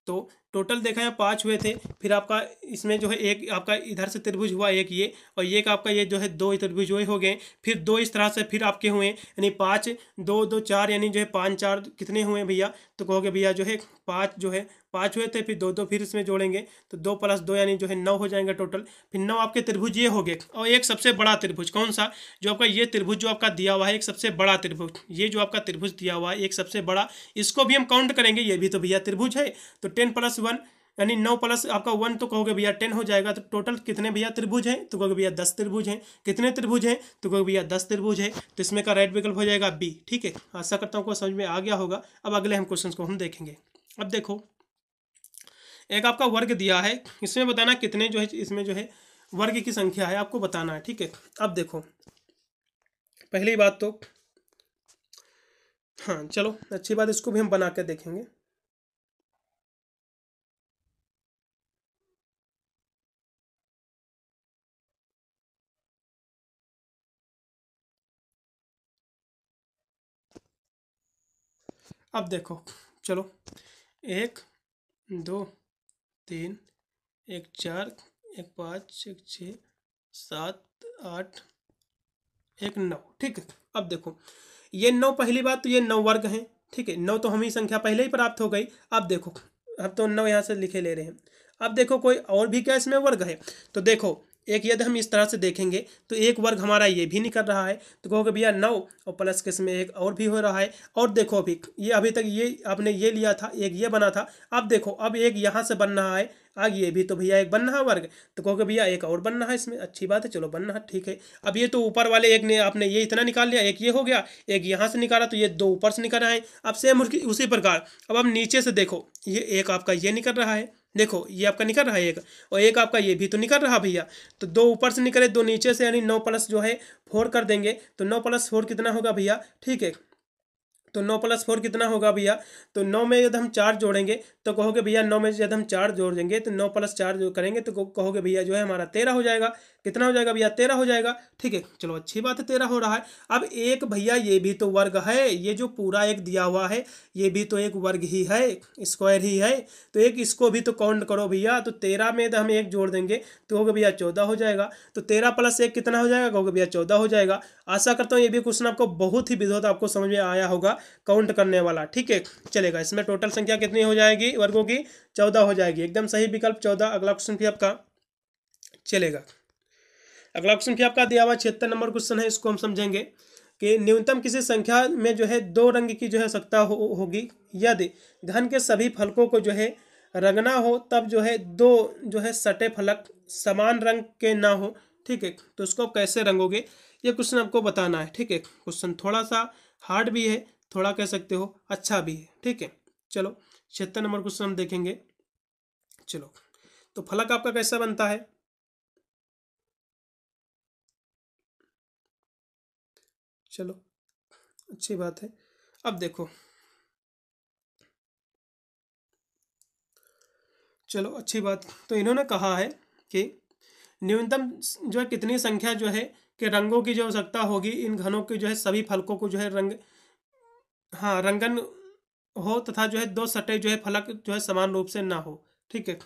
तो टोटल देखा जाए पाँच हुए थे फिर आपका इसमें जो है एक आपका इधर से त्रिभुज हुआ एक ये और एक आपका ये जो है दो त्रिभुज हुए हो गए फिर दो इस तरह से फिर आपके हुए यानी पाँच दो दो चार यानी जो है पाँच चार कितने हुए भैया तो कहोगे भैया जो है पाँच जो है पाँच हुए थे फिर दो दो फिर इसमें जोड़ेंगे तो दो प्लस दो यानी जो है नौ हो जाएंगे टोटल फिर नौ आपके त्रिभुज ये हो गए और एक सबसे बड़ा त्रिभुज कौन सा जो आपका ये त्रिभुज जो आपका दिया हुआ है एक सबसे बड़ा त्रिभुज ये जो आपका त्रिभुज दिया हुआ है एक सबसे बड़ा इसको भी हम काउंट करेंगे ये भी तो भैया त्रिभुज है तो टेन प्लस वन यानी नौ प्लस आपका वन तो कहोगे भैया टेन हो जाएगा तो टोटल कितने भैया त्रिभुज हैं तो कहोगे भैया दस त्रिभुज हैं कितने त्रिभुज हैं तो कहोगे भैया दस त्रिभुज है तो इसमें का राइट विकल्प हो जाएगा बी ठीक है आशा करता हूँ को समझ में आ गया होगा अब अगले हम क्वेश्चन को हम देखेंगे अब देखो एक आपका वर्ग दिया है इसमें बताना कितने जो है इसमें जो है वर्ग की संख्या है आपको बताना है ठीक है अब देखो पहली बात तो हाँ चलो अच्छी बात इसको भी हम बना के देखेंगे अब देखो चलो एक दो तीन एक चार एक पाँच एक छः सात आठ एक नौ ठीक है अब देखो ये नौ पहली बात तो ये नौ वर्ग हैं ठीक है नौ तो हमें संख्या पहले ही प्राप्त हो गई अब देखो अब तो नौ यहाँ से लिखे ले रहे हैं अब देखो कोई और भी क्या इसमें वर्ग है तो देखो एक यदि हम इस तरह से देखेंगे तो एक वर्ग हमारा ये भी निकल रहा है तो कहोगे भैया नौ और प्लस के इसमें एक और भी हो रहा है और देखो अभी ये अभी तक ये आपने ये लिया था एक ये बना था अब देखो अब एक यहाँ से बन रहा है आगे ये भी तो भैया एक बन रहा वर्ग तो कहोगे भैया एक और बन रहा है इसमें अच्छी बात है चलो बन रहा ठीक है अब ये तो ऊपर वाले एक ने आपने ये इतना निकाल लिया एक ये हो गया एक यहाँ से निकाला तो ये दो ऊपर से निकल रहा है अब सेम उसी प्रकार अब हम नीचे से देखो ये एक आपका ये निकल रहा है देखो ये आपका निकल रहा है एक और एक आपका ये भी तो निकल रहा भैया तो दो ऊपर से निकले दो नीचे से यानी नौ प्लस जो है फोर कर देंगे तो नौ प्लस फोर कितना होगा भैया ठीक है तो नौ प्लस फोर कितना होगा भैया तो नौ में यदि हम चार जोड़ेंगे तो कहोगे भैया नौ में यदि हम चार जोड़ देंगे तो नौ प्लस चार जो करेंगे तो कहोगे भैया जो है हमारा तेरह हो जाएगा कितना हो जाएगा भैया तेरह हो जाएगा ठीक है चलो अच्छी बात है तेरह हो रहा है अब एक भैया ये भी तो वर्ग है ये जो पूरा एक दिया हुआ है ये भी तो एक वर्ग ही है स्क्वायर ही है तो एक इसको भी तो काउंट करो भैया तो तेरह में यदि हम एक जोड़ देंगे तो कहोगे भैया चौदह हो जाएगा तो तेरह प्लस एक कितना हो जाएगा कहोगे भैया चौदह हो जाएगा आशा करता हूँ ये भी क्वेश्चन आपको बहुत ही विधोत आपको समझ में आया होगा काउंट करने वाला ठीक है चलेगा इसमें टोटल संख्या कितनी हो जाएगी वर्गों की चौदह हो जाएगी एकदम सही विकल्प चौदह अगला क्वेश्चन भी आपका चलेगा अगला क्वेश्चन भी आपका दिया हुआ छिहत्तर नंबर क्वेश्चन है इसको हम समझेंगे कि न्यूनतम किसी संख्या में जो है दो रंग की जो है सत्ता हो, होगी यदि घन के सभी फलकों को जो है रंगना हो तब जो है दो जो है सटे फलक समान रंग के ना हो ठीक है तो उसको कैसे रंगोगे ये क्वेश्चन आपको बताना है ठीक है क्वेश्चन थोड़ा सा हार्ड भी है थोड़ा कह सकते हो अच्छा भी है ठीक है चलो छिहत्तर नंबर क्वेश्चन हम देखेंगे चलो तो फलक आपका कैसा बनता है चलो अच्छी बात है अब देखो चलो अच्छी बात तो इन्होंने कहा है कि न्यूनतम जो है कितनी संख्या जो है कि रंगों की जो आवश्यकता होगी इन घनों के जो है सभी फलकों को जो है रंग हाँ रंगन हो तथा जो है दो सटे जो है फलक जो है समान रूप से ना हो ठीक है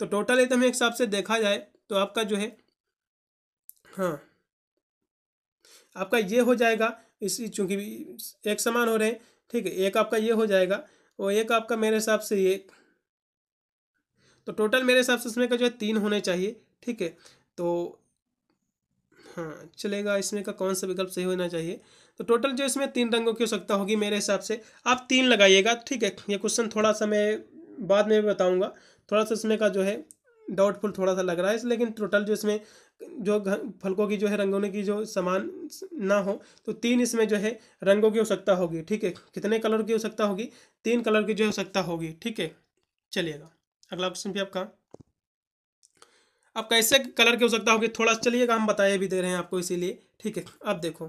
तो टोटल तो एकदम एक हिसाब से देखा जाए तो आपका जो है हाँ आपका ये हो जाएगा इसी चूंकि एक समान हो रहे हैं ठीक है एक आपका ये हो जाएगा और एक आपका मेरे हिसाब से ये तो टोटल मेरे हिसाब से इसमें का जो है तीन होने चाहिए ठीक है तो हाँ चलेगा इसमें का कौन सा विकल्प सही होना चाहिए तो टोटल जो इसमें तीन रंगों की आवश्यकता होगी मेरे हिसाब से आप तीन लगाइएगा ठीक है ये क्वेश्चन थोड़ा सा मैं बाद में भी बताऊँगा थोड़ा सा इसमें का जो है डाउटफुल थोड़ा सा लग रहा है लेकिन टोटल जो इसमें जो फलकों की जो है रंगों की जो समान ना हो तो तीन इसमें जो है रंगों की आवश्यकता होगी ठीक है कितने कलर की आवश्यकता होगी तीन कलर की जो आवश्यकता होगी ठीक है चलिएगा अगला क्वेश्चन भी आपका अब कैसे कलर के हो सकता होगी थोड़ा चलिएगा हम बताए भी दे रहे हैं आपको इसीलिए ठीक है अब देखो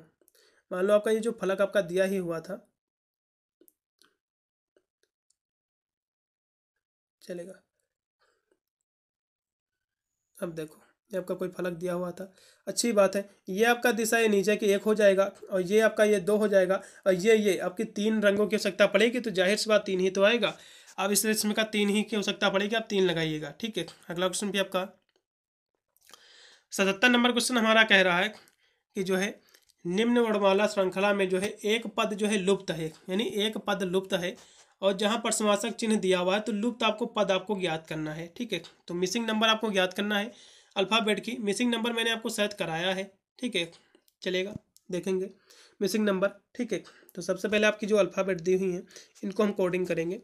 मान लो आपका ये जो फलक आपका दिया ही हुआ था चलेगा अब देखो ये आपका कोई फलक दिया हुआ था अच्छी बात है ये आपका दिशा ये नीचे की एक हो जाएगा और ये आपका ये दो हो जाएगा और ये ये आपकी तीन रंगों की आवश्यकता पड़ेगी तो जाहिर सी बात तीन ही तो आएगा अब इस इसमें का तीन ही की आवश्यकता पड़ेगी आप तीन लगाइएगा ठीक है अगला क्वेश्चन भी आपका सतहत्तर नंबर क्वेश्चन हमारा कह रहा है कि जो है निम्न वर्णमाला श्रृंखला में जो है एक पद जो है लुप्त है यानी एक पद लुप्त है और जहाँ पर समासक चिन्ह दिया हुआ है तो लुप्त आपको पद आपको ज्ञात करना है ठीक है तो मिसिंग नंबर आपको ज्ञात करना है अल्फ़ाबेट की मिसिंग नंबर मैंने आपको शायद कराया है ठीक है चलेगा देखेंगे मिसिंग नंबर ठीक है तो सबसे पहले आपकी जो अल्फ़ाबेट दी हुई हैं इनको हम कोडिंग करेंगे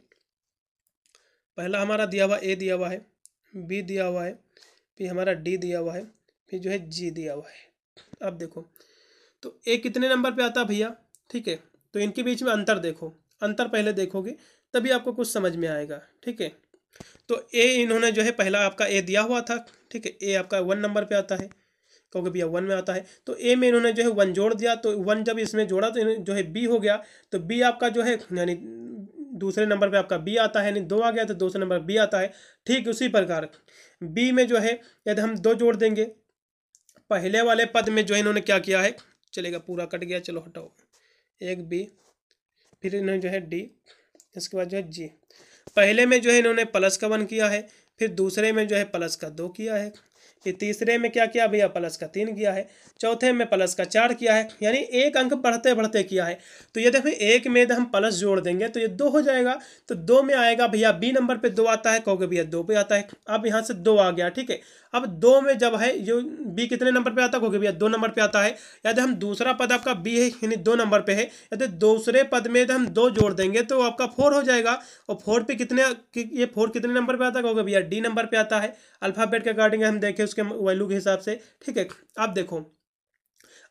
पहला हमारा दिया हुआ ए दिया हुआ है बी दिया हुआ है फिर हमारा डी दिया हुआ है फिर जो है जी दिया हुआ है अब देखो तो ए कितने नंबर पे आता है भैया ठीक है तो इनके बीच में अंतर देखो अंतर पहले देखोगे तभी आपको कुछ समझ में आएगा ठीक है तो ए इन्होंने जो है पहला आपका ए दिया हुआ था ठीक है ए आपका वन नंबर पे आता है कहोगे भैया वन में आता है तो ए में इन्होंने जो है वन जोड़ दिया तो वन जब इसमें जोड़ा तो जो है बी हो गया तो बी आपका जो है यानी दूसरे नंबर पे आपका बी आता है यानी दो आ गया तो दूसरे नंबर बी आता है ठीक उसी प्रकार बी में जो है यदि हम दो जोड़ देंगे पहले वाले पद में जो है इन्होंने क्या किया है चलेगा पूरा कट गया चलो हटाओ एक बी फिर इन्होंने जो है डी इसके बाद जो है जी पहले में जो है इन्होंने प्लस का वन किया है फिर दूसरे में जो है प्लस का दो किया है फिर तीसरे में क्या किया भैया प्लस का तीन किया है चौथे में प्लस का चार किया है यानी एक अंक बढ़ते बढ़ते किया है तो ये देखो एक में हम प्लस जोड़ देंगे तो ये दो हो जाएगा तो दो में आएगा भैया बी नंबर पे दो आता है कहोगे भैया दो पे आता है अब यहाँ से दो आ गया ठीक है अब दो में जब है ये बी कितने नंबर पर आता कहोगे भैया दो नंबर पर आता है यदि हम दूसरा पद आपका बी है यानी दो नंबर पर है यदि दूसरे पद में हम दो जोड़ देंगे तो आपका फोर हो जाएगा और फोर पे कितने ये फोर कितने नंबर पर आता कहोगे भैया डी नंबर पर आता है अल्फाबेट के अकॉर्डिंग हम देखें उसके वैल्यू के हिसाब से ठीक है आप देखो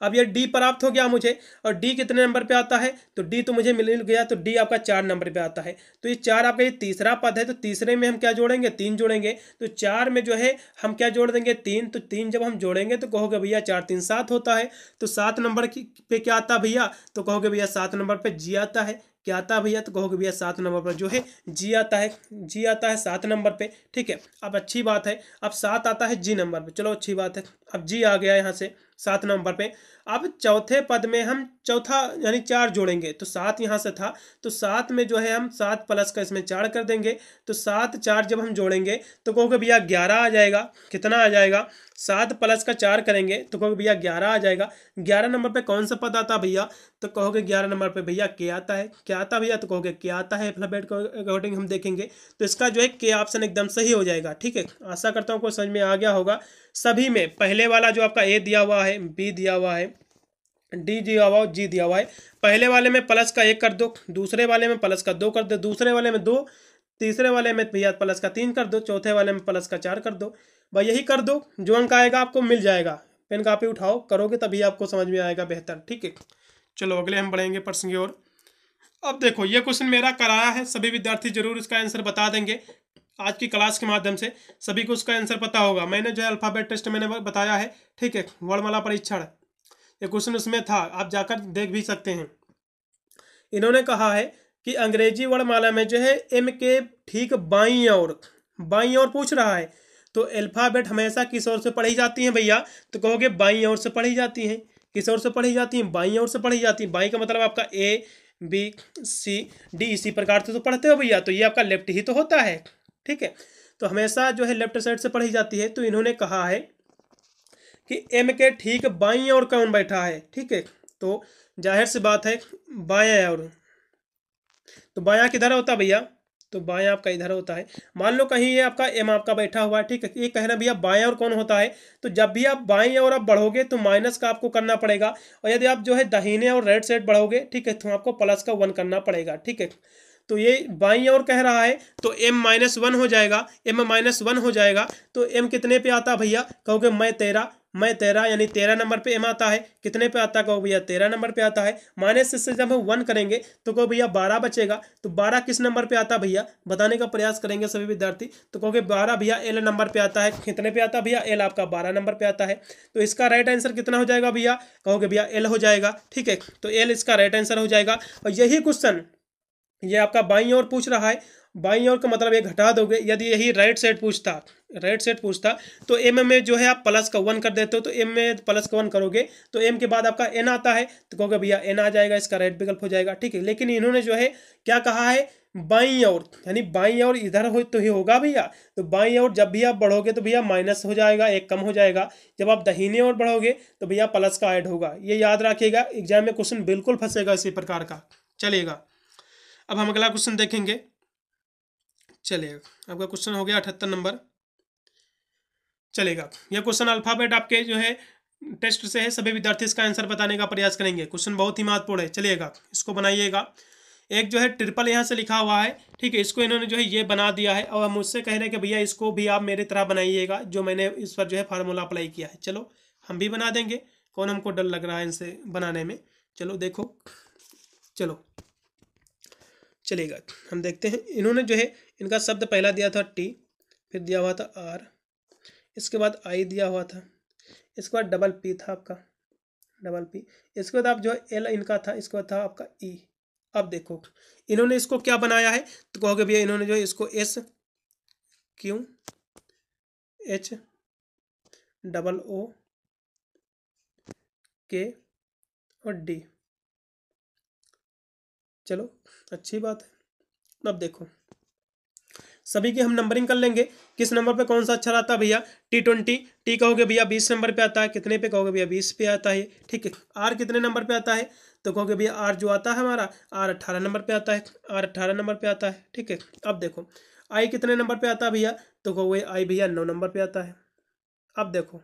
अब ये डी प्राप्त हो गया मुझे और डी कितने नंबर पे आता है तो डी तो मुझे मिल गया तो डी आपका चार नंबर पे आता है तो ये चार आपका ये तीसरा पद है तो तीसरे में हम क्या जोड़ेंगे तीन जोड़ेंगे तो चार में जो है हम क्या जोड़ देंगे तीन तो तीन जब हम जोड़ेंगे तो कहोगे भैया चार तीन सात होता है तो सात नंबर पे क्या आता भैया तो कहोगे भैया सात नंबर पर जी आता है क्या आता है भैया तो कहोगे भैया सात नंबर पर जो है जी आता है जी आता है सात नंबर पे ठीक है अब अच्छी बात है अब सात आता है जी नंबर पे चलो अच्छी बात है अब जी आ गया यहाँ से सात नंबर पे अब चौथे पद में हम चौथा यानी चार जोड़ेंगे तो सात यहाँ से था तो सात में जो है हम सात प्लस का इसमें चार कर देंगे तो सात चार जब हम जोड़ेंगे तो कहोगे भैया ग्यारह आ जाएगा कितना आ जाएगा सात प्लस का चार करेंगे तो कहोगे भैया ग्यारह आ जाएगा ग्यारह नंबर पे कौन सा पद आता भैया तो कहोगे ग्यारह नंबर पे भैया के आता है क्या आता भैया तो कहोगे क्या आता है अल्फाबेट अकॉर्डिंग हम देखेंगे तो इसका जो है के ऑप्शन एकदम सही हो जाएगा ठीक है आशा करता हूँ कोई समझ में आ गया होगा सभी में पहले वाला जो आपका ए दिया हुआ है बी दिया हुआ है डी दिया हुआ जी दिया हुआ है पहले वाले में प्लस का एक कर दो दूसरे वाले में प्लस का दो कर दो दूसरे वाले में दो तीसरे वाले में भैया प्लस का तीन कर दो चौथे वाले में प्लस का चार कर दो भाई यही कर दो जो अंक आएगा आपको मिल जाएगा पेन कापी उठाओ करोगे तभी आपको समझ में आएगा बेहतर ठीक है चलो अगले हम बढ़ेंगे प्रश्न की ओर अब देखो ये क्वेश्चन मेरा कराया है सभी विद्यार्थी जरूर इसका आंसर बता देंगे आज की क्लास के माध्यम से सभी को उसका आंसर पता होगा मैंने जो है अल्फ़ाबेट टेस्ट मैंने बताया है ठीक है वर्णमाला परीक्षण ये क्वेश्चन उसमें था आप जाकर देख भी सकते हैं इन्होंने कहा है कि अंग्रेजी वर्णमाला में जो है एम के ठीक बाई और बाई और पूछ रहा है तो अल्फ़ाबेट हमेशा किस ओर से पढ़ी जाती है भैया तो कहोगे बाई और से पढ़ी जाती हैं किस ओर से पढ़ी जाती हैं बाई और से पढ़ी जाती हैं बाई का मतलब आपका ए बी सी डी इसी प्रकार से तो पढ़ते हो भैया तो ये आपका लेफ्ट ही तो होता है ठीक है तो हमेशा जो है लेफ्ट साइड से पढ़ी जाती है तो इन्होंने कहा है कि एम के ठीक बाई और कौन बैठा है ठीक है तो जाहिर सी बात है बाया और तो बाया किधर होता भैया तो बाया आपका इधर होता है मान लो कहीं ये आपका एम आपका बैठा हुआ है ठीक है ये कहना भैया बाया और कौन होता है तो जब भी आप बाई और आप बढ़ोगे तो माइनस का आपको करना पड़ेगा और यदि आप जो है दहीने और राइट साइड बढ़ोगे ठीक है तो आपको प्लस का वन करना पड़ेगा ठीक है तो ये बाई और कह रहा है तो एम माइनस वन हो जाएगा एम माइनस वन हो जाएगा तो एम कितने पे आता भैया कहोगे मैं तेरा मैं तेरह यानी तेरह नंबर पे एम आता है कितने पे आता कहो भैया तेरह नंबर पे आता है माइनस से जब हम वन करेंगे तो कहो भैया बारह बचेगा तो बारह किस नंबर पे आता भैया बताने का प्रयास करेंगे सभी विद्यार्थी तो कहोगे बारह भैया एल नंबर पे आता है कितने पे आता भैया एल आपका बारह नंबर पे आता है तो इसका राइट आंसर कितना हो जाएगा भैया कहोगे भैया एल हो जाएगा ठीक है तो एल इसका राइट आंसर हो जाएगा और यही क्वेश्चन ये आपका बाई और पूछ रहा है बाई और का मतलब ये घटा दोगे यदि यही राइट साइड पूछता राइट साइड पूछता तो एम में जो है आप प्लस का वन कर देते हो तो एम में प्लस का वन करोगे तो एम के बाद आपका एन आता है तो कहोगे भैया एन आ जाएगा इसका राइट विकल्प हो जाएगा ठीक है लेकिन इन्होंने जो है क्या कहा है बाई और यानी बाई और इधर हो तो ही होगा भैया तो बाई और जब भी आप बढ़ोगे तो भैया माइनस हो जाएगा एक कम हो जाएगा जब आप दहीने और बढ़ोगे तो भैया प्लस का ऐड होगा ये याद रखिएगा एग्जाम में क्वेश्चन बिल्कुल फंसेगा इसी प्रकार का चलेगा अब हम अगला क्वेश्चन देखेंगे चलेगा आपका क्वेश्चन हो गया अठहत्तर नंबर चलेगा यह क्वेश्चन अल्फाबेट आपके जो है टेस्ट से है सभी विद्यार्थी इसका आंसर बताने का प्रयास करेंगे क्वेश्चन बहुत ही महत्वपूर्ण है चलिएगा इसको बनाइएगा एक जो है ट्रिपल यहाँ से लिखा हुआ है ठीक है इसको इन्होंने जो है ये बना दिया है और हम मुझसे कह रहे हैं कि भैया इसको भी आप मेरी तरह बनाइएगा जो मैंने इस पर जो है फार्मूला अप्लाई किया है चलो हम भी बना देंगे कौन हमको डर लग रहा है इनसे बनाने में चलो देखो चलो चलेगा हम देखते हैं इन्होंने जो है इनका शब्द पहला दिया था टी फिर दिया हुआ था आर इसके बाद आई दिया हुआ था इसके बाद डबल पी था आपका डबल पी इसके बाद आप जो एल इनका था इसके बाद था आपका ई e. अब देखो इन्होंने इसको क्या बनाया है तो कहोगे भैया इन्होंने जो है इसको S Q H double O K और डी चलो अच्छी बात है अब देखो सभी की हम नंबरिंग कर लेंगे किस नंबर पे कौन सा अच्छा रहता है भैया टी ट्वेंटी टी कहोगे भैया बीस नंबर पे आता है कितने पे कहोगे भैया बीस पे आता है ठीक है आर कितने नंबर पे आता है तो कहोगे भैया आर जो आता है हमारा आर अट्ठारह नंबर पे आता है आर अट्ठारह नंबर पे आता है ठीक है अब देखो आई कितने नंबर पे आता है भैया तो कहोगे आई भैया नौ नंबर पे आता है अब देखो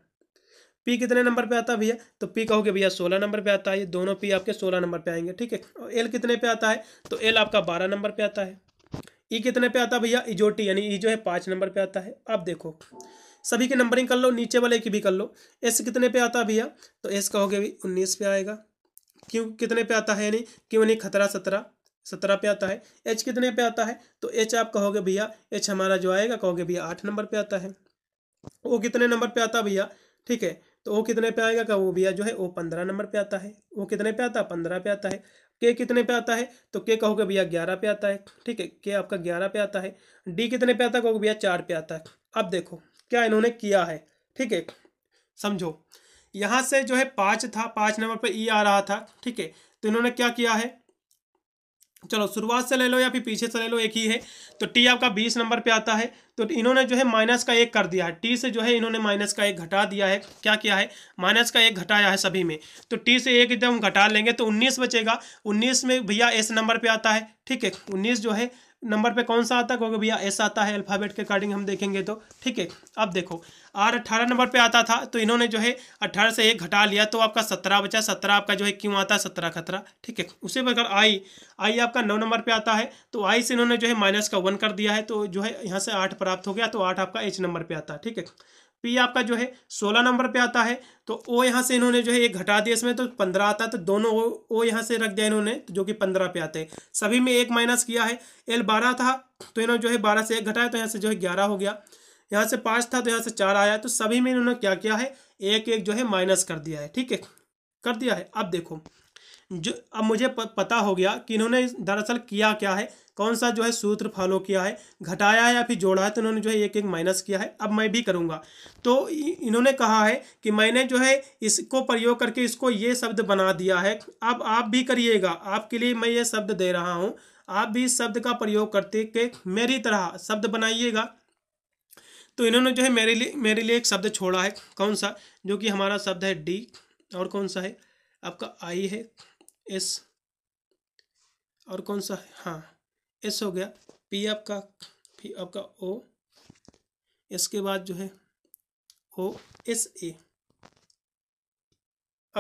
पी कितने नंबर पे आता है भैया तो पी कहोगे भैया सोलह नंबर पे आता है ये दोनों पी आपके सोलह नंबर पे आएंगे ठीक है और एल कितने पे आता है तो एल आपका बारह नंबर पे आता है ई कितने पे आता है भैया इजोटी यानी ई जो है पाँच नंबर पे आता है आप देखो सभी के नंबरिंग कर लो नीचे वाले की भी कर लो एस कितने पे आता है भैया तो एस कहोगे भी उन्नीस पे आएगा क्यों कितने पे आता है यानी क्यों यानी खतरा सत्रह सत्रह पे आता है एच कितने पे आता है तो एच आप कहोगे भैया एच हमारा जो आएगा कहोगे भैया आठ नंबर पे आता है वो कितने नंबर पे आता है भैया ठीक है तो ओ कितने पे आएगा का वो भैया जो है ओ पंद्रह नंबर पे आता है वो कितने पे आता है पंद्रह पे आता है के कितने पे आता है तो के कहोगे भैया ग्यारह पे आता है ठीक है के आपका ग्यारह पे आता है डी कितने पे आता है कहोगे भैया चार पे आता है अब देखो क्या इन्होंने किया है ठीक है समझो यहाँ से जो है पाँच था पाँच नंबर पर ई आ रहा था ठीक है तो इन्होंने क्या किया है चलो शुरुआत से ले लो या फिर पीछे से ले लो एक ही है तो टी आपका बीस नंबर पे आता है तो इन्होंने जो है माइनस का एक कर दिया है टी से जो है इन्होंने माइनस का एक घटा दिया है क्या किया है माइनस का एक घटाया है सभी में तो टी से एक एकदम घटा लेंगे तो उन्नीस बचेगा उन्नीस में भैया एस नंबर पर आता है ठीक है उन्नीस जो है नंबर पे कौन सा आता है क्योंकि भैया एस आता है अल्फ़ाबेट के अकॉर्डिंग हम देखेंगे तो ठीक है अब देखो आर अट्ठारह नंबर पे आता था तो इन्होंने जो है अट्ठारह से एक घटा लिया तो आपका सत्रह बचा सत्रह आपका जो है क्यों आता है सत्रह खतरा ठीक है उसी प्रकार आई आई आपका नौ नंबर पे आता है तो आई से इन्होंने जो है माइनस का वन कर दिया है तो जो है यहाँ से आठ प्राप्त हो गया तो आठ आपका एच नंबर पर आता है ठीक है पी आपका जो है सोलह नंबर पे आता है तो ओ यहाँ से इन्होंने जो है एक घटा दिया इसमें तो पंद्रह आता है तो दोनों ओ, ओ यहाँ से रख दिया इन्होंने तो जो कि पंद्रह पे आते हैं सभी में एक माइनस किया है एल बारह था तो इन्होंने जो है बारह से एक घटाया तो यहाँ से जो है ग्यारह हो गया यहाँ से पाँच था तो यहाँ से चार आया तो सभी में इन्होंने क्या किया है एक एक जो है माइनस कर दिया है ठीक है कर दिया है अब देखो जो अब मुझे पता हो गया कि इन्होंने दरअसल किया क्या है कौन सा जो है सूत्र फॉलो किया है घटाया है या फिर जोड़ा है तो इन्होंने जो है एक एक माइनस किया है अब मैं भी करूँगा तो इन्होंने कहा है कि मैंने जो है इसको प्रयोग करके इसको ये शब्द बना दिया है अब आप भी करिएगा आपके लिए मैं ये शब्द दे रहा हूँ आप भी इस शब्द का प्रयोग करते के मेरी तरह शब्द बनाइएगा तो इन्होंने जो है मेरे लिए मेरे लिए एक शब्द छोड़ा है कौन सा जो कि हमारा शब्द है डी और कौन सा है आपका आई है एस और कौन सा है हाँ एस हो गया पी आपका फिर आपका ओ एस के बाद जो है ओ एस ए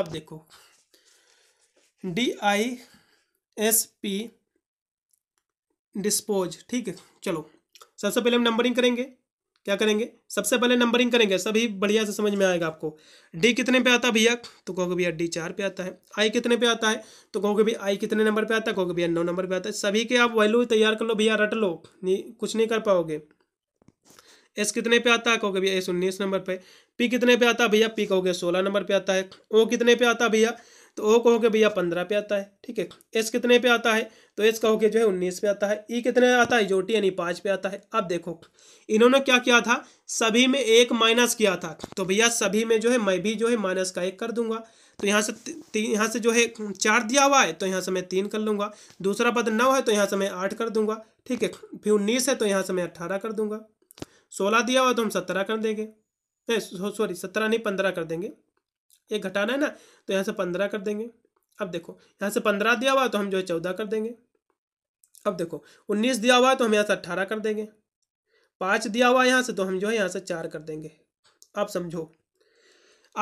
अब देखो D I S P dispose ठीक है चलो सबसे पहले हम नंबरिंग करेंगे क्या करेंगे सबसे पहले नंबरिंग करेंगे सभी बढ़िया से समझ में आएगा आपको डी कितने पे आता है भैया तो कहोगे भैया डी चार पे आता है आई कितने पे आता है तो कहोगे भैया आई कितने नंबर पे आता है कहोगे भैया नौ नंबर पे आता है सभी के आप वैल्यू तैयार कर लो भैया रट लो नहीं कुछ नहीं कर पाओगे एस कितने पे आता है कहोगे भैया एस उन्नीस नंबर पे पी कितने पे आता है भैया पी कहोगे सोलह नंबर पे आता है ओ कितने पे आता है भैया तो ओ कहो भैया पंद्रह पे आता है ठीक है एस कितने पे आता है तो एस कहो जो है उन्नीस पे आता है ई कितने आता है जोटी यानी पाँच पे आता है अब देखो इन्होंने क्या किया था सभी में एक माइनस किया था तो भैया सभी में जो है मैं भी जो है माइनस का एक कर दूंगा तो यहाँ से तीन यहाँ से जो है चार दिया हुआ है तो यहाँ से मैं तीन कर लूँगा दूसरा पद नौ है तो यहाँ से मैं आठ कर दूंगा ठीक है फिर उन्नीस है तो यहाँ से मैं अट्ठारह कर दूंगा सोलह दिया हुआ तो हम सत्रह कर देंगे सॉरी सत्रह नहीं पंद्रह कर देंगे एक घटाना है ना तो यहाँ से पंद्रह कर देंगे अब देखो यहाँ से पंद्रह दिया हुआ तो हम जो है चौदह कर देंगे अब देखो उन्नीस दिया हुआ तो हम यहाँ से अट्ठारह कर देंगे पाँच दिया हुआ यहाँ से तो हम जो है यहाँ से चार कर देंगे आप समझो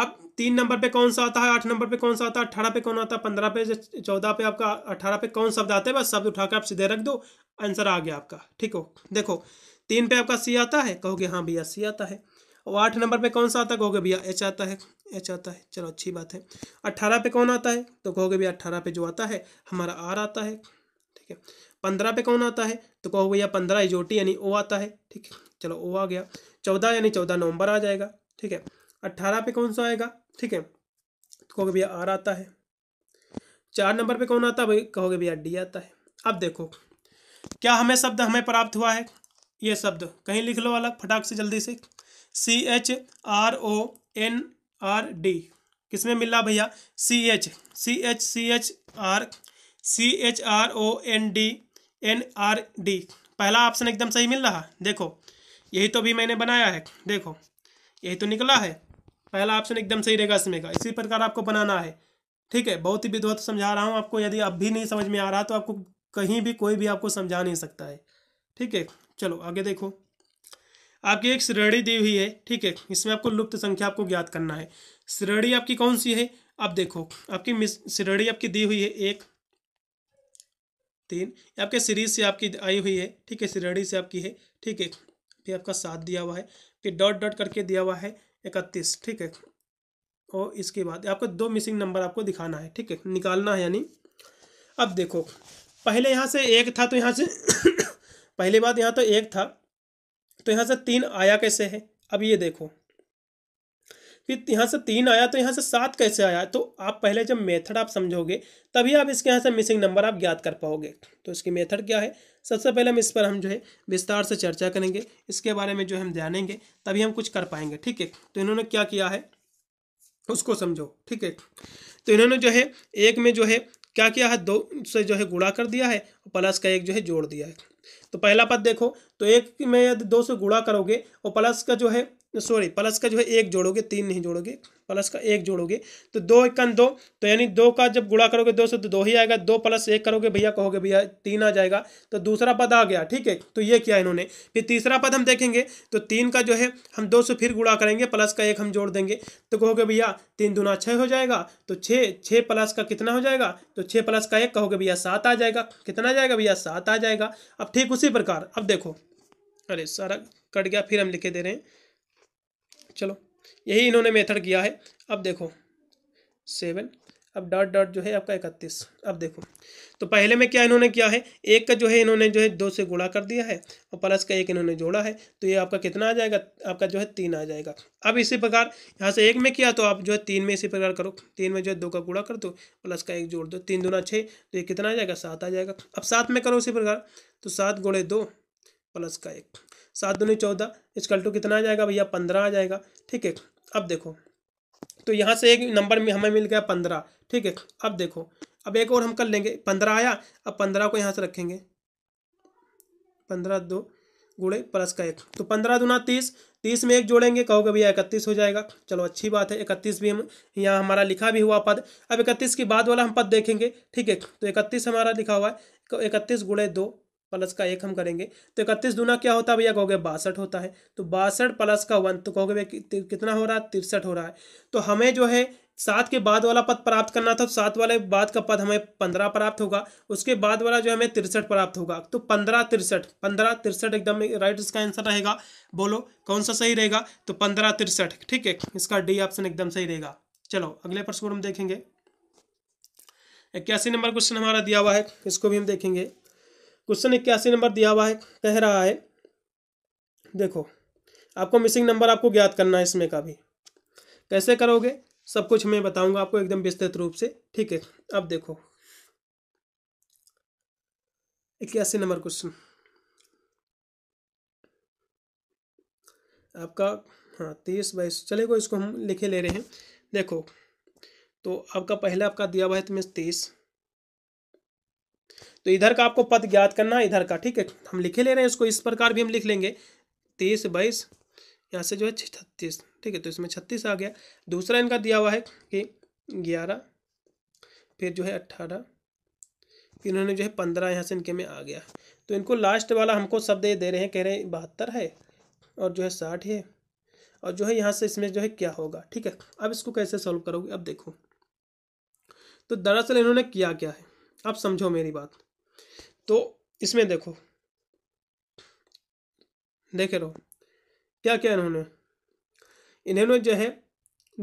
आप तीन नंबर पे कौन सा आता है आठ नंबर पे कौन सा आता है अठारह पे कौन आता है पंद्रह पे चौदह पे आपका अठारह पे कौन शब्द आते हैं बस शब्द उठाकर आप सीधे रख दो आंसर आ गया आपका ठीक हो देखो तीन पे आपका सी आता है कहोगे हाँ भैया सी आता है और आठ नंबर पे कौन सा आता है कहोगे भैया एच आता है एच आता है चलो अच्छी बात है अट्ठारह पे कौन आता है तो कहोगे भैया अट्ठारह पे जो आता है हमारा आर आता है ठीक है पंद्रह पे कौन आता है तो कहो भैया पंद्रह इजोटी यानी ओ आता है ठीक है चलो ओ आ गया चौदह यानी चौदह नवंबर आ जाएगा ठीक है अट्ठारह पे कौन सा आएगा ठीक है तो कहोगे भैया आर आता है चार नंबर पे कौन आता है भाई कहोगे भैया डी आता है अब देखो क्या हमें शब्द हमें प्राप्त हुआ है ये शब्द कहीं लिख लो अलग फटाक से जल्दी से C H R O N R D किसमें मिल रहा भैया C H C H C H R C H R O N D N R D पहला ऑप्शन एकदम सही मिल रहा देखो यही तो भी मैंने बनाया है देखो यही तो निकला है पहला ऑप्शन एकदम सही रहेगा इसमें का इसी प्रकार आपको बनाना है ठीक है बहुत ही विधवत समझा रहा हूँ आपको यदि अब भी नहीं समझ में आ रहा तो आपको कहीं भी कोई भी आपको समझा नहीं सकता है ठीक है चलो आगे देखो आपकी एक श्रेणी दी हुई है ठीक है इसमें आपको लुप्त संख्या आपको ज्ञात करना है श्रेणी आपकी कौन सी है अब देखो आपकी श्रेणी आपकी दी हुई है एक तीन आपके सीरीज से आपकी आई हुई है ठीक है श्रेणी से आपकी है ठीक है फिर आपका सात दिया हुआ है फिर डॉट डॉट करके दिया हुआ है इकतीस ठीक है और इसके बाद आपको दो मिसिंग नंबर आपको दिखाना है ठीक है निकालना है यानी अब देखो पहले यहाँ से एक था तो यहाँ से पहले बात यहाँ तो एक था तो यहाँ से तीन आया कैसे है अब ये देखो कि यहाँ से तीन आया तो यहाँ से सात कैसे आया तो आप पहले जब मेथड आप समझोगे तभी आप इसके यहाँ से मिसिंग नंबर आप ज्ञात कर पाओगे तो इसकी मेथड क्या है सबसे पहले हम इस पर हम जो है विस्तार से चर्चा करेंगे इसके बारे में जो हम जानेंगे तभी हम कुछ कर पाएंगे ठीक है तो इन्होंने क्या किया है उसको समझो ठीक है तो इन्होंने जो है एक में जो है क्या किया है दो से जो है गुड़ा कर दिया है प्लस का एक जो है जोड़ दिया है तो पहला पद देखो तो एक में यदि दो से गुणा करोगे और प्लस का जो है सॉरी प्लस का जो है एक जोड़ोगे तीन नहीं जोड़ोगे प्लस का एक जोड़ोगे तो दो इक्कन दो तो यानी दो का जब गुड़ा करोगे दो से तो दो ही आएगा दो प्लस एक करोगे भैया कहोगे भैया तीन आ जाएगा तो दूसरा पद आ गया ठीक है तो ये किया इन्होंने फिर तीसरा पद हम देखेंगे तो तीन का जो है हम दो से फिर गुड़ा करेंगे प्लस का एक हम जोड़ देंगे तो कहोगे भैया तीन दुना छः हो जाएगा तो छः छः प्लस का कितना हो जाएगा तो छः प्लस का एक कहोगे भैया सात आ जाएगा कितना जाएगा भैया सात आ जाएगा अब ठीक उसी प्रकार अब देखो अरे सारा कट गया फिर हम लिखे दे रहे हैं चलो यही इन्होंने मेथड किया है अब देखो सेवन अब डॉट डॉट जो है आपका इकतीस अब देखो तो पहले में क्या इन्होंने किया है एक का जो है इन्होंने जो है दो से गुणा कर दिया है और प्लस का एक इन्होंने जोड़ा है तो ये आपका कितना आ जाएगा आपका जो है तीन आ जाएगा अब इसी प्रकार यहाँ से एक में किया तो आप जो है तीन में इसी प्रकार करो तीन में जो है दो का गुड़ा कर दो प्लस का एक जोड़ दो तीन दूना छः तो ये कितना आ जाएगा सात आ जाएगा अब सात में करो इसी प्रकार तो सात गुड़े दो प्लस का एक सात दूनी चौदह इसकल टू तो कितना आ जाएगा भैया पंद्रह आ जाएगा ठीक है अब देखो तो यहाँ से एक नंबर में हमें मिल गया पंद्रह ठीक है अब देखो अब एक और हम कर लेंगे पंद्रह आया अब पंद्रह को यहाँ से रखेंगे पंद्रह दो गुड़े प्लस का एक तो पंद्रह दूना तीस तीस में एक जोड़ेंगे कहोगे भैया इकतीस हो जाएगा चलो अच्छी बात है इकतीस भी हम यहाँ हमारा लिखा भी हुआ पद अब इकतीस के बाद वाला हम पद देखेंगे ठीक है तो इकतीस हमारा लिखा हुआ है तो इकतीस गुड़े दो प्लस का एक हम करेंगे तो इकतीस दूना क्या होता है भैया कहोगे बासठ होता है तो बासठ प्लस का वन तो कहोगे भैया कितना हो रहा है तिरसठ हो रहा है तो हमें जो है सात के बाद वाला पद प्राप्त करना था तो सात वाले बाद का पद हमें पंद्रह प्राप्त होगा उसके बाद वाला जो हमें तिरसठ प्राप्त होगा तो पंद्रह तिरसठ पंद्रह तिरसठ एकदम राइट इसका आंसर रहेगा बोलो कौन सा सही रहेगा तो पंद्रह तिरसठ ठीक है इसका डी ऑप्शन एकदम सही रहेगा चलो अगले प्रश्न को हम देखेंगे इक्यासी नंबर क्वेश्चन हमारा दिया हुआ है इसको भी हम देखेंगे क्वेश्चन इक्यासी नंबर दिया हुआ है कह रहा है देखो आपको मिसिंग नंबर आपको ज्ञात करना है इसमें का भी कैसे करोगे सब कुछ मैं बताऊंगा आपको एकदम विस्तृत रूप से ठीक है अब देखो इक्यासी नंबर क्वेश्चन आपका हाँ तीस बाईस चलेगा इसको हम लिखे ले रहे हैं देखो तो आपका पहला आपका दिया हुआ है तुम्हें तो तीस तो इधर का आपको पद ज्ञात करना इधर का ठीक है हम लिखे ले रहे हैं इसको इस प्रकार भी हम लिख लेंगे तीस बाईस यहाँ से जो है छत्तीस ठीक है तो इसमें छत्तीस आ गया दूसरा इनका दिया हुआ है कि ग्यारह फिर जो है अट्ठारह फिर इन्होंने जो है पंद्रह यहाँ से इनके में आ गया तो इनको लास्ट वाला हमको शब्द ये दे रहे हैं कह रहे हैं बहत्तर है और जो है साठ है और जो है यहाँ से इसमें जो है क्या होगा ठीक है अब इसको कैसे सॉल्व करोगे अब देखो तो दरअसल इन्होंने किया क्या है अब समझो मेरी बात तो इसमें देखो देखे रहो क्या क्या इन्होंने इन्होंने जो है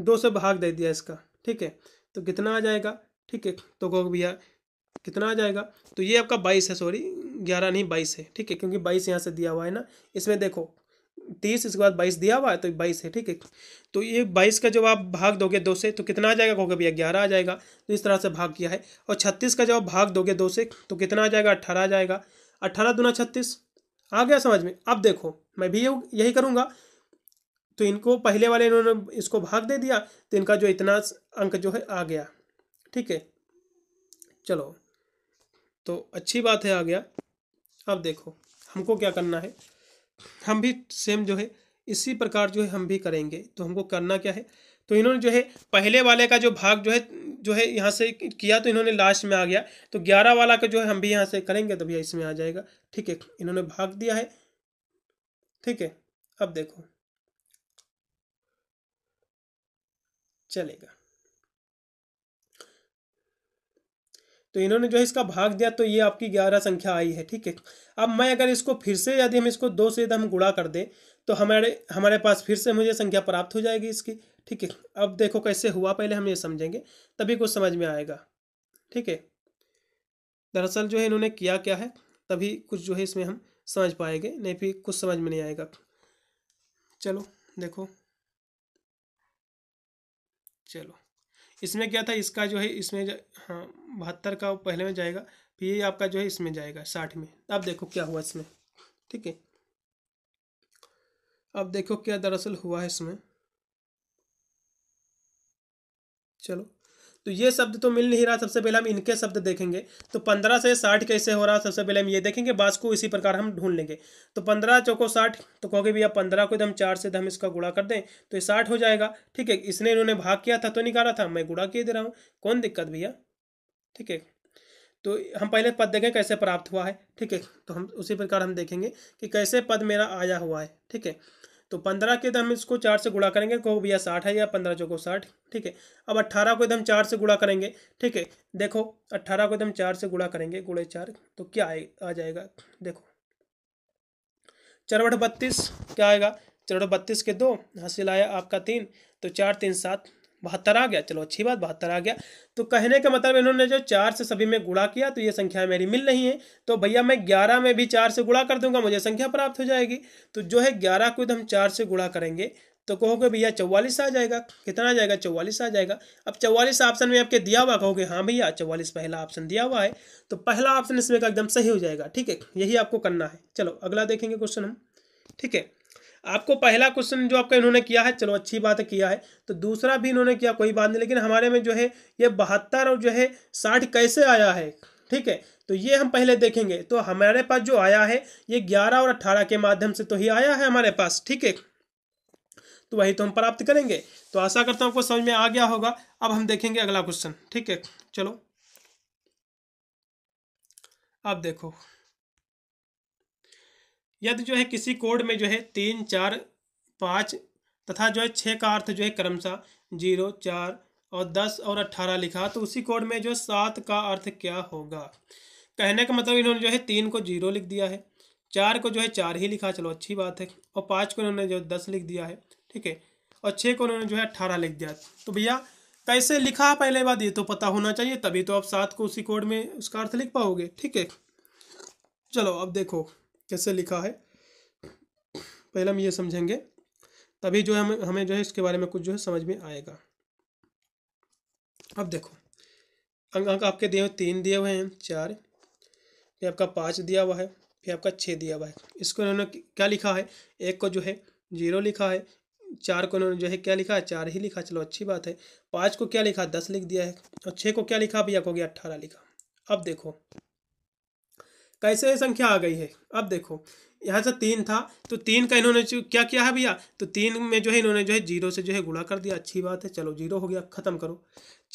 दो से भाग दे दिया इसका ठीक है तो कितना आ जाएगा ठीक है तो कहो भैया कितना आ जाएगा तो ये आपका बाईस है सॉरी ग्यारह नहीं बाईस है ठीक है क्योंकि बाईस यहाँ से दिया हुआ है ना इसमें देखो तीस इसके बाद बाईस दिया हुआ है तो बाईस है ठीक है तो ये बाईस का जब आप भाग दोगे दो से तो कितना आ जाएगा कहोगे भैया ग्यारह आ जाएगा तो इस तरह से भाग किया है और छत्तीस का जब आप भाग दोगे दो से तो कितना आ जाएगा अट्ठारह आ जाएगा अट्ठारह दुना छत्तीस आ गया समझ में अब देखो मैं भी यही करूँगा तो इनको पहले वाले इन्होंने इसको भाग दे दिया तो इनका जो इतना अंक जो है आ गया ठीक है चलो तो अच्छी बात है आ गया अब देखो हमको क्या करना है हम भी सेम जो है इसी प्रकार जो है हम भी करेंगे तो हमको करना क्या है तो इन्होंने जो है पहले वाले का जो भाग जो है जो है यहाँ से किया तो इन्होंने लास्ट में आ गया तो ग्यारह वाला का जो है हम भी यहाँ से करेंगे तो भैया इसमें आ जाएगा ठीक है इन्होंने भाग दिया है ठीक है अब देखो चलेगा तो इन्होंने जो है इसका भाग दिया तो ये आपकी ग्यारह संख्या आई है ठीक है अब मैं अगर इसको फिर से यदि हम इसको दो से यदि हम गुड़ा कर दें तो हमारे हमारे पास फिर से मुझे संख्या प्राप्त हो जाएगी इसकी ठीक है अब देखो कैसे हुआ पहले हम ये समझेंगे तभी कुछ समझ में आएगा ठीक है दरअसल जो है इन्होंने किया क्या है तभी कुछ जो है इसमें हम समझ पाएंगे नहीं फिर कुछ समझ में नहीं आएगा चलो देखो चलो इसमें क्या था इसका जो है इसमें हाँ बहत्तर का पहले में जाएगा फिर ये आपका जो है इसमें जाएगा साठ में अब देखो क्या हुआ इसमें ठीक है अब देखो क्या दरअसल हुआ है इसमें चलो तो ये शब्द तो मिल नहीं रहा सबसे पहले हम इनके शब्द देखेंगे तो पंद्रह से साठ कैसे हो रहा सबसे पहले हम ये देखेंगे बास को इसी प्रकार हम ढूंढ लेंगे तो पंद्रह चौको साठ तो कहोगे भैया पंद्रह को एकदम चार से हम इसका गुड़ा कर दें तो ये साठ हो जाएगा ठीक है इसने इन्होंने भाग किया था तो निकाला था मैं गुड़ा किए दे रहा हूँ कौन दिक्कत भैया ठीक है तो हम पहले पद देखें कैसे प्राप्त हुआ है ठीक है तो हम उसी प्रकार हम देखेंगे कि कैसे पद मेरा आया हुआ है ठीक है तो पंद्रह के दम तो इसको चार से गुड़ा करेंगे कहो भैया साठ है या पंद्रह चौको साठ ठीक है अब अट्ठारह को एकदम तो चार से गुड़ा करेंगे ठीक है देखो अट्ठारह को एकदम तो चार से गुड़ा करेंगे गुड़े चार तो क्या आ जाएगा देखो चरवट बत्तीस क्या आएगा चरवट बत्तीस के दो हासिल आया आपका तीन तो चार तीन सात बहत्तर आ गया चलो अच्छी बात बहत्तर आ गया तो कहने का मतलब इन्होंने जो चार से सभी में गुणा किया तो ये संख्या मेरी मिल रही है तो भैया मैं ग्यारह में भी चार से गुणा कर दूंगा मुझे संख्या प्राप्त हो जाएगी तो जो है ग्यारह को तो हम चार से गुणा करेंगे तो कहोगे भैया चौवालीस आ जाएगा कितना आ जाएगा चौवालीस आ जाएगा अब चौवालीस ऑप्शन में आपके दिया हुआ कहोगे हाँ भैया चौवालीस पहला ऑप्शन दिया हुआ है तो पहला ऑप्शन इसमें का एकदम सही हो जाएगा ठीक है यही आपको करना है चलो अगला देखेंगे क्वेश्चन हम ठीक है आपको पहला क्वेश्चन जो आपका इन्होंने किया है चलो अच्छी बात है किया है तो दूसरा भी इन्होंने किया कोई बात नहीं लेकिन हमारे में जो है ये बहत्तर और जो है साठ कैसे आया है ठीक है तो ये हम पहले देखेंगे तो हमारे पास जो आया है ये ग्यारह और अट्ठारह के माध्यम से तो ही आया है हमारे पास ठीक है तो वही तो हम प्राप्त करेंगे तो आशा करता हूँ आपको समझ में आ गया होगा अब हम देखेंगे अगला क्वेश्चन ठीक है चलो आप देखो यदि जो है किसी कोड में जो है तीन चार पाँच तथा जो है छः का अर्थ जो है क्रमशः जीरो चार और दस और अट्ठारह लिखा तो उसी कोड में जो सात का अर्थ क्या होगा कहने का मतलब इन्होंने जो है तीन को जीरो लिख दिया है चार को जो है चार ही लिखा चलो अच्छी बात है और पाँच को इन्होंने जो दस लिख दिया है ठीक है और छः को उन्होंने जो है अट्ठारह लिख दिया तो भैया कैसे लिखा पहले बात ये तो पता होना चाहिए तभी तो आप सात को उसी कोड में उसका अर्थ लिख पाओगे ठीक है चलो अब देखो कैसे लिखा है पहले हम ये समझेंगे तभी जो है हम हमें जो है इसके बारे में कुछ जो है समझ में आएगा अब देखो अंक आपके दिए हुए तीन दिए हुए हैं चार फिर आपका पाँच दिया हुआ है फिर आपका छः दिया हुआ है इसको उन्होंने क्या लिखा है एक को जो है जीरो लिखा है चार को उन्होंने जो है क्या लिखा है चार ही लिखा चलो अच्छी बात है पाँच को क्या लिखा दस लिख दिया है और छः को क्या लिखा भैया को गया अट्ठारह लिखा अब देखो कैसे ये संख्या आ गई है अब देखो यहाँ से तीन था तो तीन का इन्होंने क्या किया है भैया तो तीन में जो है इन्होंने जो है जीरो से जो है गुणा कर दिया अच्छी बात है चलो जीरो हो गया ख़त्म करो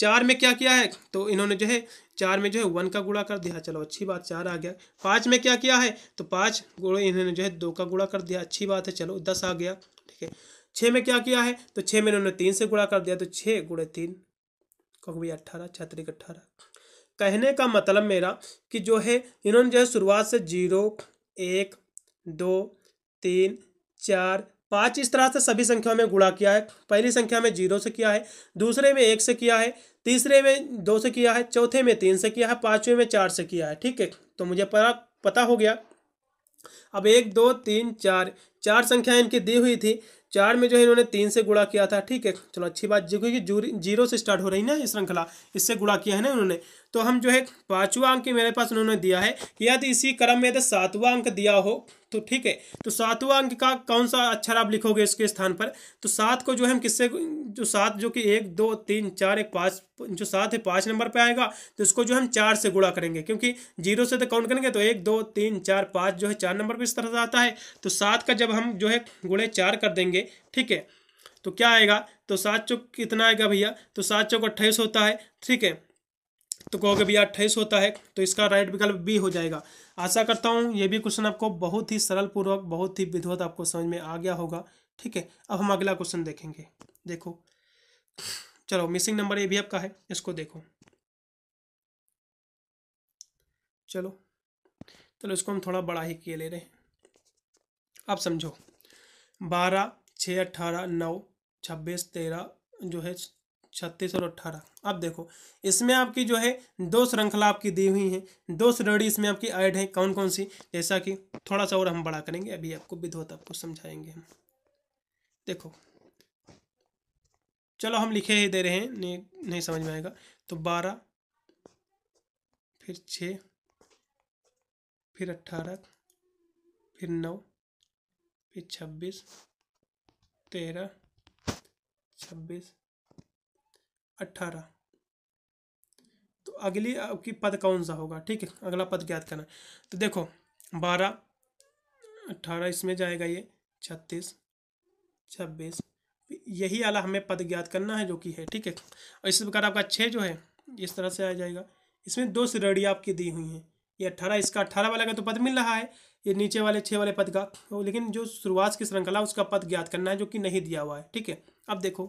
चार में क्या किया है तो इन्होंने जो है चार में जो है वन का गुणा कर दिया चलो अच्छी बात चार आ गया पाँच में क्या किया है तो पाँच इन्होंने जो है दो का गुणा कर दिया अच्छी बात है चलो दस आ गया ठीक है छः में क्या किया है तो छः में इन्होंने तीन से गुणा कर दिया तो छः गुड़े तीन कहो भैया अट्ठारह छत्तीस अट्ठारह कहने का मतलब मेरा कि जो है इन्होंने जो है शुरुआत से जीरो एक दो तीन चार पाँच इस तरह से सभी संख्याओं में गुणा किया है पहली संख्या में जीरो से किया है दूसरे में एक से किया है तीसरे में दो से किया है चौथे में तीन से किया है पाँचवें में चार से किया है ठीक है तो मुझे पता हो गया अब एक दो तीन चार चार संख्या इनकी दी हुई थी चार में जो है इन्होंने तीन से गुणा किया था ठीक है चलो अच्छी बात जो क्योंकि जीरो से स्टार्ट हो रही ना ये श्रृंखला इससे गुणा किया है ना इन्होंने तो हम जो है पाँचवा अंक मेरे पास उन्होंने दिया है यदि इसी क्रम में यदि सातवा अंक दिया हो तो ठीक है तो सातवां अंक का कौन सा अक्षर अच्छा आप लिखोगे इसके स्थान पर तो सात को जो है हम किससे जो सात जो कि एक दो तीन चार एक पाँच जो सात है पाँच नंबर पे आएगा तो इसको जो हम चार से गुड़ा करेंगे क्योंकि जीरो से तो काउंट करेंगे तो एक दो तीन चार पाँच जो है चार नंबर पर इस तरह से आता है तो सात का जब हम जो है गुड़े चार कर देंगे ठीक है तो क्या आएगा तो सात चौक कितना आएगा भैया तो सात चौक अट्ठाईस होता है ठीक है तो कहोगे भैया अट्ठाईस होता है तो इसका राइट विकल्प बी हो जाएगा आशा करता हूँ ये भी क्वेश्चन आपको बहुत ही सरल पूर्वक बहुत ही विधिवत आपको समझ में आ गया होगा ठीक है अब हम अगला क्वेश्चन देखेंगे देखो चलो मिसिंग नंबर ये भी आपका है इसको देखो चलो चलो इसको हम थोड़ा बड़ा ही किए ले रहे हैं आप समझो बारह छः अट्ठारह नौ छब्बीस तेरह जो है छत्तीस और अट्ठारह अब देखो इसमें आपकी जो है दो श्रृंखला आपकी दी हुई है दो श्रेणी इसमें आपकी ऐड है कौन कौन सी जैसा कि थोड़ा सा और हम बड़ा करेंगे अभी आपको विधवत आपको समझाएंगे हम देखो चलो हम लिखे ही दे रहे हैं नहीं नहीं समझ में आएगा तो बारह फिर छ फिर अट्ठारह फिर नौ फिर छब्बीस तेरह छब्बीस अट्ठारह तो अगली आपकी पद कौन सा होगा ठीक है अगला पद ज्ञात करना तो देखो बारह अट्ठारह इसमें जाएगा ये छत्तीस छब्बीस यही आला हमें पद ज्ञात करना है जो कि है ठीक है और इस प्रकार आपका छः जो है इस तरह से आ जाएगा इसमें दो श्रेणी आपकी दी हुई हैं ये अट्ठारह इसका अट्ठारह वाला का तो पद मिल रहा है ये नीचे वाले छः वाले पद का तो लेकिन जो शुरुआत की श्रृंखला उसका पद ज्ञात करना है जो कि नहीं दिया हुआ है ठीक है अब देखो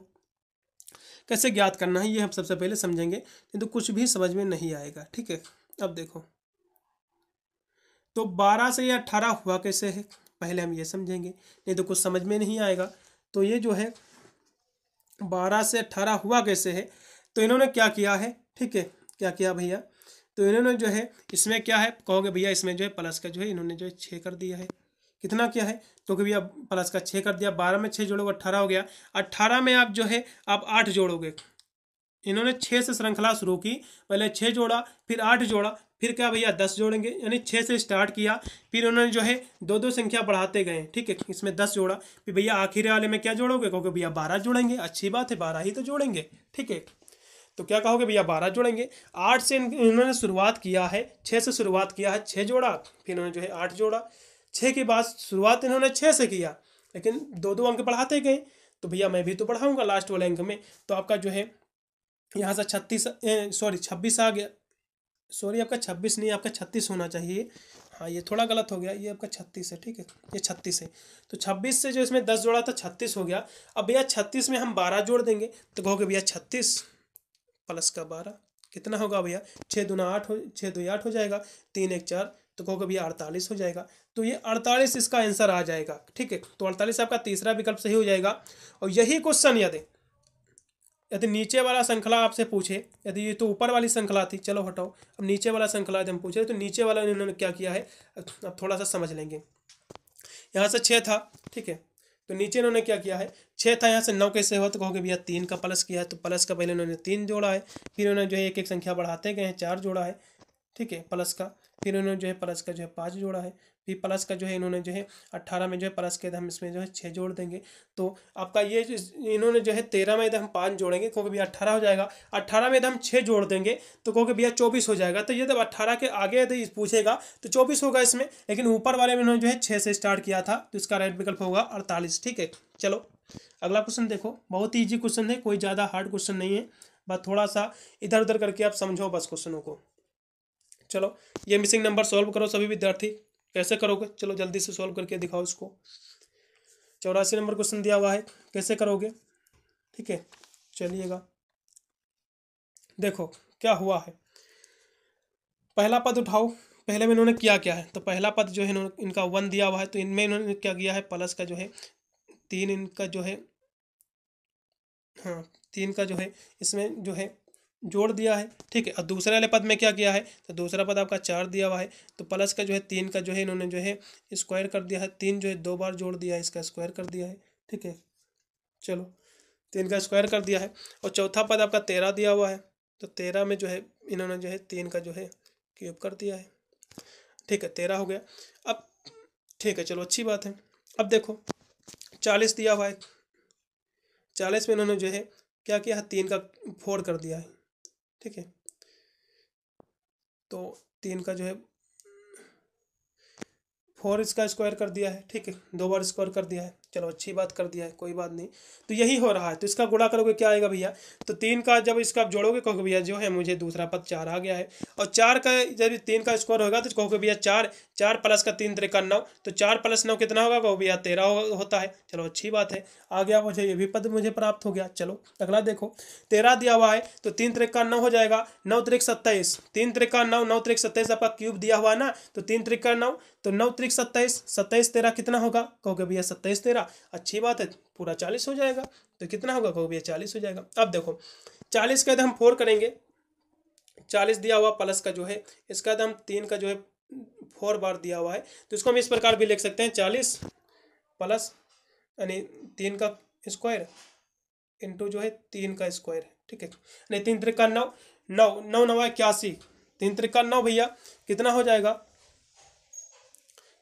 कैसे ज्ञात करना है ये हम सबसे पहले समझेंगे नहीं तो कुछ भी समझ में नहीं आएगा ठीक है अब देखो तो बारह से या अट्ठारह हुआ कैसे है पहले हम ये समझेंगे नहीं तो कुछ समझ में नहीं आएगा तो ये जो है बारह से अट्ठारह हुआ कैसे है तो इन्होंने क्या किया है ठीक है क्या किया भैया तो इन्होंने जो है इसमें क्या है कहोगे भैया इसमें जो है प्लस का जो है इन्होंने जो है छः कर दिया है कितना क्या है तो क्योंकि भैया प्लस का छः कर दिया बारह में छः जोड़ोगे अट्ठारह हो गया अट्ठारह में आप जो है आप आठ जोड़ोगे इन्होंने छः से श्रृंखला शुरू की पहले छः जोड़ा फिर आठ जोड़ा फिर क्या भैया दस जोड़ेंगे यानी छः से स्टार्ट किया फिर उन्होंने जो है दो दो संख्या बढ़ाते गए ठीक है इसमें दस जोड़ा फिर भैया आखिर वाले में क्या जोड़ोगे कहोगे भैया बारह जोड़ेंगे अच्छी बात है बारह ही तो जोड़ेंगे ठीक है तो क्या कहोगे भैया बारह जोड़ेंगे आठ से इन्होंने शुरुआत किया है छः से शुरुआत किया है छः जोड़ा फिर उन्होंने जो है आठ जोड़ा छः के बाद शुरुआत इन्होंने छः से किया लेकिन दो दो अंक बढ़ाते गए तो भैया मैं भी तो बढ़ाऊंगा लास्ट वाले अंक में तो आपका जो है यहाँ से छत्तीस सॉरी छब्बीस आ गया सॉरी आपका छब्बीस नहीं आपका छत्तीस होना चाहिए हाँ ये थोड़ा गलत हो गया ये आपका छत्तीस है ठीक है ये छत्तीस है तो छब्बीस से जो इसमें दस जोड़ा था छत्तीस हो गया अब भैया छत्तीस में हम बारह जोड़ देंगे तो कहोगे भैया छत्तीस प्लस का बारह कितना होगा भैया छः दो आठ हो छः दो आठ हो जाएगा तीन एक चार तो कहोगे भैया अड़तालीस हो जाएगा तो ये अड़तालीस इसका आंसर आ जाएगा ठीक है तो अड़तालीस आपका तीसरा विकल्प सही हो जाएगा और यही क्वेश्चन यदि यदि नीचे वाला श्रृंखला आपसे पूछे यदि ये तो ऊपर वाली श्रृंखला थी चलो हटाओ अब नीचे वाला श्रृंखला यदि हम पूछे तो नीचे वाला इन्होंने क्या किया है अब थोड़ा सा समझ लेंगे यहाँ से छः था ठीक है तो नीचे इन्होंने क्या किया है छः था यहाँ से नौ कैसे हुआ तो कहोगे भैया तीन का प्लस किया है तो प्लस का पहले इन्होंने तीन जोड़ा है फिर इन्होंने जो है एक एक संख्या बढ़ाते गए हैं चार जोड़ा है ठीक है प्लस का फिर इन्होंने जो है प्लस का जो है पाँच जोड़ा है फिर प्लस का जो है इन्होंने जो है अट्ठारह में जो है प्लस के हम इसमें जो है छः जोड़ देंगे तो आपका ये इन्होंने जो है तेरह में हम पाँच जोड़ेंगे क्योंकि भैया अट्ठारह हो जाएगा अट्ठारह में हम छः जोड़ देंगे तो क्योंकि भैया चौबीस हो जाएगा तो ये जब अट्ठारह के आगे यदि पूछेगा तो चौबीस होगा इसमें लेकिन ऊपर वाले में इन्होंने जो है छः से स्टार्ट किया था तो इसका राइट विकल्प होगा अड़तालीस ठीक है चलो अगला क्वेश्चन देखो बहुत ही ईजी क्वेश्चन है कोई ज़्यादा हार्ड क्वेश्चन नहीं है बस थोड़ा सा इधर उधर करके आप समझो बस क्वेश्चनों को चलो ये मिसिंग नंबर सॉल्व करो सभी विद्यार्थी कैसे करोगे चलो जल्दी से सॉल्व करके दिखाओ इसको चौरासी नंबर क्वेश्चन दिया हुआ है कैसे करोगे ठीक है चलिएगा देखो क्या हुआ है पहला पद उठाओ पहले में इन्होंने किया क्या है तो पहला पद जो है इनका वन दिया हुआ है तो इनमें इन्होंने क्या किया है प्लस का जो है तीन इनका जो है हाँ तीन का जो है इसमें जो है जोड़ दिया है ठीक है और दूसरे वाले पद में क्या किया है तो दूसरा पद आपका चार दिया हुआ है तो प्लस का जो है तीन का जो है इन्होंने जो है स्क्वायर कर दिया है तीन जो है दो बार जोड़ दिया है इसका स्क्वायर कर दिया है ठीक है चलो तीन का स्क्वायर कर दिया है और चौथा पद आपका तेरह दिया हुआ है तो तेरह में जो है इन्होंने जो है तीन का जो है क्यूब कर दिया है ठीक है तेरह हो गया अब ठीक है चलो अच्छी बात है अब देखो चालीस दिया हुआ है चालीस में इन्होंने जो है क्या किया है तीन का फोर कर दिया है ठीक है तो तीन का जो है फोर इसका स्क्वायर कर दिया है ठीक है दो बार स्क्वायर कर दिया है चलो अच्छी बात कर दिया है कोई बात नहीं तो यही हो रहा है तो इसका गुणा करोगे क्या आएगा भैया तो तीन का जब इसका आप जोड़ोगे कहोगे भैया जो है मुझे दूसरा पद चार आ गया है और चार का जब तीन का स्क्वायर होगा तो कहोगे भैया चार चार प्लस का तीन त्रिका नौ तो चार प्लस नौ कितना होगा कहो भैया तेरह होता है चलो अच्छी बात है आ गया मुझे ये भी पद मुझे प्राप्त हो गया चलो अगला देखो तेरह दिया हुआ है तो तीन त्रिका नौ हो जाएगा नौ त्रिक सत्ताईस तीन त्रिका नौ नौ त्रिक सत्ताईस आपका क्यूब दिया हुआ ना तो तीन त्रिका नौ तो नौ त्रिक सत्ताईस सत्ताईस तेरह कितना होगा कहोगे भैया सत्ताईस तेरह क्या अच्छी बात है पूरा चालीस हो जाएगा तो कितना होगा कहो भैया चालीस हो जाएगा अब देखो चालीस का हम फोर करेंगे चालीस दिया हुआ प्लस का जो है इसका हम तीन का जो है फोर बार दिया हुआ है तो इसको हम इस प्रकार भी लिख सकते हैं चालीस प्लस यानी तीन का स्क्वायर इंटू जो है तीन का स्क्वायर ठीक है यानी तीन त्रिका नौ नौ नौ नवा इक्यासी तीन त्रिका नौ भैया कितना हो जाएगा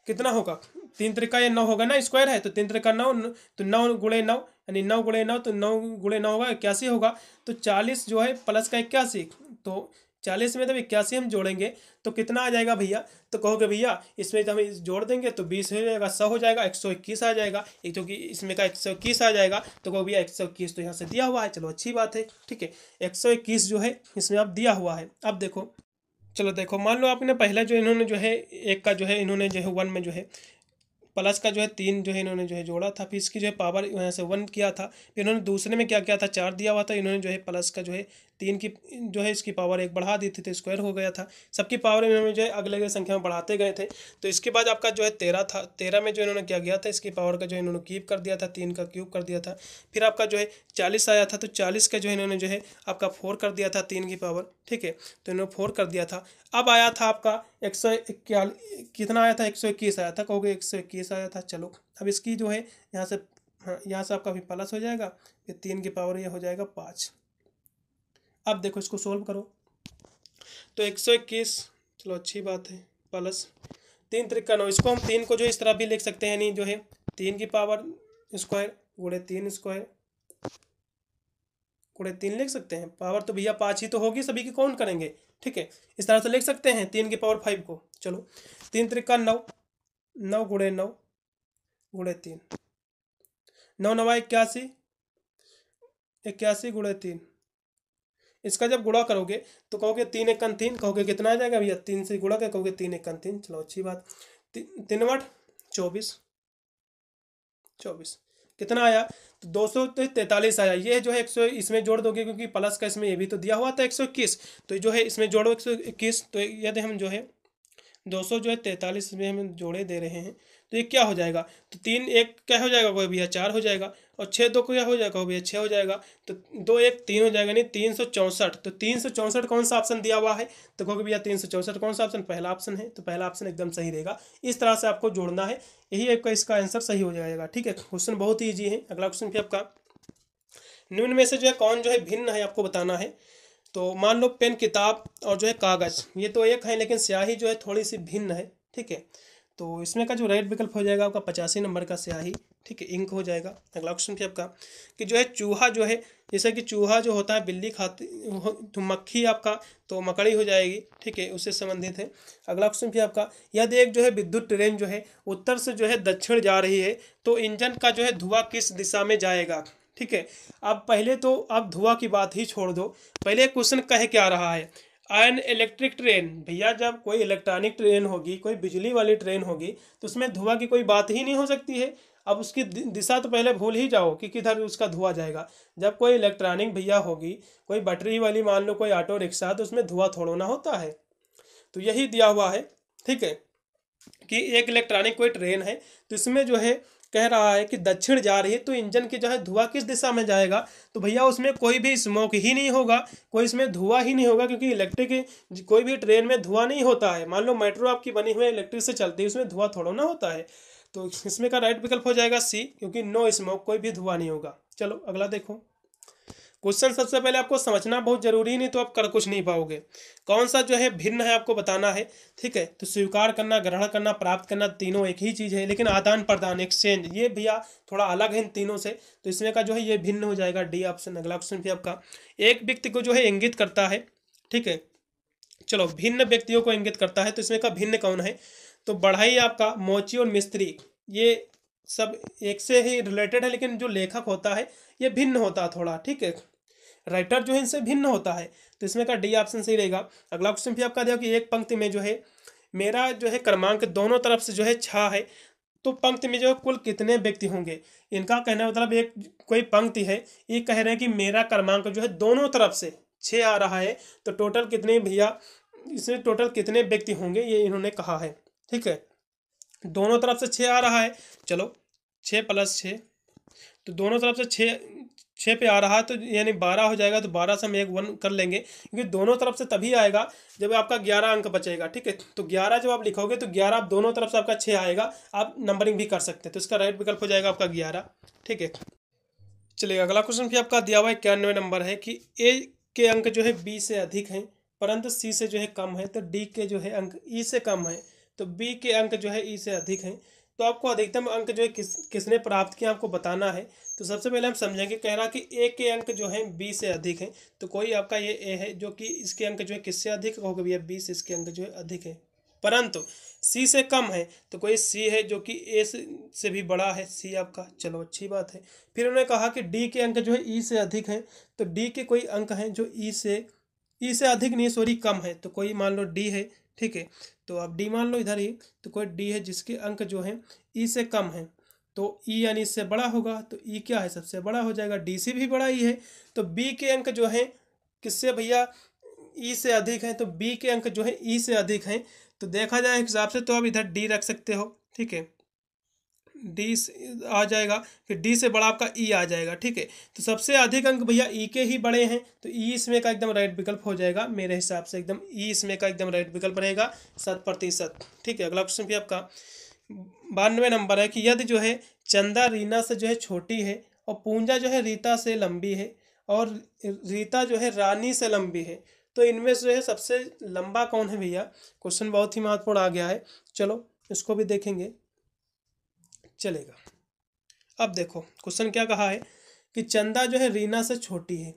कितना होगा तीन त्रिका ये नौ होगा ना स्क्वायर है तो तीन त्रिका नौ तो नौ गुड़े नौ यानी नौ गुड़े नौ तो नौ गुड़े नौ होगा इक्यासी होगा तो चालीस जो है प्लस का इक्यासी तो चालीस में जब इक्यासी हम जोड़ेंगे तो कितना आ जाएगा भैया तो कहोगे भैया इसमें जब हम जोड़ देंगे तो बीस हो जाएगा सौ हो जाएगा एक सौ इक्कीस आ जाएगा एक जो कि इसमें का एक सौ इक्कीस आ जाएगा तो कहो भैया एक सौ इक्कीस तो यहाँ से दिया हुआ है चलो अच्छी बात है ठीक है एक सौ इक्कीस जो है इसमें अब दिया हुआ है अब देखो चलो देखो मान लो आपने पहला जो इन्होंने जो है एक का जो है इन्होंने जो है वन में जो है प्लस का जो है तीन जो है इन्होंने जो है जोड़ा था फिर इसकी जो है पावर यहाँ से वन किया था फिर इन्होंने दूसरे में क्या किया था चार दिया हुआ था इन्होंने जो है प्लस का जो है तीन की जो है इसकी पावर एक बढ़ा दी थी तो स्क्वायर हो गया था सबकी पावर में हमें जो है अगले अगले संख्या में बढ़ाते गए थे तो इसके बाद आपका जो है तेरह था तेरह में जो इन्होंने क्या गया था इसकी पावर का जो इन्होंने क्यूब कर दिया था तीन का क्यूब कर दिया था फिर आपका जो है चालीस आया था तो चालीस का जो है इन्होंने जो है आपका फोर कर दिया था तीन की पावर ठीक है तो इन्होंने फोर कर दिया था अब आया था आपका एक सौ कितना आया था एक सौ इक्कीस आया था कहोगे एक सौ इक्कीस आया था चलो अब इसकी जो है यहाँ से हाँ यहाँ से आपका भी प्लस हो जाएगा फिर तीन की पावर ये हो जाएगा पाँच अब देखो इसको सोल्व करो तो एक सौ इक्कीस चलो अच्छी बात है प्लस तीन त्रिका नौ इसको हम तीन को जो इस तरह भी लिख सकते हैं नहीं जो है तीन की पावर स्क्वायर गुड़े तीन स्क्वायर गुड़े तीन लिख सकते हैं पावर तो भैया पाँच ही तो होगी सभी की कौन करेंगे ठीक है इस तरह से लिख सकते हैं तीन की पावर फाइव को चलो तीन त्रिका नौ नौ गुड़े नौ गुड़े तीन नौ नवा इक्यासी इक्यासी गुड़े तीन इसका जब गुड़ा करोगे तो कहोगे तीन एक कन तीन कहोगे कितना आ जाएगा भैया तीन से गुड़ा के कहोगे तीन एक कन तीन चलो अच्छी बात ती, तीन वट चौबीस चौबीस कितना आया तो दो सौ तैतालीस आया ये जो है एक सौ इसमें जोड़ दोगे क्योंकि प्लस का इसमें ये भी तो दिया हुआ था एक सौ इक्कीस तो जो है इसमें जोड़ो एक सौ इक्कीस तो यदि हम जो है दो सौ जो है तैतालीस में हम जोड़े दे रहे हैं तो ये क्या हो जाएगा तो तीन एक क्या हो जाएगा कोई भैया चार हो जाएगा और छः दो को क्या हो जाएगा भैया छः हो जाएगा तो दो एक तीन हो जाएगा नहीं तीन सौ चौंसठ तो तीन सौ चौंसठ कौन सा ऑप्शन दिया हुआ है तो कहोगे भैया तीन सौ चौंसठ कौन सा ऑप्शन पहला ऑप्शन है तो पहला ऑप्शन एकदम सही रहेगा इस तरह से आपको जोड़ना है यही आपका इसका आंसर सही हो जाएगा ठीक है क्वेश्चन बहुत ईजी है अगला क्वेश्चन भी आपका निम्न में से जो है कौन जो है भिन्न है आपको बताना है तो मान लो पेन किताब और जो है कागज़ ये तो एक है लेकिन स्याही जो है थोड़ी सी भिन्न है ठीक है तो इसमें का जो राइट विकल्प हो जाएगा आपका पचासी नंबर का स्याही ठीक है इंक हो जाएगा अगला क्वेश्चन भी आपका कि जो है चूहा जो है जैसे कि चूहा जो होता है बिल्ली खाती तो मक्खी आपका तो मकड़ी हो जाएगी ठीक है उससे संबंधित है अगला क्वेश्चन भी आपका यदि एक जो है विद्युत ट्रेन जो है उत्तर से जो है दक्षिण जा रही है तो इंजन का जो है धुआं किस दिशा में जाएगा ठीक है अब पहले तो आप धुआं की बात ही छोड़ दो पहले क्वेश्चन कह क्या रहा है एन इलेक्ट्रिक ट्रेन भैया जब कोई इलेक्ट्रॉनिक ट्रेन होगी कोई बिजली वाली ट्रेन होगी तो उसमें धुआं की कोई बात ही नहीं हो सकती है अब उसकी दिशा तो पहले भूल ही जाओ कि किधर उसका धुआं जाएगा जब कोई इलेक्ट्रॉनिक भैया होगी कोई बैटरी वाली मान लो कोई ऑटो रिक्शा तो उसमें धुआं ना होता है तो यही दिया हुआ है ठीक है कि एक इलेक्ट्रॉनिक कोई ट्रेन है तो इसमें जो है कह रहा है कि दक्षिण जा रही है तो इंजन की जो है धुआं किस दिशा में जाएगा तो भैया उसमें कोई भी स्मोक ही नहीं होगा कोई इसमें धुआं ही नहीं होगा क्योंकि इलेक्ट्रिक कोई भी ट्रेन में धुआं नहीं होता है मान लो मेट्रो आपकी बनी हुई इलेक्ट्रिक से चलती है उसमें धुआं थोड़ा ना होता है तो इसमें का राइट विकल्प हो जाएगा सी क्योंकि नो स्मोक कोई भी धुआं नहीं होगा चलो अगला देखो क्वेश्चन सबसे पहले आपको समझना बहुत जरूरी नहीं तो आप कर कुछ नहीं पाओगे कौन सा जो है भिन्न है आपको बताना है ठीक है तो स्वीकार करना ग्रहण करना प्राप्त करना तीनों एक ही चीज़ है लेकिन आदान प्रदान एक्सचेंज ये भैया थोड़ा अलग है इन तीनों से तो इसमें का जो है ये भिन्न हो जाएगा डी ऑप्शन अगला ऑप्शन भी आपका एक व्यक्ति को जो है इंगित करता है ठीक है चलो भिन्न व्यक्तियों को इंगित करता है तो इसमें का भिन्न कौन है तो बढ़ाई आपका मोची और मिस्त्री ये सब एक से ही रिलेटेड है लेकिन जो लेखक होता है ये भिन्न होता थोड़ा ठीक है राइटर जो है इनसे भिन्न होता है तो इसमें का डी ऑप्शन सही रहेगा अगला क्वेश्चन भी आपका दिया कि एक पंक्ति में जो है मेरा जो है क्रमांक दोनों तरफ से जो है छः है तो पंक्ति में जो है कुल कितने व्यक्ति होंगे इनका कहना मतलब एक कोई पंक्ति है ये कह रहे हैं कि मेरा क्रमांक जो है दोनों तरफ से छः आ रहा है तो टोटल कितने भैया इसमें टोटल कितने व्यक्ति होंगे ये इन्होंने कहा है ठीक है दोनों तरफ से छः आ रहा है चलो छः प्लस छः तो दोनों तरफ से छः छः पे आ रहा है तो यानी बारह हो जाएगा तो बारह से हम एक वन कर लेंगे क्योंकि दोनों तरफ से तभी आएगा जब आपका ग्यारह अंक बचेगा ठीक है तो ग्यारह जब आप लिखोगे तो ग्यारह आप दोनों तरफ से आपका छः आएगा आप नंबरिंग भी कर सकते हैं तो इसका राइट विकल्प हो जाएगा आपका ग्यारह ठीक है चलिए अगला क्वेश्चन भी आपका दिया हुआ है इक्यानवे नंबर है कि ए के अंक जो है बी से अधिक हैं परंतु सी से जो है कम है तो डी के जो है अंक ई e से कम है तो बी के अंक जो है ई e से अधिक हैं तो आपको अधिकतम अंक जो है किस किसने प्राप्त किया आपको बताना है तो सबसे पहले हम समझेंगे कह रहा कि ए के अंक जो है बी से अधिक हैं तो कोई आपका ये ए है जो कि इसके अंक जो है किससे अधिक होगा भैया बी से इसके अंक जो है अधिक है परंतु सी से कम है तो कोई सी है जो कि ए से भी बड़ा है सी आपका चलो अच्छी बात है फिर उन्होंने कहा कि डी के अंक जो है ई e से अधिक हैं तो डी के कोई अंक हैं जो ई e से ई e से अधिक नहीं सॉरी कम है तो कोई मान लो डी है ठीक है तो अब डी मान लो इधर ही तो कोई डी है जिसके अंक जो है ई e से कम है तो ई e यानी इससे बड़ा होगा तो ई क्या है सबसे बड़ा हो जाएगा डी से भी बड़ा ही है तो बी के अंक जो हैं किससे भैया ई से अधिक है तो बी के अंक जो है ई से अधिक हैं तो देखा जाए हिसाब से तो आप इधर डी रख सकते हो ठीक है डी आ जाएगा फिर डी से बड़ा आपका ई आ जाएगा ठीक है तो सबसे अधिक अंक भैया ई के ही बड़े हैं तो ई इसमें का एकदम राइट विकल्प हो जाएगा मेरे हिसाब से एकदम ई इसमें का एकदम राइट विकल्प रहेगा शत प्रतिशत ठीक है अगला क्वेश्चन भी आपका बानवे नंबर है कि यदि जो है चंदा रीना से जो है छोटी है और पूंजा जो है रीता से लंबी है और रीता जो है रानी से लंबी है तो इनमें से जो है सबसे लंबा कौन है भैया क्वेश्चन बहुत ही महत्वपूर्ण आ गया है चलो इसको भी देखेंगे चलेगा अब देखो क्वेश्चन क्या कहा है कि चंदा जो है रीना से छोटी है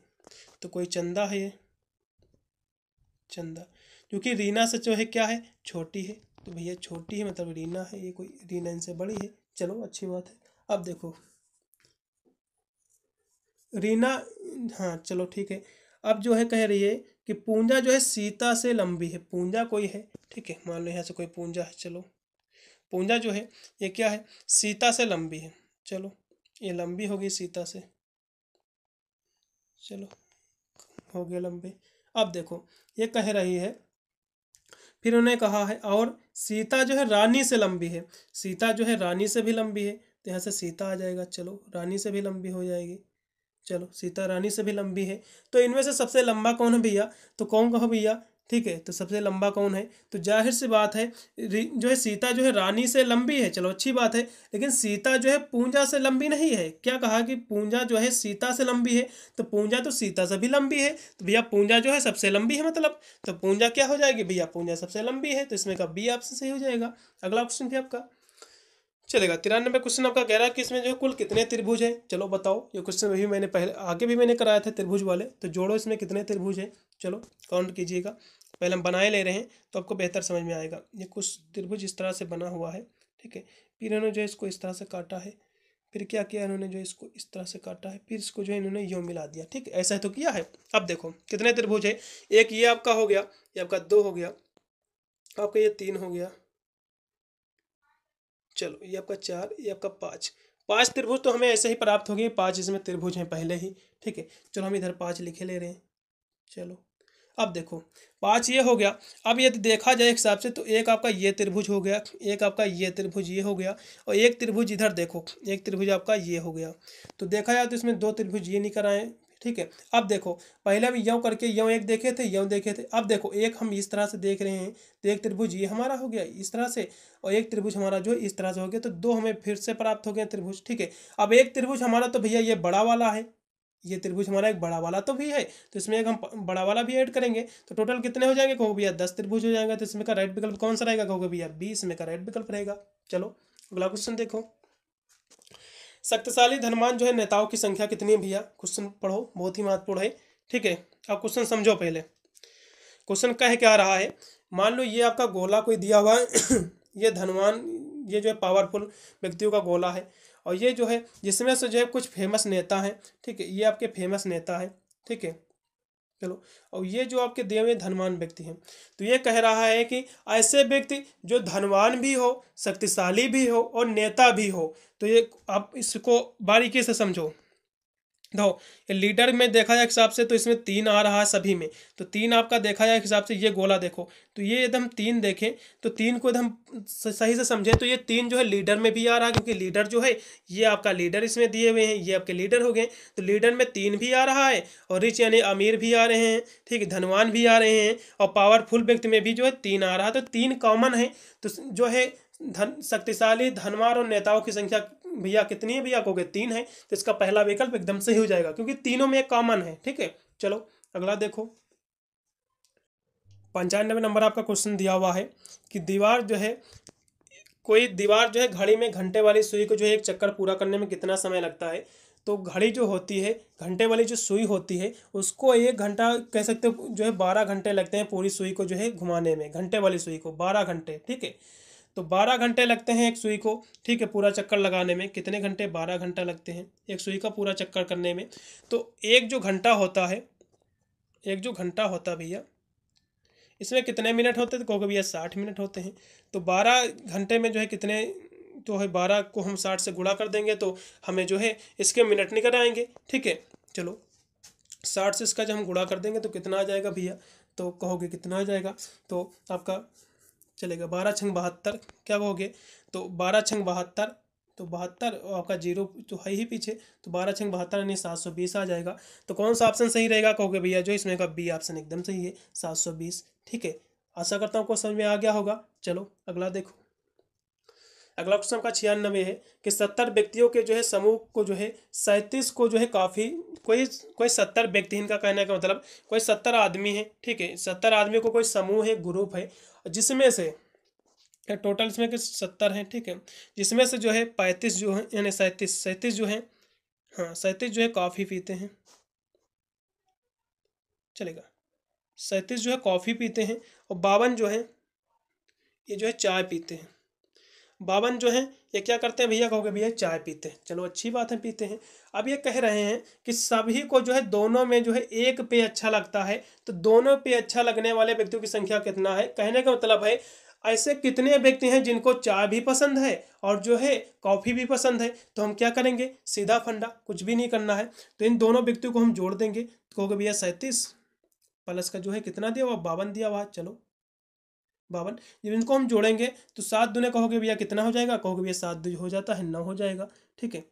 तो कोई चंदा है ये चंदा क्योंकि रीना से जो है क्या है छोटी है तो भैया छोटी है मतलब रीना है ये कोई रीना इनसे बड़ी है चलो अच्छी बात है अब देखो रीना हाँ चलो ठीक है अब जो है कह रही है कि पूंजा जो है सीता से लंबी है पूंजा कोई है ठीक है मान लो यहाँ से कोई पूंजा है चलो पूंजा जो है ये क्या है सीता से लंबी है चलो ये लंबी होगी सीता से चलो हो गया लंबी अब देखो ये कह रही है फिर उन्होंने कहा है और सीता जो है रानी से लंबी है सीता जो है रानी से भी लंबी है तो यहाँ से सीता आ जाएगा चलो रानी से भी लंबी हो जाएगी चलो सीता रानी से भी लंबी है तो इनमें से सबसे लंबा कौन है भैया तो कौन कहो भैया ठीक है तो सबसे लंबा कौन है तो जाहिर सी बात है जो है सीता जो है रानी से लंबी है चलो अच्छी बात है लेकिन सीता जो है पूंजा से लंबी नहीं है क्या कहा कि पूंजा जो है सीता से लंबी है तो पूंजा तो सीता से भी लंबी है तो भैया पूंजा जो है सबसे लंबी है मतलब तो पूंजा क्या हो जाएगी भैया पूंजा सबसे लंबी है तो इसमें का बी ऑप्शन सही हो जाएगा अगला ऑप्शन भी आपका चलेगा तिरानबे क्वेश्चन आपका कह रहा है कि इसमें जो कुल कितने त्रिभुज है चलो बताओ ये क्वेश्चन अभी मैंने पहले आगे भी मैंने कराया था त्रिभुज वाले तो जोड़ो इसमें कितने त्रिभुज हैं चलो काउंट कीजिएगा पहले हम बनाए ले रहे हैं तो आपको बेहतर समझ में आएगा ये कुछ त्रिभुज इस तरह से बना हुआ है ठीक है फिर इन्होंने जो इसको इस तरह से काटा है फिर क्या किया इन्होंने जो इसको इस तरह से काटा है फिर इसको जो है इन्होंने यो मिला दिया ठीक ऐसा तो किया है अब देखो कितने त्रिभुज है एक ये आपका हो गया ये आपका दो हो गया आपका ये तीन हो गया चलो ये आपका चार ये आपका पाँच पांच त्रिभुज तो हमें ऐसे ही प्राप्त हो गए पांच इसमें त्रिभुज हैं पहले ही ठीक है चलो हम इधर पांच लिखे ले रहे हैं चलो अब देखो पांच ये हो गया अब यदि देखा जाए हिसाब से तो एक आपका ये त्रिभुज हो गया एक आपका ये त्रिभुज ये हो गया और एक त्रिभुज इधर देखो एक त्रिभुज आपका ये हो गया तो देखा जाए तो इसमें दो त्रिभुज ये निकल आए ठीक है अब देखो पहले हम यव करके यव एक देखे थे यव देखे थे अब देखो एक हम इस तरह से देख रहे हैं तो एक त्रिभुज ये हमारा हो गया इस तरह से और एक त्रिभुज हमारा जो इस तरह से हो गया तो दो हमें फिर से प्राप्त हो गए त्रिभुज ठीक है अब एक त्रिभुज हमारा तो भैया ये बड़ा वाला है ये त्रिभुज हमारा एक बड़ा वाला तो भी है तो इसमें एक हम बड़ा वाला भी ऐड करेंगे तो टोटल कितने हो जाएंगे कहो भैया दस त्रिभुज हो जाएगा तो इसमें का राइट विकल्प कौन सा रहेगा कहोगे भैया बीस में का राइट विकल्प रहेगा चलो अगला क्वेश्चन देखो शक्तिशाली धनवान जो है नेताओं की संख्या कितनी है भैया क्वेश्चन पढ़ो बहुत ही महत्वपूर्ण है ठीक है अब क्वेश्चन समझो पहले क्वेश्चन कह क्या रहा है मान लो ये आपका गोला कोई दिया हुआ है ये धनवान ये जो है पावरफुल व्यक्तियों का गोला है और ये जो है जिसमें से जो है कुछ फेमस नेता हैं ठीक है ये आपके फेमस नेता हैं ठीक है चलो और ये जो आपके दिए हुए धनवान व्यक्ति हैं तो ये कह रहा है कि ऐसे व्यक्ति जो धनवान भी हो शक्तिशाली भी हो और नेता भी हो तो ये आप इसको बारीकी से समझो तो लीडर में देखा जाए हिसाब से तो इसमें तीन आ रहा है सभी में तो तीन आपका देखा जाए हिसाब से ये गोला देखो तो ये यदि हम तीन देखें तो तीन को यदि हम सही से समझें तो ये तीन जो है लीडर में भी आ रहा है क्योंकि लीडर जो है ये आपका लीडर इसमें दिए हुए हैं ये आपके लीडर हो गए तो लीडर में तीन भी आ रहा है और रिच यानी अमीर भी आ रहे हैं ठीक है धनवान भी आ रहे हैं और पावरफुल व्यक्ति में भी जो है तीन आ रहा है तो तीन कॉमन है तो जो है धन शक्तिशाली धनवान और नेताओं की संख्या भैया कितनी है भैया कहोगे तीन है तो इसका पहला विकल्प एकदम सही हो जाएगा क्योंकि तीनों में एक कॉमन है ठीक है चलो अगला देखो पंचानवे नंबर आपका क्वेश्चन दिया हुआ है कि दीवार जो है कोई दीवार जो है घड़ी में घंटे वाली सुई को जो है एक चक्कर पूरा करने में कितना समय लगता है तो घड़ी जो होती है घंटे वाली जो सुई होती है उसको एक घंटा कह सकते हो जो है बारह घंटे लगते हैं पूरी सुई को जो है घुमाने में घंटे वाली सुई को बारह घंटे ठीक है तो बारह घंटे लगते हैं एक सुई को ठीक है पूरा चक्कर लगाने में कितने घंटे बारह घंटा लगते हैं एक सुई का पूरा चक्कर करने में तो एक जो घंटा होता है एक जो घंटा होता है भैया इसमें कितने मिनट होते हैं कहोगे भैया साठ मिनट होते हैं तो बारह घंटे में जो है कितने तो है बारह को हम साठ से गुणा कर देंगे तो हमें जो है इसके मिनट निकल आएंगे ठीक है चलो साठ से इसका जब हम गुणा कर देंगे तो कितना आ जाएगा भैया तो कहोगे कितना आ जाएगा तो आपका चलेगा बारह छंग बहत्तर क्या कहोगे तो बारह छंग बहत्तर तो बहत्तर आपका जीरो तो है ही पीछे तो बारह छंग बहत्तर यानी सात सौ बीस आ जाएगा तो कौन सा ऑप्शन सही रहेगा कहोगे भैया जो इसमें का बी ऑप्शन एकदम सही है सात सौ बीस ठीक है आशा करता हूँ क्वेश्चन में आ गया होगा चलो अगला देखो अगला क्वेश्चन का छियानवे है कि सत्तर व्यक्तियों के जो है समूह को जो है सैंतीस को जो है काफ़ी कोई कोई सत्तर व्यक्ति इनका कहने का मतलब कोई सत्तर आदमी है ठीक है सत्तर आदमी को कोई समूह है ग्रुप है जिसमें से टोटल इसमें के सत्तर हैं ठीक है जिसमें से जो है पैंतीस जो है यानी सैंतीस सैंतीस जो है हाँ सैंतीस जो है कॉफ़ी पीते हैं चलेगा सैंतीस जो है कॉफ़ी पीते हैं और बावन जो है ये जो है चाय पीते हैं बावन जो है ये क्या करते हैं भैया कहोगे भैया चाय पीते हैं चलो अच्छी बात है पीते हैं अब ये कह रहे हैं कि सभी को जो है दोनों में जो है एक पे अच्छा लगता है तो दोनों पे अच्छा लगने वाले व्यक्तियों की संख्या कितना है कहने का मतलब है ऐसे कितने व्यक्ति हैं जिनको चाय भी पसंद है और जो है कॉफ़ी भी पसंद है तो हम क्या करेंगे सीधा फंडा कुछ भी नहीं करना है तो इन दोनों व्यक्तियों को हम जोड़ देंगे कहोगे भैया सैंतीस प्लस का जो है कितना दिया हुआ बावन दिया हुआ चलो बावन जब इनको हम जोड़ेंगे तो सात दुने कहोगे भैया कितना हो जाएगा कहोगे भैया सात दो हो जाता है नौ हो जाएगा ठीक है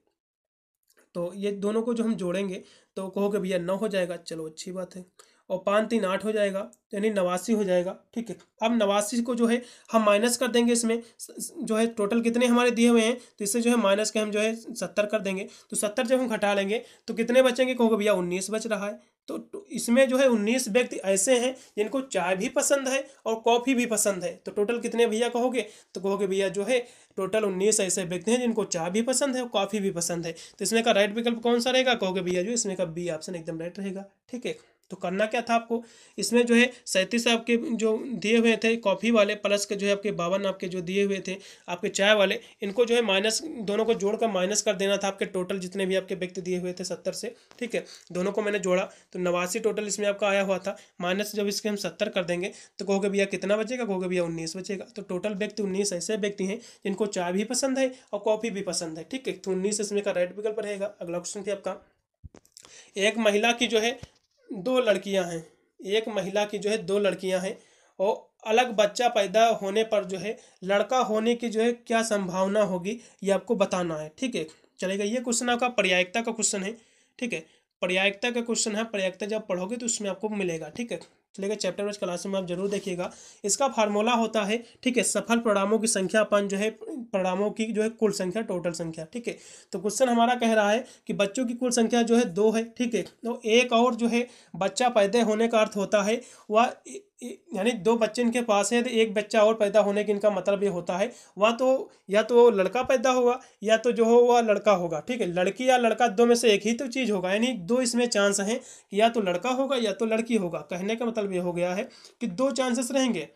तो ये दोनों को जो हम जोड़ेंगे तो कहोगे भैया नौ हो जाएगा चलो अच्छी बात है और पाँच तीन आठ हो जाएगा यानी नवासी हो जाएगा ठीक है अब नवासी को जो है हम माइनस कर देंगे इसमें जो है टोटल कितने हमारे दिए हुए हैं तो इससे जो है माइनस के हम जो है सत्तर कर देंगे तो सत्तर जब हम घटा लेंगे तो कितने बचेंगे कहोगे भैया उन्नीस बच रहा है तो, तो इसमें जो है उन्नीस व्यक्ति ऐसे हैं जिनको चाय भी पसंद है और कॉफ़ी भी पसंद है तो टोटल कितने भैया कहोगे तो कहोगे भैया जो है टोटल उन्नीस ऐसे व्यक्ति हैं जिनको चाय भी पसंद है और कॉफ़ी भी पसंद है तो इसमें का राइट विकल्प कौन सा रहेगा कहोगे भैया जो इसमें का बी ऑप्शन एकदम राइट रहेगा ठीक है तो करना क्या था आपको इसमें जो है सैंतीस आपके जो दिए हुए थे कॉफ़ी वाले प्लस के जो है आपके बावन आपके जो दिए हुए थे आपके चाय वाले इनको जो है माइनस दोनों को जोड़कर माइनस कर देना था आपके टोटल जितने भी आपके व्यक्ति दिए हुए थे सत्तर से ठीक है दोनों को मैंने जोड़ा तो नवासी टोटल इसमें आपका आया हुआ था माइनस जब इसके हम सत्तर कर देंगे तो कहोगे भैया कितना बचेगा कहोगे भैया उन्नीस बचेगा तो टोटल व्यक्ति उन्नीस ऐसे व्यक्ति हैं जिनको चाय भी पसंद है और कॉफ़ी भी पसंद है ठीक है तो उन्नीस इसमें का राइट विकल्प रहेगा अगला क्वेश्चन थी आपका एक महिला की जो है दो लड़कियां हैं एक महिला की जो है दो लड़कियां हैं और अलग बच्चा पैदा होने पर जो है लड़का होने की जो है क्या संभावना होगी ये आपको बताना है ठीक है चलेगा ये क्वेश्चन आपका पर्यायिकता का क्वेश्चन है ठीक है पर्यायिकता का क्वेश्चन है पर्यायिकता जब पढ़ोगे तो उसमें आपको मिलेगा ठीक है लेकर चैप्टर वाइज क्लास में आप जरूर देखिएगा इसका फार्मूला होता है ठीक है सफल परिणामों की संख्या अपन जो है परिणामों की जो है कुल संख्या टोटल संख्या ठीक है तो क्वेश्चन हमारा कह रहा है कि बच्चों की कुल संख्या जो है दो है ठीक है तो एक और जो है बच्चा पैदा होने का अर्थ होता है वह यानी दो बच्चे इनके पास है तो एक बच्चा और पैदा होने के इनका मतलब ये होता है वह तो या तो लड़का पैदा होगा या तो जो हो वह लड़का होगा ठीक है लड़की या लड़का दो में से एक ही तो चीज़ होगा यानी दो इसमें चांस हैं कि या तो लड़का होगा या तो लड़की होगा तो कहने का मतलब ये हो गया है कि दो चांसेस रहेंगे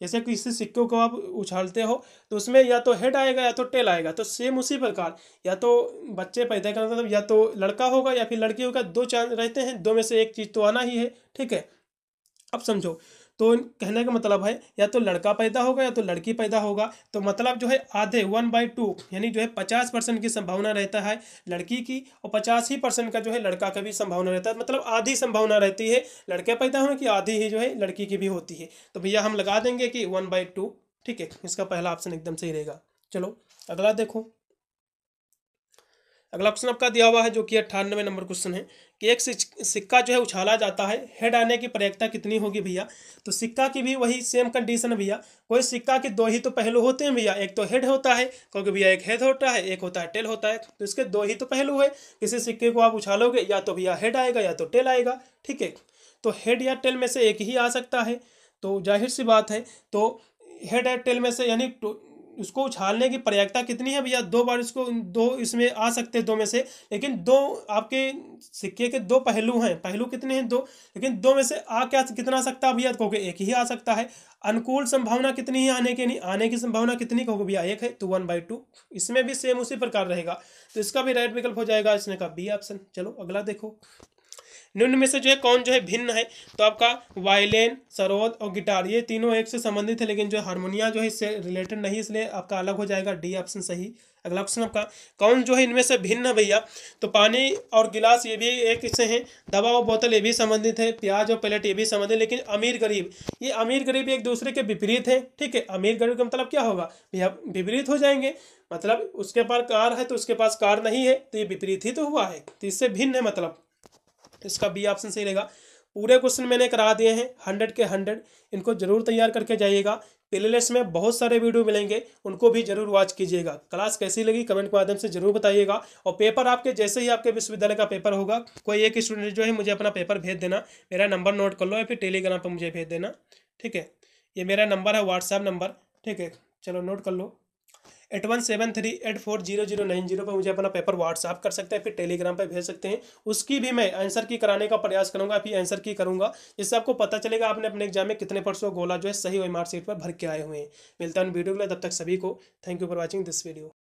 जैसे किसी सिक्के को आप उछालते हो तो उसमें या तो हेड आएगा या तो टेल आएगा तो सेम उसी प्रकार या तो बच्चे पैदा करना मतलब या तो लड़का होगा या फिर लड़की होगा दो चांस रहते हैं दो में से एक चीज़ तो आना ही है ठीक है अब समझो तो कहने का मतलब है या तो लड़का पैदा होगा या तो लड़की पैदा होगा तो मतलब जो है आधे वन बाई टू यानी जो है पचास परसेंट की संभावना रहता है लड़की की और पचास ही परसेंट का जो है लड़का का भी संभावना रहता है मतलब आधी संभावना रहती है लड़के पैदा होने की आधी ही जो है लड़की की भी होती है तो भैया हम लगा देंगे कि वन बाई टू ठीक है इसका पहला ऑप्शन एकदम सही रहेगा चलो अगला देखो अगला क्वेश्चन आपका दिया हुआ है जो कि अट्ठानवे नंबर क्वेश्चन है कि एक सिक्का जो है उछाला जाता है हेड आने की प्रयक्ता कितनी होगी भैया तो सिक्का की भी वही सेम कंडीशन है भैया कोई सिक्का के दो ही तो पहलू होते हैं भैया एक तो हेड होता है क्योंकि भैया एक हेड होता है एक होता है टेल होता है तो इसके दो ही तो पहलू है किसी सिक्के को आप उछालोगे या तो भैया हेड आएगा या तो टेल आएगा ठीक है तो हेड या टेल में से एक ही आ सकता है तो जाहिर सी बात है तो हेड या टेल में से यानी इसको उछालने की पर्यायता कितनी है भैया दो बार इसको दो इसमें आ सकते हैं दो में से लेकिन दो आपके सिक्के के दो पहलू हैं पहलू कितने हैं दो लेकिन दो में से आ क्या कितना सकता है भैया कहोगे एक ही आ सकता है अनुकूल संभावना कितनी है आने के नहीं आने की संभावना कितनी कहोगे भैया एक है तो वन बाई टू इसमें भी सेम उसी प्रकार रहेगा तो इसका भी राइट विकल्प हो जाएगा इसने कहा बी ऑप्शन चलो अगला देखो निम्न में से जो है कौन जो है भिन्न है तो आपका वायलिन सरोद और गिटार ये तीनों एक से संबंधित है लेकिन जो हारमोनिया जो है इससे रिलेटेड नहीं इसलिए आपका अलग हो जाएगा डी ऑप्शन सही अगला ऑप्शन आपका कौन जो है इनमें से भिन्न है भैया तो पानी और गिलास ये भी एक इससे हैं दवा और बोतल ये भी संबंधित है प्याज और प्लेट ये भी संबंधित लेकिन अमीर गरीब ये अमीर गरीब एक दूसरे के विपरीत है ठीक है अमीर गरीब का मतलब क्या होगा भैया विपरीत हो जाएंगे मतलब उसके पास कार है तो उसके पास कार नहीं है तो ये विपरीत ही तो हुआ है तो इससे भिन्न है मतलब तो इसका बी ऑप्शन सही रहेगा पूरे क्वेश्चन मैंने करा दिए हैं हंड्रेड के हंड्रेड इनको जरूर तैयार करके जाइएगा प्लेलिस्ट में बहुत सारे वीडियो मिलेंगे उनको भी जरूर वॉच कीजिएगा क्लास कैसी लगी कमेंट के माध्यम से जरूर बताइएगा और पेपर आपके जैसे ही आपके विश्वविद्यालय का पेपर होगा कोई एक स्टूडेंट जो है मुझे अपना पेपर भेज देना मेरा नंबर नोट कर लो या फिर टेलीग्राम पर मुझे भेज देना ठीक है ये मेरा नंबर है व्हाट्सएप नंबर ठीक है चलो नोट कर लो eight one seven three eight four zero zero nine zero पर मुझे अपना पेपर व्हाट्सअप कर सकते हैं फिर टेलीग्राम पर भेज सकते हैं उसकी भी मैं आंसर की कराने का प्रयास करूँगा फिर आंसर की करूँगा जिससे आपको पता चलेगा आपने अपने एग्जाम में कितने परसों गोला जो है सही हुई मार्कशीट पर भर के आए हुए हैं मिलता है वीडियो के लिए तब तक सभी को thank you for watching this video